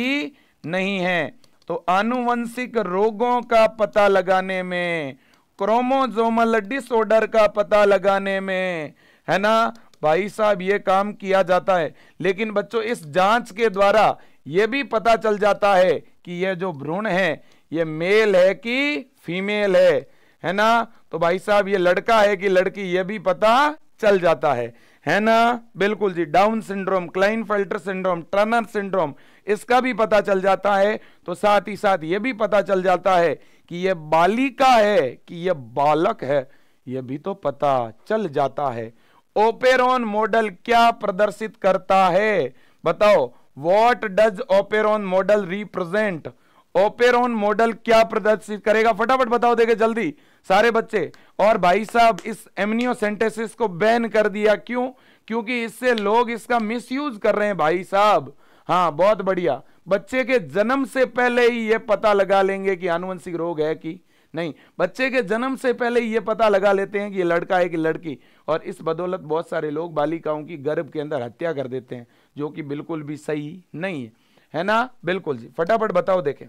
नहीं है तो आनुवंशिक रोगों का पता लगाने में क्रोमोजोमल डिसऑर्डर का पता लगाने में है ना भाई साहब ये काम किया जाता है लेकिन बच्चों इस जांच के द्वारा ये भी पता चल जाता है कि यह जो भ्रूण है ये मेल है कि फीमेल है है ना तो भाई साहब ये लड़का है कि लड़की ये भी पता चल जाता है है ना बिल्कुल जी Down syndrome Klinefelter syndrome Turner syndrome इसका भी पता चल जाता है तो साथ ही साथ ये भी पता चल जाता है कि ये बालिका है कि ये बालक है ये भी तो पता चल जाता है ओपेरॉन मॉडल क्या प्रदर्शित करता है बताओ what does operon model represent operon model क्या प्रदर्शित करेगा फटाफट बताओ देखे जल्दी सारे बच्चे और भाई साहब इस एमनियोसेंटेसिस को बैन कर दिया क्यों क्योंकि इससे लोग इसका मिसयूज कर रहे हैं भाई साहब हाँ बहुत बढ़िया बच्चे के जन्म से पहले ही ये पता लगा लेंगे कि आनुवंशिक रोग है कि नहीं बच्चे के जन्म से पहले ये पता लगा लेते हैं कि ये लड़का है कि लड़की और इस बदौलत बहुत सारे लोग बालिकाओं की गर्भ के अंदर हत्या कर देते हैं जो कि बिल्कुल भी सही नहीं है है ना बिल्कुल जी फटाफट बताओ देखें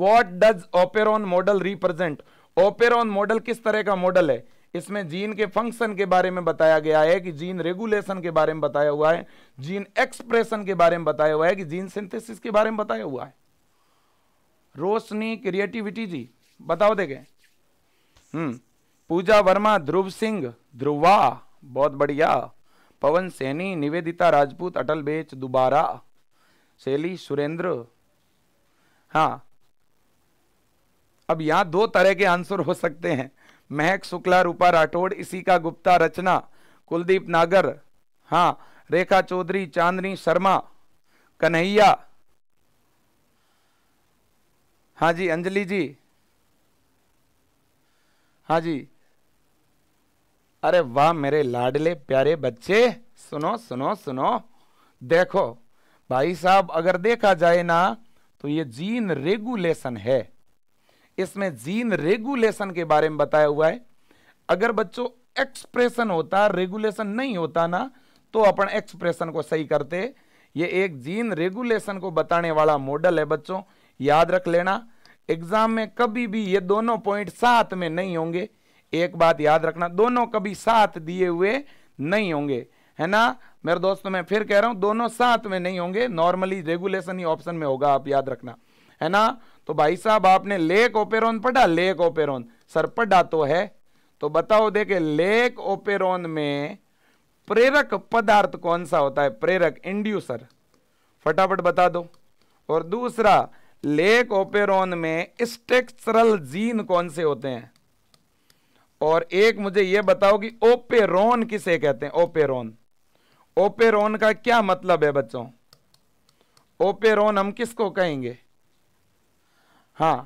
what does operon model represent operon model किस तरह का मॉडल है इसमें जीन के फंक्शन के बारे में बताया गया है कि जीन रेगुलेशन के बारे में बताया हुआ है जीन एक्सप्रेशन के बारे में बताया हुआ है कि जीन सिंथेसिस के बारे में बताया हुआ है रोशनी क्रिएटिविटी जी बताओ देखे हम्म पूजा वर्मा ध्रुव सिंह ध्रुवा बहुत बढ़िया पवन सैनी निवेदिता राजपूत अटल बेच दुबारा शैली सुरेंद्र हाँ अब यहां दो तरह के आंसर हो सकते हैं महक शुक्ला रूपा राठौड़ इसी का गुप्ता रचना कुलदीप नागर हाँ रेखा चौधरी चांदनी शर्मा कन्हैया हाँ जी अंजलि जी हाँ जी अरे वाह मेरे लाडले प्यारे बच्चे सुनो सुनो सुनो देखो भाई साहब अगर देखा जाए ना तो ये जीन रेगुलेशन है इसमें जीन रेगुलेशन के बारे में बताया हुआ है अगर बच्चों एक्सप्रेशन होता रेगुलेशन नहीं होता ना तो अपन एक्सप्रेशन को सही करते ये एक जीन रेगुलेशन को बताने वाला मॉडल है बच्चों याद रख लेना एग्जाम में कभी भी ये दोनों पॉइंट साथ में नहीं होंगे एक बात याद रखना दोनों कभी साथ दिए हुए नहीं होंगे है ना मेरे दोस्तों मैं फिर कह रहा हूँ दोनों साथ में नहीं होंगे नॉर्मली रेगुलेशन ही ऑप्शन में होगा आप याद रखना है ना तो भाई साहब आपने लेक ओपेरोन पढ़ा लेक ओपेरोन सर पढ़ा तो है तो बताओ देखे लेक ओपेरोन में प्रेरक पदार्थ कौन सा होता है प्रेरक इंड्यूसर फटाफट बता दो और दूसरा लेक ओपेरोन में स्ट्रक्चरल जीन कौन से होते हैं और एक मुझे यह बताओ कि ओपेरोन किसे कहते हैं ओपेरोन ओपेरोन का क्या मतलब है बच्चों ओपेरोन हम किसको कहेंगे हाँ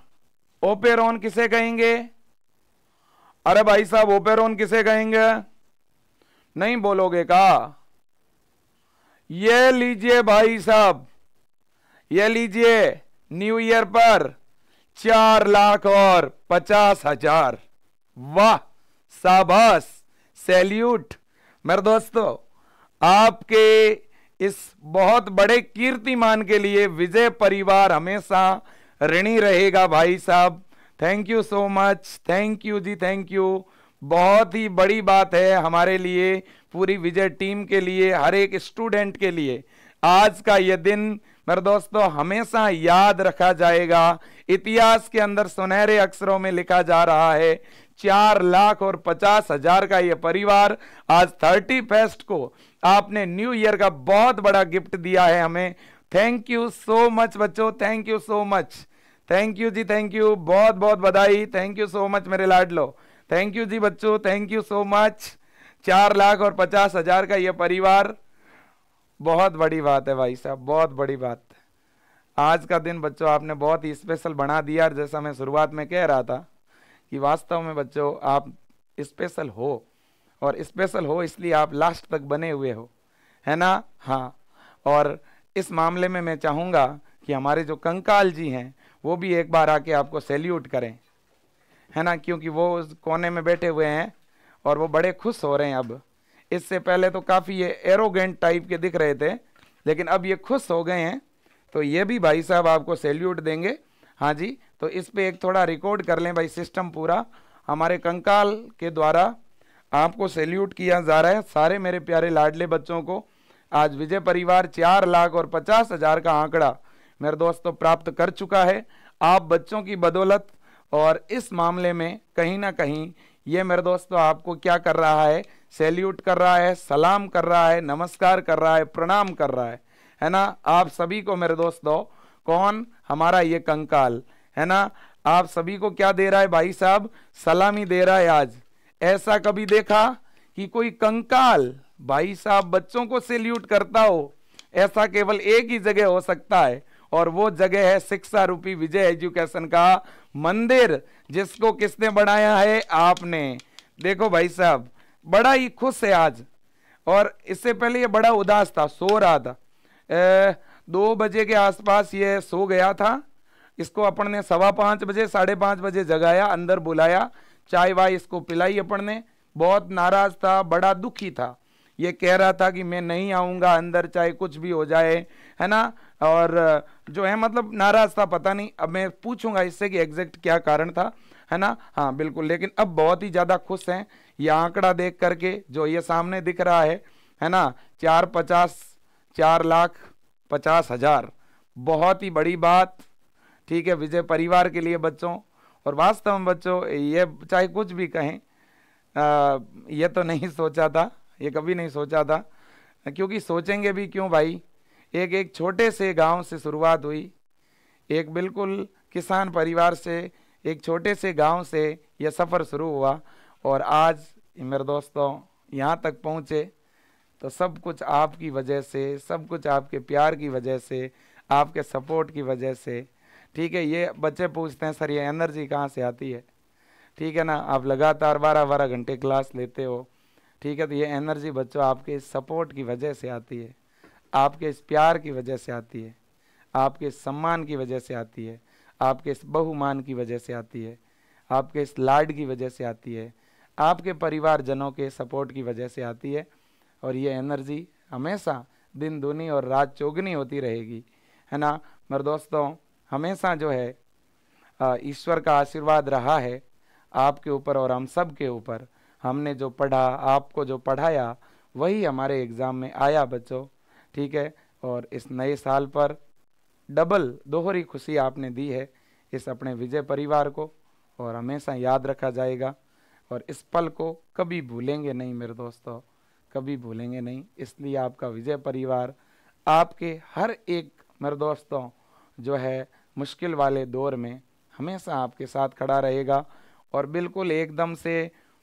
ओपेरोन किसे कहेंगे अरे भाई साहब ओपेरोन किसे कहेंगे नहीं बोलोगे का ये लीजिए भाई साहब ये लीजिए न्यू ईयर पर चार लाख और पचास हजार वाह शाबाश सैल्यूट मेरे दोस्तों आपके इस बहुत बड़े कीर्तिमान के लिए विजय परिवार हमेशा ऋणी रहेगा भाई साहब thank you so much thank you जी थैंक यू बहुत ही बड़ी बात है हमारे लिए पूरी विजय टीम के लिए हर एक स्टूडेंट के लिए आज का यह दिन मेरे दोस्तों हमेशा याद रखा जाएगा इतिहास के अंदर सुनहरे अक्षरों में लिखा जा रहा है चार लाख और पचास हजार का यह परिवार आज थर्टी फेस्ट को आपने न्यू ईयर का बहुत बड़ा गिफ्ट दिया है हमें थैंक यू सो मच बच्चों thank you so much thank you जी थैंक यू बहुत बहुत बधाई थैंक यू सो मच मेरे लाड लो थैंक यू जी बच्चों थैंक यू सो मच चार लाख और पचास हजार का यह परिवार बहुत बड़ी बात है भाई साहब बहुत बड़ी बात आज का दिन बच्चों आपने बहुत ही स्पेशल बना दिया जैसा मैं शुरुआत में कह रहा था कि वास्तव में बच्चों आप स्पेशल हो और स्पेशल हो इसलिए आप लास्ट तक बने हुए हो है ना हाँ और इस मामले में मैं चाहूँगा कि हमारे जो कंकाल जी हैं वो भी एक बार आके आपको सैल्यूट करें है ना क्योंकि वो उस कोने में बैठे हुए हैं और वो बड़े खुश हो रहे हैं अब इससे पहले तो काफ़ी ये एरोगेंट टाइप के दिख रहे थे लेकिन अब ये खुश हो गए हैं तो ये भी भाई साहब आपको सैल्यूट देंगे हाँ जी तो इस पर एक थोड़ा रिकॉर्ड कर लें भाई सिस्टम पूरा हमारे कंकाल के द्वारा आपको सैल्यूट किया जा रहा है सारे मेरे प्यारे लाडले बच्चों को आज विजय परिवार चार लाख और पचास हज़ार का आंकड़ा मेरे दोस्तों तो प्राप्त कर चुका है आप बच्चों की बदौलत और इस मामले में कहीं ना कहीं ये मेरे दोस्तों तो आपको क्या कर रहा है सैल्यूट कर रहा है सलाम कर रहा है नमस्कार कर रहा है प्रणाम कर रहा है है ना आप सभी को मेरे दोस्तों कौन हमारा ये कंकाल है ना आप सभी को क्या दे रहा है भाई साहब सलामी दे रहा है आज ऐसा कभी देखा कि कोई कंकाल भाई साहब बच्चों को सेल्यूट करता हो ऐसा केवल एक ही जगह हो सकता है और वो जगह है शिक्षा रूपी विजय एजुकेशन का मंदिर जिसको किसने बनाया है आपने देखो भाई साहब बड़ा ही खुश है आज और इससे पहले ये बड़ा उदास था सो रहा था ए, दो बजे के आसपास ये सो गया था इसको अपन ने सवा पाँच बजे साढ़े पाँच बजे जगाया अंदर बुलाया चाय वाय इसको पिलाई अपन ने बहुत नाराज़ था बड़ा दुखी था ये कह रहा था कि मैं नहीं आऊँगा अंदर चाहे कुछ भी हो जाए है ना और जो है मतलब नाराज़ था पता नहीं अब मैं पूछूंगा इससे कि एग्जैक्ट क्या कारण था है ना हाँ बिल्कुल लेकिन अब बहुत ही ज़्यादा खुश हैं ये आंकड़ा देख करके जो ये सामने दिख रहा है है ना चार पचास चार लाख पचास हज़ार बहुत ही बड़ी बात ठीक है विजय परिवार के लिए बच्चों और वास्तव में बच्चों ये चाहे कुछ भी कहें यह तो नहीं सोचा था ये कभी नहीं सोचा था क्योंकि सोचेंगे भी क्यों भाई एक एक छोटे से गांव से शुरुआत हुई एक बिल्कुल किसान परिवार से एक छोटे से गांव से यह सफ़र शुरू हुआ और आज मेरे दोस्तों यहाँ तक पहुँचे तो सब कुछ आपकी वजह से सब कुछ आपके प्यार की वजह से आपके सपोर्ट की वजह से ठीक है ये बच्चे पूछते हैं सर ये एनर्जी कहाँ से आती है ठीक है ना आप लगातार बारह बारह घंटे क्लास लेते हो ठीक है तो ये एनर्जी बच्चों आपके इस सपोर्ट की वजह से आती है आपके इस प्यार की वजह से आती है आपके सम्मान की वजह से आती है आपके इस बहुमान की वजह से आती है आपके इस लाड की वजह से आती है आपके परिवारजनों के सपोर्ट की वजह से आती है और ये एनर्जी हमेशा दिन दूनी और रात चौगनी होती रहेगी है ना मेरे दोस्तों हमेशा जो है ईश्वर का आशीर्वाद रहा है आपके ऊपर और हम सब के ऊपर हमने जो पढ़ा आपको जो पढ़ाया वही हमारे एग्ज़ाम में आया बच्चों ठीक है और इस नए साल पर डबल दोहरी खुशी आपने दी है इस अपने विजय परिवार को और हमेशा याद रखा जाएगा और इस पल को कभी भूलेंगे नहीं मेरे दोस्तों कभी भूलेंगे नहीं इसलिए आपका विजय परिवार आपके हर एक मेरे दोस्तों जो है मुश्किल वाले दौर में हमेशा आपके साथ खड़ा रहेगा और बिल्कुल एकदम से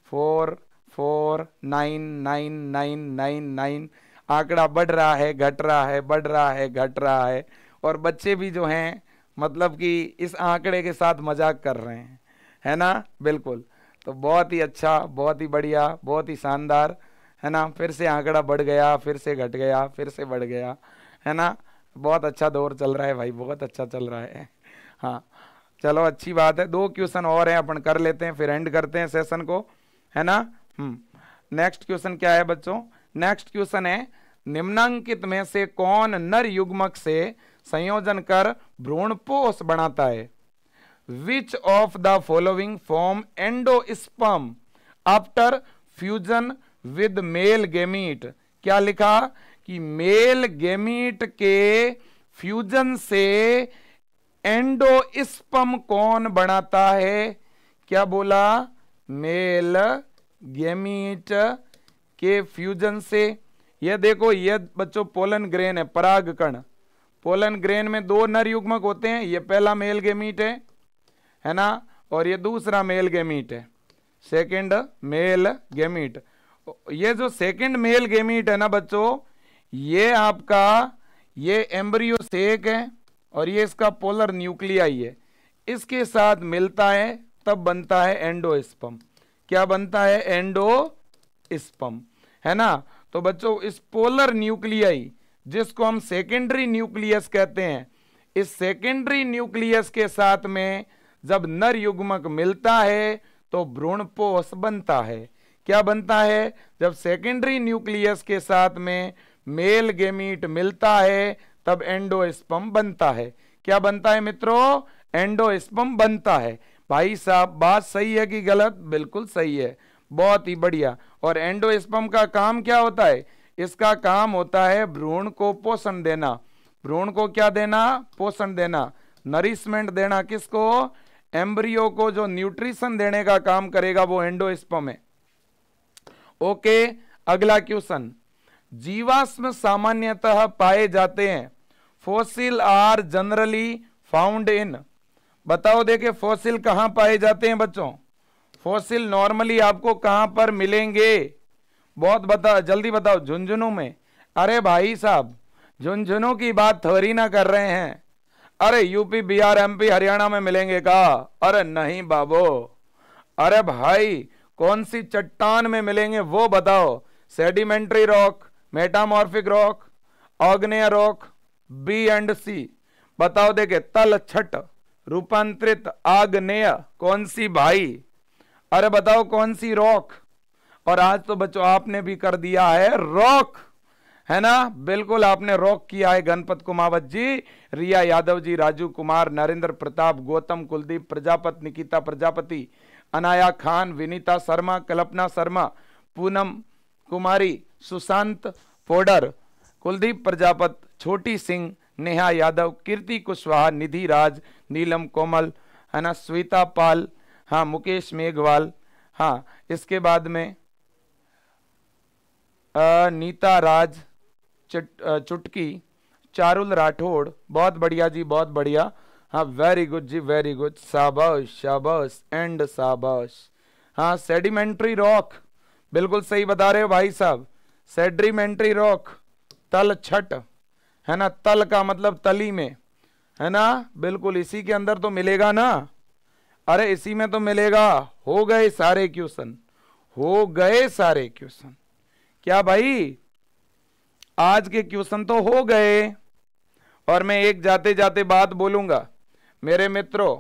four four nine nine nine nine nine आंकड़ा बढ़ रहा है घट रहा है बढ़ रहा है घट रहा है और बच्चे भी जो हैं मतलब कि इस आंकड़े के साथ मजाक कर रहे हैं है ना बिल्कुल तो बहुत ही अच्छा बहुत ही बढ़िया बहुत ही शानदार है ना फिर से आंकड़ा बढ़ गया फिर से घट गया फिर से बढ़ गया है ना बहुत अच्छा दौर चल रहा है भाई बहुत अच्छा चल रहा है हाँ चलो अच्छी बात है दो क्वेश्चन और हैं अपन कर लेते हैं फिर एंड करते हैं सेशन को है ना नेक्स्ट हम्म, क्वेश्चन क्या है बच्चों नेक्स्ट क्वेश्चन है निम्नांकित में से कौन नर युग्मक से संयोजन कर भ्रूणपोष बनाता है which of the following form endosperm after fusion with male gamete क्या लिखा कि मेल गेमीट के फ्यूजन से एंडोस्पम कौन बनाता है क्या बोला मेल गेमीट के फ्यूजन से यह देखो यह बच्चों पोलन ग्रेन है पराग कण पोलन ग्रेन में दो नर युग्मक होते हैं यह पहला मेल गेमीट है है ना और यह दूसरा मेल गेमीट है सेकंड मेल गेमीट यह जो सेकंड मेल गेमीट है ना बच्चों ये आपका ये एम्ब्रियो सेक है और ये इसका पोलर न्यूक्लियाई है इसके साथ मिलता है तब बनता है एंडोस्पम क्या बनता है एंडोस्पम है ना तो बच्चों इस पोलर न्यूक्लियाई जिसको हम सेकेंडरी न्यूक्लियस कहते हैं इस सेकेंडरी न्यूक्लियस के साथ में जब नर युग्मक मिलता है तो भ्रूणपोष बनता है क्या बनता है जब सेकेंडरी न्यूक्लियस के साथ में मेल गेमीट मिलता है तब एंडोस्पम बनता है क्या बनता है मित्रों एंडोस्पम बनता है भाई साहब बात सही है कि गलत बिल्कुल सही है बहुत ही बढ़िया और एंडोस्पम का काम क्या होता है इसका काम होता है भ्रूण को पोषण देना भ्रूण को क्या देना पोषण देना नरिशमेंट देना किसको एम्ब्रियो को जो न्यूट्रिशन देने का काम करेगा वो एंडोस्पम है ओके अगला क्वेश्चन जीवाश्म सामान्यतः पाए जाते हैं fossil are generally found in बताओ देखे फोसिल कहाँ पाए जाते हैं बच्चों फोसिल नॉर्मली आपको कहाँ पर मिलेंगे बहुत बता जल्दी बताओ झुंझुनू में अरे भाई साहब झुंझुनू की बात थोड़ी ना कर रहे हैं अरे यूपी बिहार एमपी हरियाणा में मिलेंगे का अरे नहीं बाबो अरे भाई कौन सी चट्टान में मिलेंगे वो बताओ सेडिमेंट्री रॉक मेटामॉर्फिक रॉक ऑग्नेय रॉक बी एंड सी बताओ देखे तल छट रूपांतरित आग्नेय कौन सी भाई अरे बताओ कौन सी रॉक और आज तो बच्चों आपने भी कर दिया है रॉक है ना बिल्कुल आपने रॉक किया है गणपत कुमावत जी रिया यादव जी राजू कुमार नरेंद्र प्रताप गौतम कुलदीप प्रजापत निकिता प्रजापति अनाया खान विनीता शर्मा कल्पना शर्मा पूनम कुमारी सुशांत फोडर कुलदीप प्रजापत छोटी सिंह नेहा यादव कीर्ति कुशवाहा निधि राज नीलम कोमल है ना स्वेता पाल हाँ मुकेश मेघवाल हाँ इसके बाद में आ, नीता राज चुटकी चारुल राठौड़ बहुत बढ़िया जी बहुत बढ़िया हाँ वेरी गुड जी वेरी गुड शाबाश शाबाश एंड शाबाश हाँ सेडिमेंट्री रॉक बिल्कुल सही बता रहे हो भाई साहब सेड्रीमेंट्री रॉक तल छठ है ना तल का मतलब तली में है ना बिल्कुल इसी के अंदर तो मिलेगा ना अरे इसी में तो मिलेगा हो गए सारे क्वेश्चन हो गए सारे क्वेश्चन क्या भाई आज के क्वेश्चन तो हो गए और मैं एक जाते जाते बात बोलूंगा मेरे मित्रों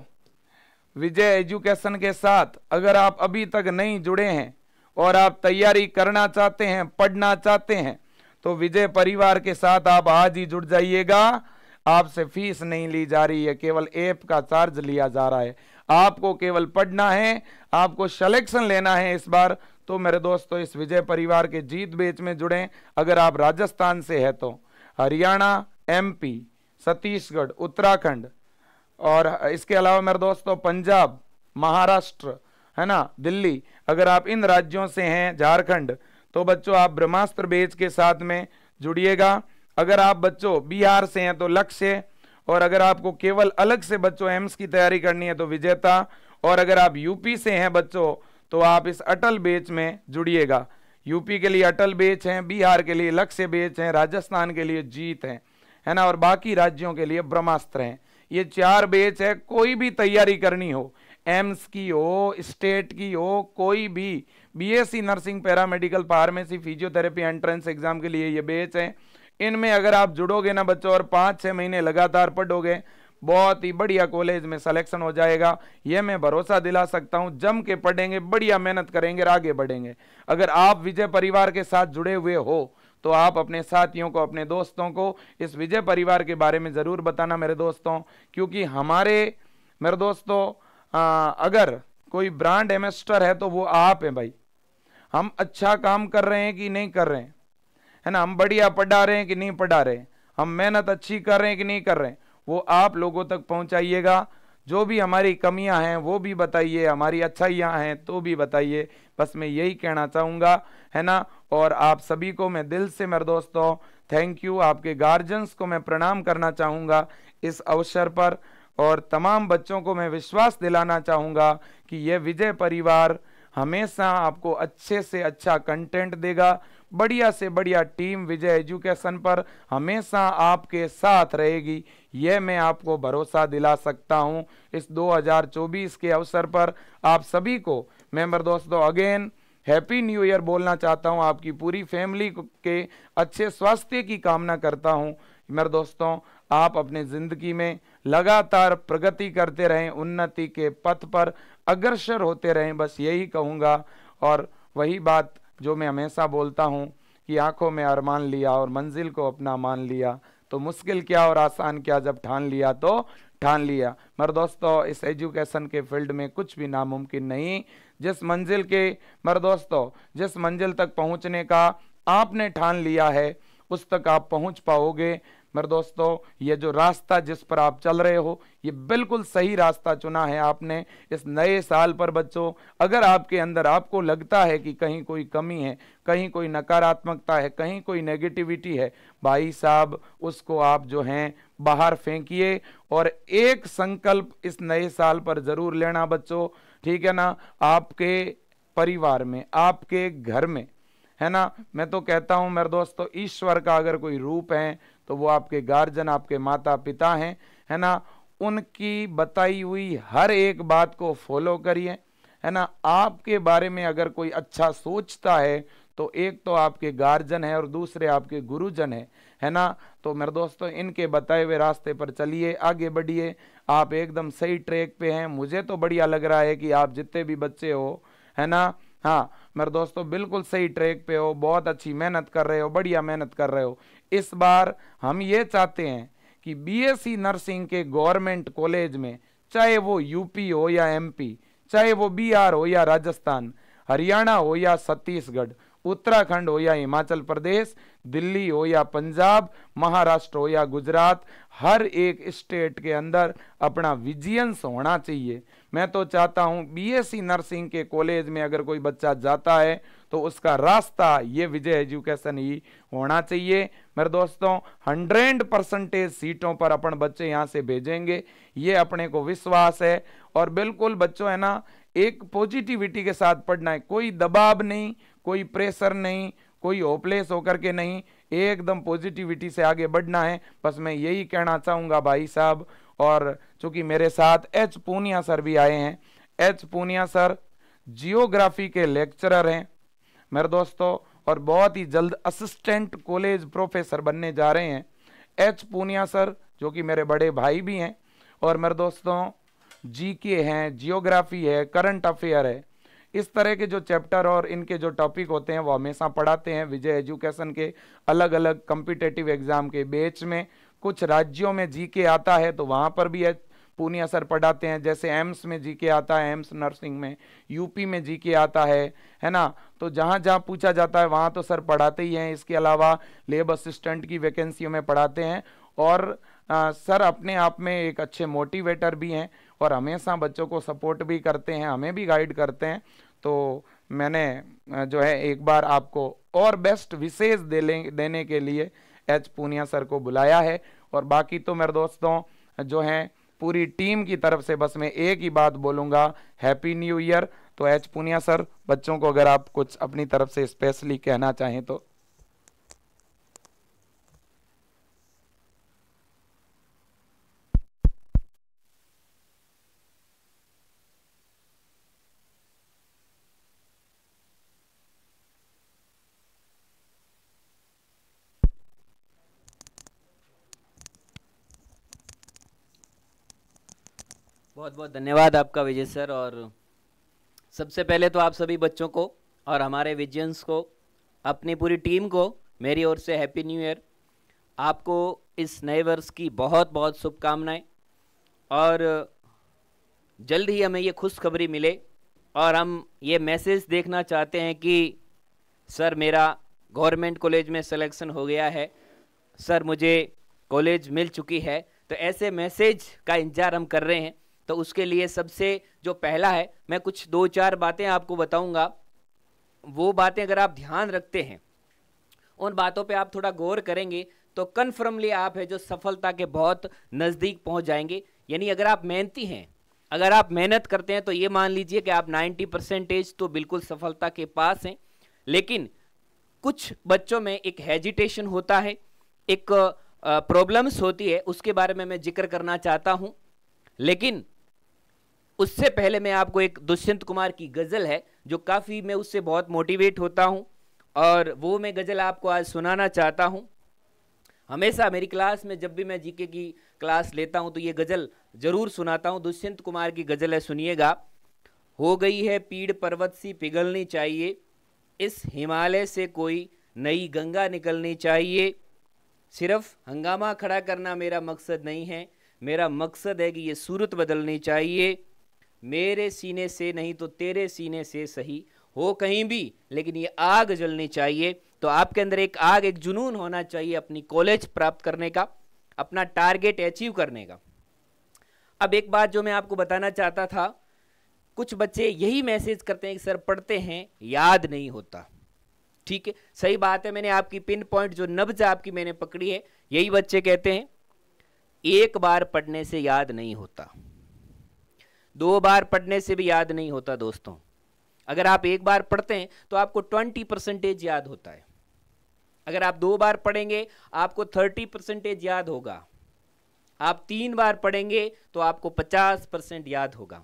विजय एजुकेशन के साथ अगर आप अभी तक नहीं जुड़े हैं और आप तैयारी करना चाहते हैं पढ़ना चाहते हैं तो विजय परिवार के साथ आप आज ही जुड़ जाइएगा आपसे फीस नहीं ली जा रही है केवल ऐप का चार्ज लिया जा रहा है आपको केवल पढ़ना है आपको सलेक्शन लेना है इस बार तो मेरे दोस्तों इस विजय परिवार के जीत बेच में जुड़ें अगर आप राजस्थान से है तो हरियाणा एमपी छत्तीसगढ़ उत्तराखंड और इसके अलावा मेरे दोस्तों पंजाब महाराष्ट्र है ना दिल्ली अगर आप इन राज्यों से हैं झारखंड तो बच्चों आप ब्रह्मास्त्र बेच के साथ में जुड़िएगा अगर आप बच्चों बिहार से हैं तो लक्ष्य और अगर आपको केवल अलग से बच्चों एम्स की तैयारी करनी है तो विजेता और अगर आप यूपी से हैं बच्चों तो आप इस अटल बेच में जुड़िएगा यूपी के लिए अटल बेच हैं बिहार के लिए लक्ष्य बेच हैं राजस्थान के लिए जीत हैं है ना और बाकी राज्यों के लिए ब्रह्मास्त्र हैं ये चार बेच है कोई भी तैयारी करनी हो एम्स की हो स्टेट की हो कोई भी BSc nursing paramedical pharmacy physiotherapy entrance exam के लिए ये बेच है इनमें अगर आप जुड़ोगे ना बच्चों और पाँच छः महीने लगातार पढ़ोगे बहुत ही बढ़िया कॉलेज में सिलेक्शन हो जाएगा यह मैं भरोसा दिला सकता हूँ जम के पढ़ेंगे बढ़िया मेहनत करेंगे और आगे बढ़ेंगे अगर आप विजय परिवार के साथ जुड़े हुए हो तो आप अपने साथियों को अपने दोस्तों को इस विजय परिवार के बारे में ज़रूर बताना मेरे दोस्तों क्योंकि हमारे मेरे दोस्तों आ, अगर कोई ब्रांड एम्बेसडर है तो वो आप हैं भाई हम अच्छा काम कर रहे हैं कि नहीं कर रहे हैं है ना हम बढ़िया पढ़ा रहे हैं कि नहीं पढ़ा रहे हम मेहनत अच्छी कर रहे हैं कि नहीं कर रहे हैं वो आप लोगों तक पहुंचाइएगा जो भी हमारी कमियां हैं वो भी बताइए हमारी अच्छाइयां हैं तो भी बताइए बस मैं यही कहना चाहूँगा है ना और आप सभी को मैं दिल से मेरे दोस्तों थैंक यू आपके गार्जियंस को मैं प्रणाम करना चाहूँगा इस अवसर पर और तमाम बच्चों को मैं विश्वास दिलाना चाहूँगा कि यह विजय परिवार हमेशा आपको अच्छे से अच्छा कंटेंट देगा बढ़िया से बढ़िया टीम विजय एजुकेशन पर हमेशा आपके साथ रहेगी यह मैं आपको भरोसा दिला सकता हूँ इस 2024 के अवसर पर आप सभी को मेंबर दोस्तों अगेन हैप्पी न्यू ईयर बोलना चाहता हूँ आपकी पूरी फैमिली के अच्छे स्वास्थ्य की कामना करता हूँ मेरे दोस्तों आप अपने ज़िंदगी में लगातार प्रगति करते रहें उन्नति के पथ पर अग्रसर होते रहें बस यही कहूँगा और वही बात जो मैं हमेशा बोलता हूँ कि आंखों में अरमान लिया और मंजिल को अपना मान लिया तो मुश्किल क्या और आसान क्या जब ठान लिया तो ठान लिया मेरे दोस्तों इस एजुकेशन के फील्ड में कुछ भी नामुमकिन नहीं जिस मंजिल के मेरे दोस्तों जिस मंजिल तक पहुंचने का आपने ठान लिया है उस तक आप पहुंच पाओगे मेरे दोस्तों ये जो रास्ता जिस पर आप चल रहे हो ये बिल्कुल सही रास्ता चुना है आपने इस नए साल पर बच्चों अगर आपके अंदर आपको लगता है कि कहीं कोई कमी है कहीं कोई नकारात्मकता है कहीं कोई नेगेटिविटी है भाई साहब उसको आप जो हैं बाहर फेंकिए और एक संकल्प इस नए साल पर ज़रूर लेना बच्चों ठीक है ना आपके परिवार में आपके घर में है ना मैं तो कहता हूँ मेरे दोस्तों ईश्वर का अगर कोई रूप है तो वो आपके गार्जन आपके माता पिता हैं है ना उनकी बताई हुई हर एक बात को फॉलो करिए है ना आपके बारे में अगर कोई अच्छा सोचता है तो एक तो आपके गार्जन है और दूसरे आपके गुरुजन है है ना तो मेरे दोस्तों इनके बताए हुए रास्ते पर चलिए आगे बढ़िए आप एकदम सही ट्रैक पे हैं मुझे तो बढ़िया लग रहा है कि आप जितने भी बच्चे हो है ना हाँ मेरे दोस्तों बिल्कुल सही ट्रैक पे हो बहुत अच्छी मेहनत कर रहे हो बढ़िया मेहनत कर रहे हो इस बार हम ये चाहते हैं कि बीएससी e नर्सिंग के गवर्नमेंट कॉलेज में चाहे वो यूपी हो या एमपी चाहे वो बिहार हो या राजस्थान हरियाणा हो या छत्तीसगढ़ उत्तराखंड हो या हिमाचल प्रदेश दिल्ली हो या पंजाब महाराष्ट्र हो या गुजरात हर एक स्टेट के अंदर अपना विजियंस होना चाहिए मैं तो चाहता हूँ बीएससी e नर्सिंग के कॉलेज में अगर कोई बच्चा जाता है तो उसका रास्ता ये विजय एजुकेशन ही होना चाहिए मेरे दोस्तों हंड्रेड परसेंटेज सीटों पर अपन बच्चे यहाँ से भेजेंगे ये अपने को विश्वास है और बिल्कुल बच्चों है ना एक पॉजिटिविटी के साथ पढ़ना है कोई दबाव नहीं कोई प्रेशर नहीं कोई होपलेस होकर के नहीं एकदम पॉजिटिविटी से आगे बढ़ना है बस मैं यही कहना चाहूँगा भाई साहब और चूंकि मेरे साथ एच पूनिया सर भी आए हैं एच पूनिया सर जियोग्राफी के लेक्चरर हैं मेरे दोस्तों और बहुत ही जल्द असिस्टेंट कॉलेज प्रोफेसर बनने जा रहे हैं एच पूनिया सर जो कि मेरे बड़े भाई भी हैं और मेरे दोस्तों जी के हैं जियोग्राफी है करंट अफेयर है इस तरह के जो चैप्टर और इनके जो टॉपिक होते हैं वो हमेशा पढ़ाते हैं विजय एजुकेशन के अलग अलग कम्पिटेटिव एग्ज़ाम के बेच में कुछ राज्यों में जी के आता है तो वहाँ पर भी एच पूर्ण असर पढ़ाते हैं जैसे एम्स में जी के आता है एम्स नर्सिंग में यूपी में जी के आता है है ना तो जहाँ जहाँ पूछा जाता है वहाँ तो सर पढ़ाते ही हैं इसके अलावा लेब असिस्टेंट की वैकेंसियों में पढ़ाते हैं और आ, सर अपने आप में एक अच्छे मोटिवेटर भी हैं और हमेशा बच्चों को सपोर्ट भी करते हैं हमें भी गाइड करते हैं तो मैंने जो है एक बार आपको और बेस्ट विशेष दे देने के लिए एच पूनिया सर को बुलाया है और बाकी तो मेरे दोस्तों जो हैं पूरी टीम की तरफ से बस मैं एक ही बात बोलूंगा हैप्पी न्यू ईयर तो एच पुनिया सर बच्चों को अगर आप कुछ अपनी तरफ से स्पेशली कहना चाहें तो बहुत बहुत धन्यवाद आपका विजय सर और सबसे पहले तो आप सभी बच्चों को और हमारे विजयंस को अपनी पूरी टीम को मेरी ओर से हैप्पी न्यू ईयर आपको इस नए वर्ष की बहुत बहुत शुभकामनाएं और जल्द ही हमें ये खुशखबरी मिले और हम ये मैसेज देखना चाहते हैं कि सर मेरा गवर्नमेंट कॉलेज में सिलेक्शन हो गया है सर मुझे कॉलेज मिल चुकी है तो ऐसे मैसेज का इंतजार हम कर रहे हैं तो उसके लिए सबसे जो पहला है मैं कुछ दो चार बातें आपको बताऊंगा वो बातें अगर आप ध्यान रखते हैं उन बातों पे आप थोड़ा गौर करेंगे तो कन्फर्मली आप है जो सफलता के बहुत नज़दीक पहुंच जाएंगे यानी अगर आप मेहनती हैं अगर आप मेहनत करते हैं तो ये मान लीजिए कि आप 90 परसेंटेज तो बिल्कुल सफलता के पास हैं लेकिन कुछ बच्चों में एक हेजिटेशन होता है एक प्रॉब्लम्स होती है उसके बारे में मैं जिक्र करना चाहता हूँ लेकिन उससे पहले मैं आपको एक दुष्यंत कुमार की गज़ल है जो काफ़ी मैं उससे बहुत मोटिवेट होता हूँ और वो मैं गज़ल आपको आज सुनाना चाहता हूँ हमेशा मेरी क्लास में जब भी मैं जीके की क्लास लेता हूँ तो ये गज़ल ज़रूर सुनाता हूँ दुष्यंत कुमार की गज़ल है सुनिएगा हो गई है पीड़ पर्वत सी पिघलनी चाहिए इस हिमालय से कोई नई गंगा निकलनी चाहिए सिर्फ हंगामा खड़ा करना मेरा मकसद नहीं है मेरा मकसद है कि ये सूरत बदलनी चाहिए मेरे सीने से नहीं तो तेरे सीने से सही हो कहीं भी लेकिन ये आग जलनी चाहिए तो आपके अंदर एक आग एक जुनून होना चाहिए अपनी कॉलेज प्राप्त करने का अपना टारगेट अचीव करने का अब एक बात जो मैं आपको बताना चाहता था कुछ बच्चे यही मैसेज करते हैं कि सर पढ़ते हैं याद नहीं होता ठीक है सही बात है मैंने आपकी पिन पॉइंट जो नब्ज आपकी मैंने पकड़ी है यही बच्चे कहते हैं एक बार पढ़ने से याद नहीं होता दो बार पढ़ने से भी याद नहीं होता दोस्तों अगर आप एक बार पढ़ते हैं तो आपको ट्वेंटी परसेंटेज याद होता है अगर आप दो बार पढ़ेंगे आपको थर्टी परसेंटेज याद होगा आप तीन बार पढ़ेंगे तो आपको पचास परसेंट याद होगा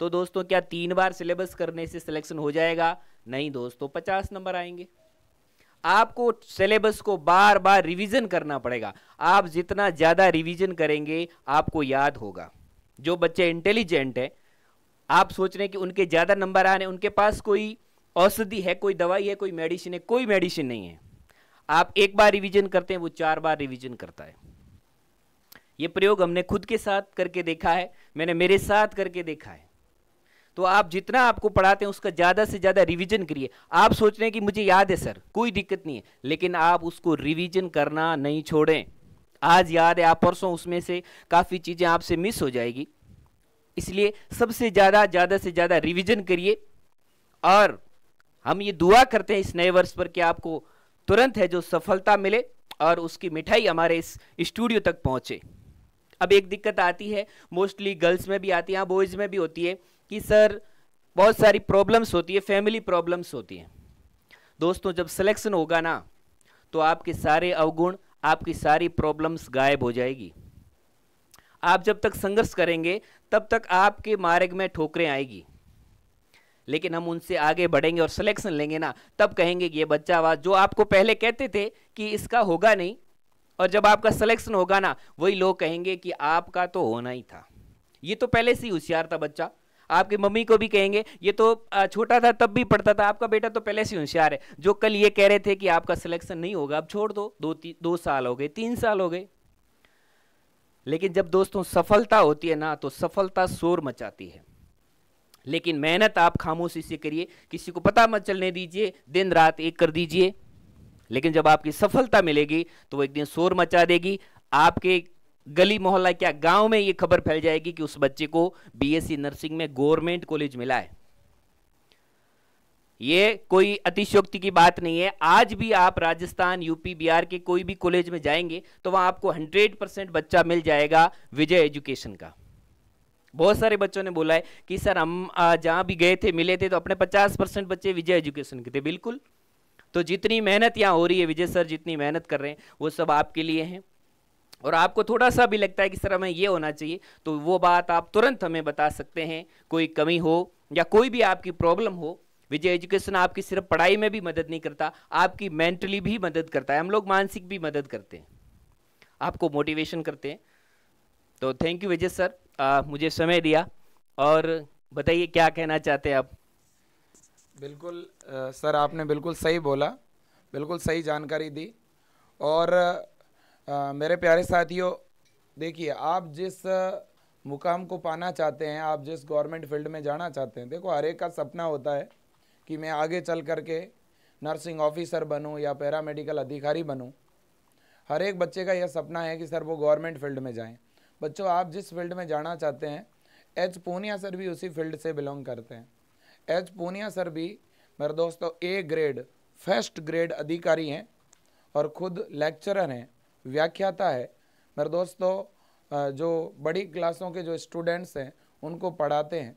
तो दोस्तों क्या तीन बार सिलेबस करने से सिलेक्शन हो जाएगा नहीं दोस्तों पचास नंबर आएंगे आपको सिलेबस को बार बार रिवीजन करना पड़ेगा आप जितना ज़्यादा रिवीजन करेंगे आपको याद होगा जो बच्चे इंटेलिजेंट हैं आप सोच रहे हैं कि उनके ज़्यादा नंबर आने उनके पास कोई औषधि है कोई दवाई है कोई मेडिसिन है कोई मेडिसिन नहीं है आप एक बार रिवीजन करते हैं वो चार बार रिवीजन करता है ये प्रयोग हमने खुद के साथ करके देखा है मैंने मेरे साथ करके देखा है तो आप जितना आपको पढ़ाते हैं उसका ज़्यादा से ज़्यादा रिवीजन करिए आप सोच रहे हैं कि मुझे याद है सर कोई दिक्कत नहीं है लेकिन आप उसको रिवीजन करना नहीं छोड़ें आज याद है आप परसों उसमें से काफ़ी चीज़ें आपसे मिस हो जाएगी इसलिए सबसे ज़्यादा ज़्यादा से ज़्यादा रिविजन करिए और हम ये दुआ करते हैं इस नए वर्ष पर कि आपको तुरंत है जो सफलता मिले और उसकी मिठाई हमारे इस स्टूडियो तक पहुंचे अब एक दिक्कत आती है मोस्टली गर्ल्स में भी आती है बॉयज़ हाँ, में भी होती है कि सर बहुत सारी प्रॉब्लम्स होती है फैमिली प्रॉब्लम्स होती हैं दोस्तों जब सिलेक्शन होगा ना तो आपके सारे अवगुण आपकी सारी प्रॉब्लम्स गायब हो जाएगी आप जब तक संघर्ष करेंगे तब तक आपके मार्ग में ठोकरें आएगी लेकिन हम उनसे आगे बढ़ेंगे और सिलेक्शन लेंगे ना तब कहेंगे कि ये बच्चा आवाज जो आपको पहले कहते थे कि इसका होगा नहीं और जब आपका सिलेक्शन होगा ना वही लोग कहेंगे कि आपका तो होना ही था ये तो पहले से ही होशियार था बच्चा आपकी मम्मी को भी कहेंगे ये तो छोटा था तब भी पढ़ता था आपका बेटा तो पहले से होशियार है जो कल ये कह रहे थे कि आपका सिलेक्शन नहीं होगा अब छोड़ दो दो दो साल हो गए तीन साल हो गए लेकिन जब दोस्तों सफलता होती है ना तो सफलता शोर मचाती है लेकिन मेहनत आप खामोशी से करिए किसी को पता मत चलने दीजिए दिन रात एक कर दीजिए लेकिन जब आपकी सफलता मिलेगी तो वो एक दिन शोर मचा देगी आपके गली मोहल्ला क्या गांव में ये खबर फैल जाएगी कि उस बच्चे को बीएससी नर्सिंग में गवर्नमेंट कॉलेज मिला है ये कोई अतिशयोक्ति की बात नहीं है आज भी आप राजस्थान यूपी बिहार के कोई भी कॉलेज में जाएंगे तो वहां आपको 100 परसेंट बच्चा मिल जाएगा विजय एजुकेशन का बहुत सारे बच्चों ने बोला है कि सर हम जहां भी गए थे मिले थे तो अपने 50 परसेंट बच्चे विजय एजुकेशन के थे बिल्कुल तो जितनी मेहनत यहाँ हो रही है विजय सर जितनी मेहनत कर रहे हैं वो सब आपके लिए हैं और आपको थोड़ा सा भी लगता है कि सर हमें ये होना चाहिए तो वो बात आप तुरंत हमें बता सकते हैं कोई कमी हो या कोई भी आपकी प्रॉब्लम हो विजय एजुकेशन आपकी सिर्फ पढ़ाई में भी मदद नहीं करता आपकी मेंटली भी मदद करता है हम लोग मानसिक भी मदद करते हैं आपको मोटिवेशन करते हैं तो थैंक यू विजय सर आ, मुझे समय दिया और बताइए क्या कहना चाहते हैं आप बिल्कुल आ, सर आपने बिल्कुल सही बोला बिल्कुल सही जानकारी दी और आ, मेरे प्यारे साथियों देखिए आप जिस मुकाम को पाना चाहते हैं आप जिस गवर्नमेंट फील्ड में जाना चाहते हैं देखो हर एक का सपना होता है कि मैं आगे चल करके नर्सिंग ऑफिसर बनूं या पैरामेडिकल अधिकारी बनूं हर एक बच्चे का यह सपना है कि सर वो गवर्नमेंट फील्ड में जाएं बच्चों आप जिस फील्ड में जाना चाहते हैं एच पूनिया सर भी उसी फील्ड से बिलोंग करते हैं एच पूनिया सर भी मेरे दोस्तों ए ग्रेड फर्स्ट ग्रेड अधिकारी हैं और ख़ुद लेक्चरर हैं व्याख्याता है मेरे दोस्तों जो बड़ी क्लासों के जो स्टूडेंट्स हैं उनको पढ़ाते हैं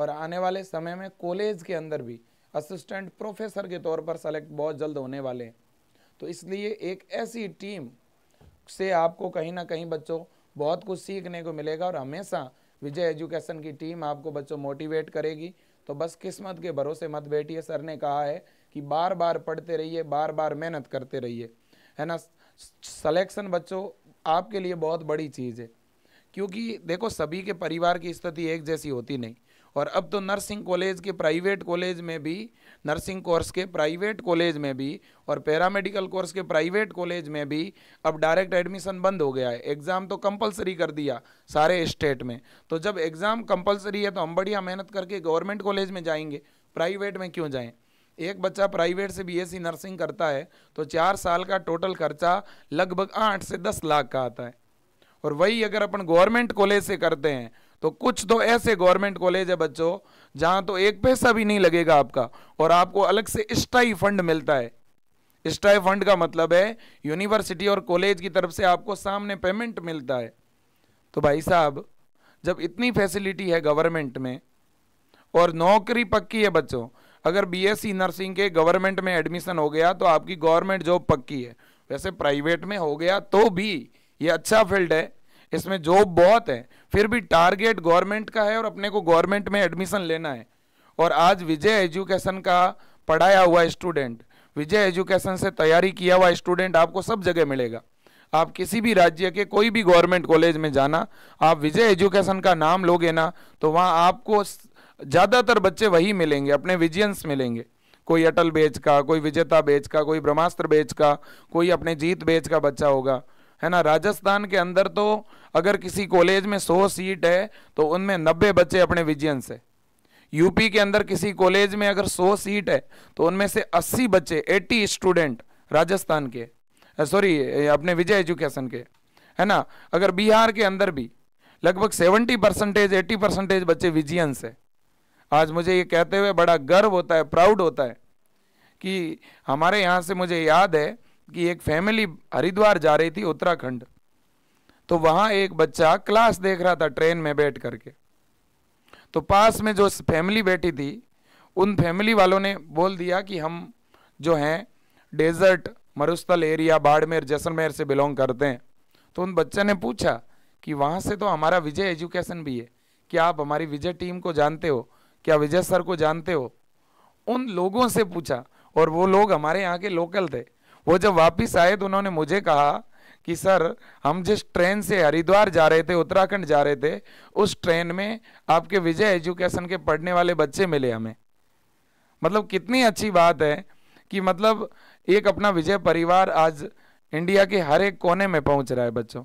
और आने वाले समय में कॉलेज के अंदर भी असिस्टेंट प्रोफेसर के तौर पर सेलेक्ट बहुत जल्द होने वाले हैं तो इसलिए एक ऐसी टीम से आपको कहीं ना कहीं बच्चों बहुत कुछ सीखने को मिलेगा और हमेशा विजय एजुकेशन की टीम आपको बच्चों मोटिवेट करेगी तो बस किस्मत के भरोसे मत बैठिए सर ने कहा है कि बार बार पढ़ते रहिए बार बार मेहनत करते रहिए है ना सलेक्शन बच्चों आपके लिए बहुत बड़ी चीज़ है क्योंकि देखो सभी के परिवार की स्थिति एक जैसी होती नहीं और अब तो नर्सिंग कॉलेज के प्राइवेट कॉलेज में भी नर्सिंग कोर्स के प्राइवेट कॉलेज में भी और पैरामेडिकल कोर्स के प्राइवेट कॉलेज में भी अब डायरेक्ट एडमिशन बंद हो गया है एग्ज़ाम तो कंपलसरी कर दिया सारे स्टेट में तो जब एग्ज़ाम कंपलसरी है तो हम बढ़िया मेहनत करके गवर्नमेंट कॉलेज में जाएंगे प्राइवेट में क्यों जाएँ एक बच्चा प्राइवेट से बीएससी नर्सिंग करता है तो चार साल का टोटल खर्चा लगभग आठ से दस लाख का आता है और वही अगर अपन गवर्नमेंट कॉलेज से करते हैं तो कुछ तो ऐसे गवर्नमेंट कॉलेज है बच्चों जहाँ तो एक पैसा भी नहीं लगेगा आपका और आपको अलग से स्टाई फंड मिलता है स्टाई फंड का मतलब है यूनिवर्सिटी और कॉलेज की तरफ से आपको सामने पेमेंट मिलता है तो भाई साहब जब इतनी फैसिलिटी है गवर्नमेंट में और नौकरी पक्की है बच्चों अगर बीएससी नर्सिंग के गवर्नमेंट में एडमिशन हो गया तो आपकी गवर्नमेंट जॉब पक्की है वैसे प्राइवेट में हो गया तो भी ये अच्छा फील्ड है इसमें जॉब बहुत है फिर भी टारगेट गवर्नमेंट का है और अपने को गवर्नमेंट में एडमिशन लेना है और आज विजय एजुकेशन का पढ़ाया हुआ स्टूडेंट विजय एजुकेशन से तैयारी किया हुआ स्टूडेंट आपको सब जगह मिलेगा आप किसी भी राज्य के कोई भी गवर्नमेंट कॉलेज में जाना आप विजय एजुकेशन का नाम लोगे ना तो वहाँ आपको ज़्यादातर बच्चे वही मिलेंगे अपने विजियंस मिलेंगे कोई अटल बेच का कोई विजेता बेच का कोई ब्रह्मास्त्र बेच का कोई अपने जीत बेच का बच्चा होगा है ना राजस्थान के अंदर तो अगर किसी कॉलेज में सौ सीट है तो उनमें नब्बे बच्चे अपने विजियंस है यूपी के अंदर किसी कॉलेज में अगर सौ सीट है तो उनमें से अस्सी बच्चे एट्टी स्टूडेंट राजस्थान के सॉरी अपने विजय एजुकेशन के है ना अगर बिहार के अंदर भी लगभग सेवेंटी परसेंटेज एट्टी परसेंटेज बच्चे विजियंस है आज मुझे ये कहते हुए बड़ा गर्व होता है प्राउड होता है कि हमारे यहाँ से मुझे याद है कि एक फैमिली हरिद्वार जा रही थी उत्तराखंड तो वहाँ एक बच्चा क्लास देख रहा था ट्रेन में बैठ करके तो पास में जो फैमिली बैठी थी उन फैमिली वालों ने बोल दिया कि हम जो हैं डेजर्ट मरुस्थल एरिया बाड़मेर जैसलमेर से बिलोंग करते हैं तो उन बच्चे ने पूछा कि वहाँ से तो हमारा विजय एजुकेशन भी है क्या आप हमारी विजय टीम को जानते हो क्या विजय सर को जानते हो उन लोगों से पूछा और वो लोग हमारे यहाँ के लोकल थे वो जब वापिस आए तो उन्होंने मुझे कहा कि सर हम जिस ट्रेन से हरिद्वार जा रहे थे उत्तराखंड जा रहे थे उस ट्रेन में आपके विजय एजुकेशन के पढ़ने वाले बच्चे मिले हमें मतलब कितनी अच्छी बात है कि मतलब एक अपना विजय परिवार आज इंडिया के हर एक कोने में पहुंच रहा है बच्चों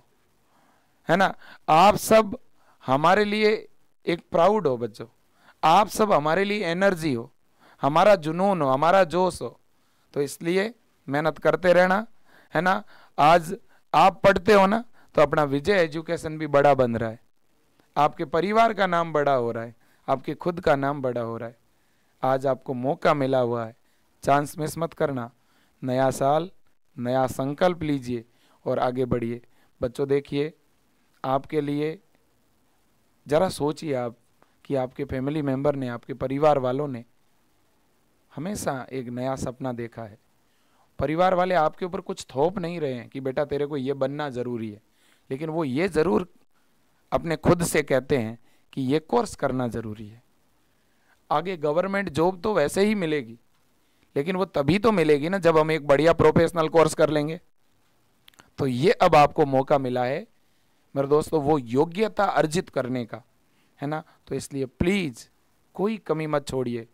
है ना आप सब हमारे लिए एक प्राउड हो बच्चों आप सब हमारे लिए एनर्जी हो हमारा जुनून हो हमारा जोश हो तो इसलिए मेहनत करते रहना है ना आज आप पढ़ते हो ना तो अपना विजय एजुकेशन भी बड़ा बन रहा है आपके परिवार का नाम बड़ा हो रहा है आपके खुद का नाम बड़ा हो रहा है आज आपको मौका मिला हुआ है चांस मिस मत करना नया साल नया संकल्प लीजिए और आगे बढ़िए बच्चों देखिए आपके लिए ज़रा सोचिए आप कि आपके फैमिली मेम्बर ने आपके परिवार वालों ने हमेशा एक नया सपना देखा है परिवार वाले आपके ऊपर कुछ थोप नहीं रहे हैं कि बेटा तेरे को ये बनना ज़रूरी है लेकिन वो ये ज़रूर अपने खुद से कहते हैं कि ये कोर्स करना ज़रूरी है आगे गवर्नमेंट जॉब तो वैसे ही मिलेगी लेकिन वो तभी तो मिलेगी ना जब हम एक बढ़िया प्रोफेशनल कोर्स कर लेंगे तो ये अब आपको मौका मिला है मेरे दोस्तों वो योग्यता अर्जित करने का है ना तो इसलिए प्लीज़ कोई कमी मत छोड़िए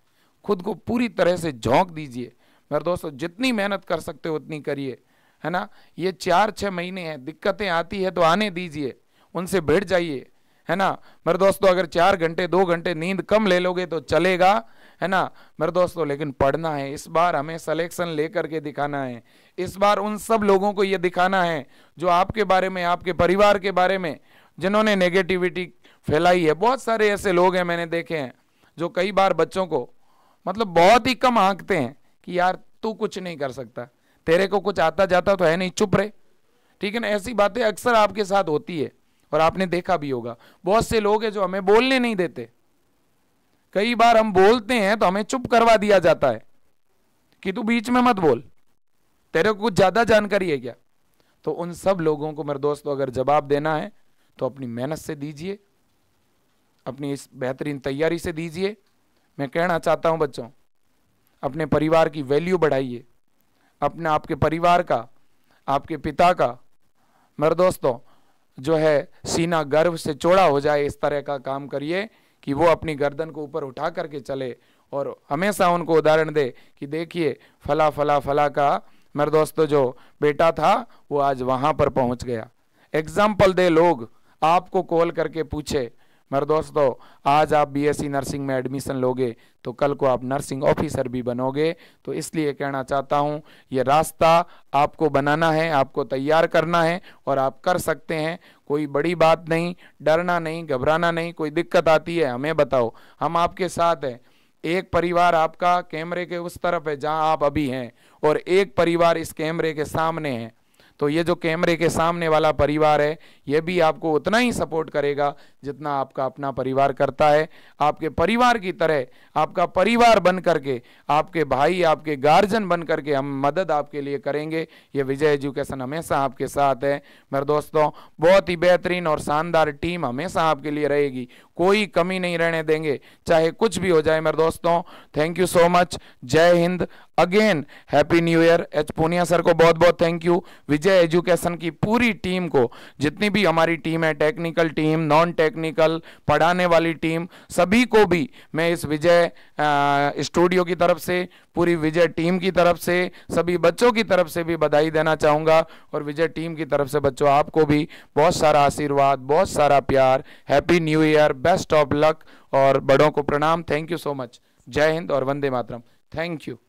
खुद को पूरी तरह से झोंक दीजिए मेरे दोस्तों जितनी मेहनत कर सकते हो उतनी करिए है ना ये चार छः महीने हैं दिक्कतें आती है तो आने दीजिए उनसे भिड़ जाइए है ना मेरे दोस्तों अगर चार घंटे दो घंटे नींद कम ले लोगे तो चलेगा है ना मेरे दोस्तों लेकिन पढ़ना है इस बार हमें सलेक्शन ले करके दिखाना है इस बार उन सब लोगों को ये दिखाना है जो आपके बारे में आपके परिवार के बारे में जिन्होंने नेगेटिविटी फैलाई है बहुत सारे ऐसे लोग हैं मैंने देखे हैं जो कई बार बच्चों को मतलब बहुत ही कम आंकते हैं कि यार तू कुछ नहीं कर सकता तेरे को कुछ आता जाता तो है नहीं चुप रहे ठीक है ना ऐसी बातें अक्सर आपके साथ होती है और आपने देखा भी होगा बहुत से लोग हैं जो हमें बोलने नहीं देते कई बार हम बोलते हैं तो हमें चुप करवा दिया जाता है कि तू बीच में मत बोल तेरे को कुछ ज़्यादा जानकारी है क्या तो उन सब लोगों को मेरे दोस्तों अगर जवाब देना है तो अपनी मेहनत से दीजिए अपनी इस बेहतरीन तैयारी से दीजिए मैं कहना चाहता हूँ बच्चों अपने परिवार की वैल्यू बढ़ाइए अपने आपके परिवार का आपके पिता का मेरे दोस्तों जो है सीना गर्व से चौड़ा हो जाए इस तरह का काम करिए कि वो अपनी गर्दन को ऊपर उठा करके चले और हमेशा उनको उदाहरण दे कि देखिए फला फला फला का मेरे दोस्तों जो बेटा था वो आज वहाँ पर पहुँच गया एग्जाम्पल दे लोग आपको कॉल करके पूछे मेरे दोस्तों आज आप बीएससी e नर्सिंग में एडमिशन लोगे तो कल को आप नर्सिंग ऑफिसर भी बनोगे तो इसलिए कहना चाहता हूँ ये रास्ता आपको बनाना है आपको तैयार करना है और आप कर सकते हैं कोई बड़ी बात नहीं डरना नहीं घबराना नहीं कोई दिक्कत आती है हमें बताओ हम आपके साथ हैं एक परिवार आपका कैमरे के उस तरफ है जहाँ आप अभी हैं और एक परिवार इस कैमरे के सामने है तो ये जो कैमरे के सामने वाला परिवार है ये भी आपको उतना ही सपोर्ट करेगा जितना आपका अपना परिवार करता है आपके परिवार की तरह आपका परिवार बन करके आपके भाई आपके गार्जियन बन करके हम मदद आपके लिए करेंगे ये विजय एजुकेशन हमेशा आपके साथ है मेरे दोस्तों बहुत ही बेहतरीन और शानदार टीम हमेशा आपके लिए रहेगी कोई कमी नहीं रहने देंगे चाहे कुछ भी हो जाए मेरे दोस्तों थैंक यू सो मच जय हिंद again happy new year H Poonia sir को बहुत बहुत थैंक यू विजय एजुकेशन की पूरी टीम को जितनी भी भी हमारी टीम है टेक्निकल टीम नॉन टेक्निकल पढ़ाने वाली टीम सभी को भी मैं इस विजय स्टूडियो की तरफ से पूरी विजय टीम की तरफ से सभी बच्चों की तरफ से भी बधाई देना चाहूँगा और विजय टीम की तरफ से बच्चों आपको भी बहुत सारा आशीर्वाद बहुत सारा प्यार happy new year best of luck और बड़ों को प्रणाम थैंक यू सो मच जय हिंद और वंदे मातरम थैंक यू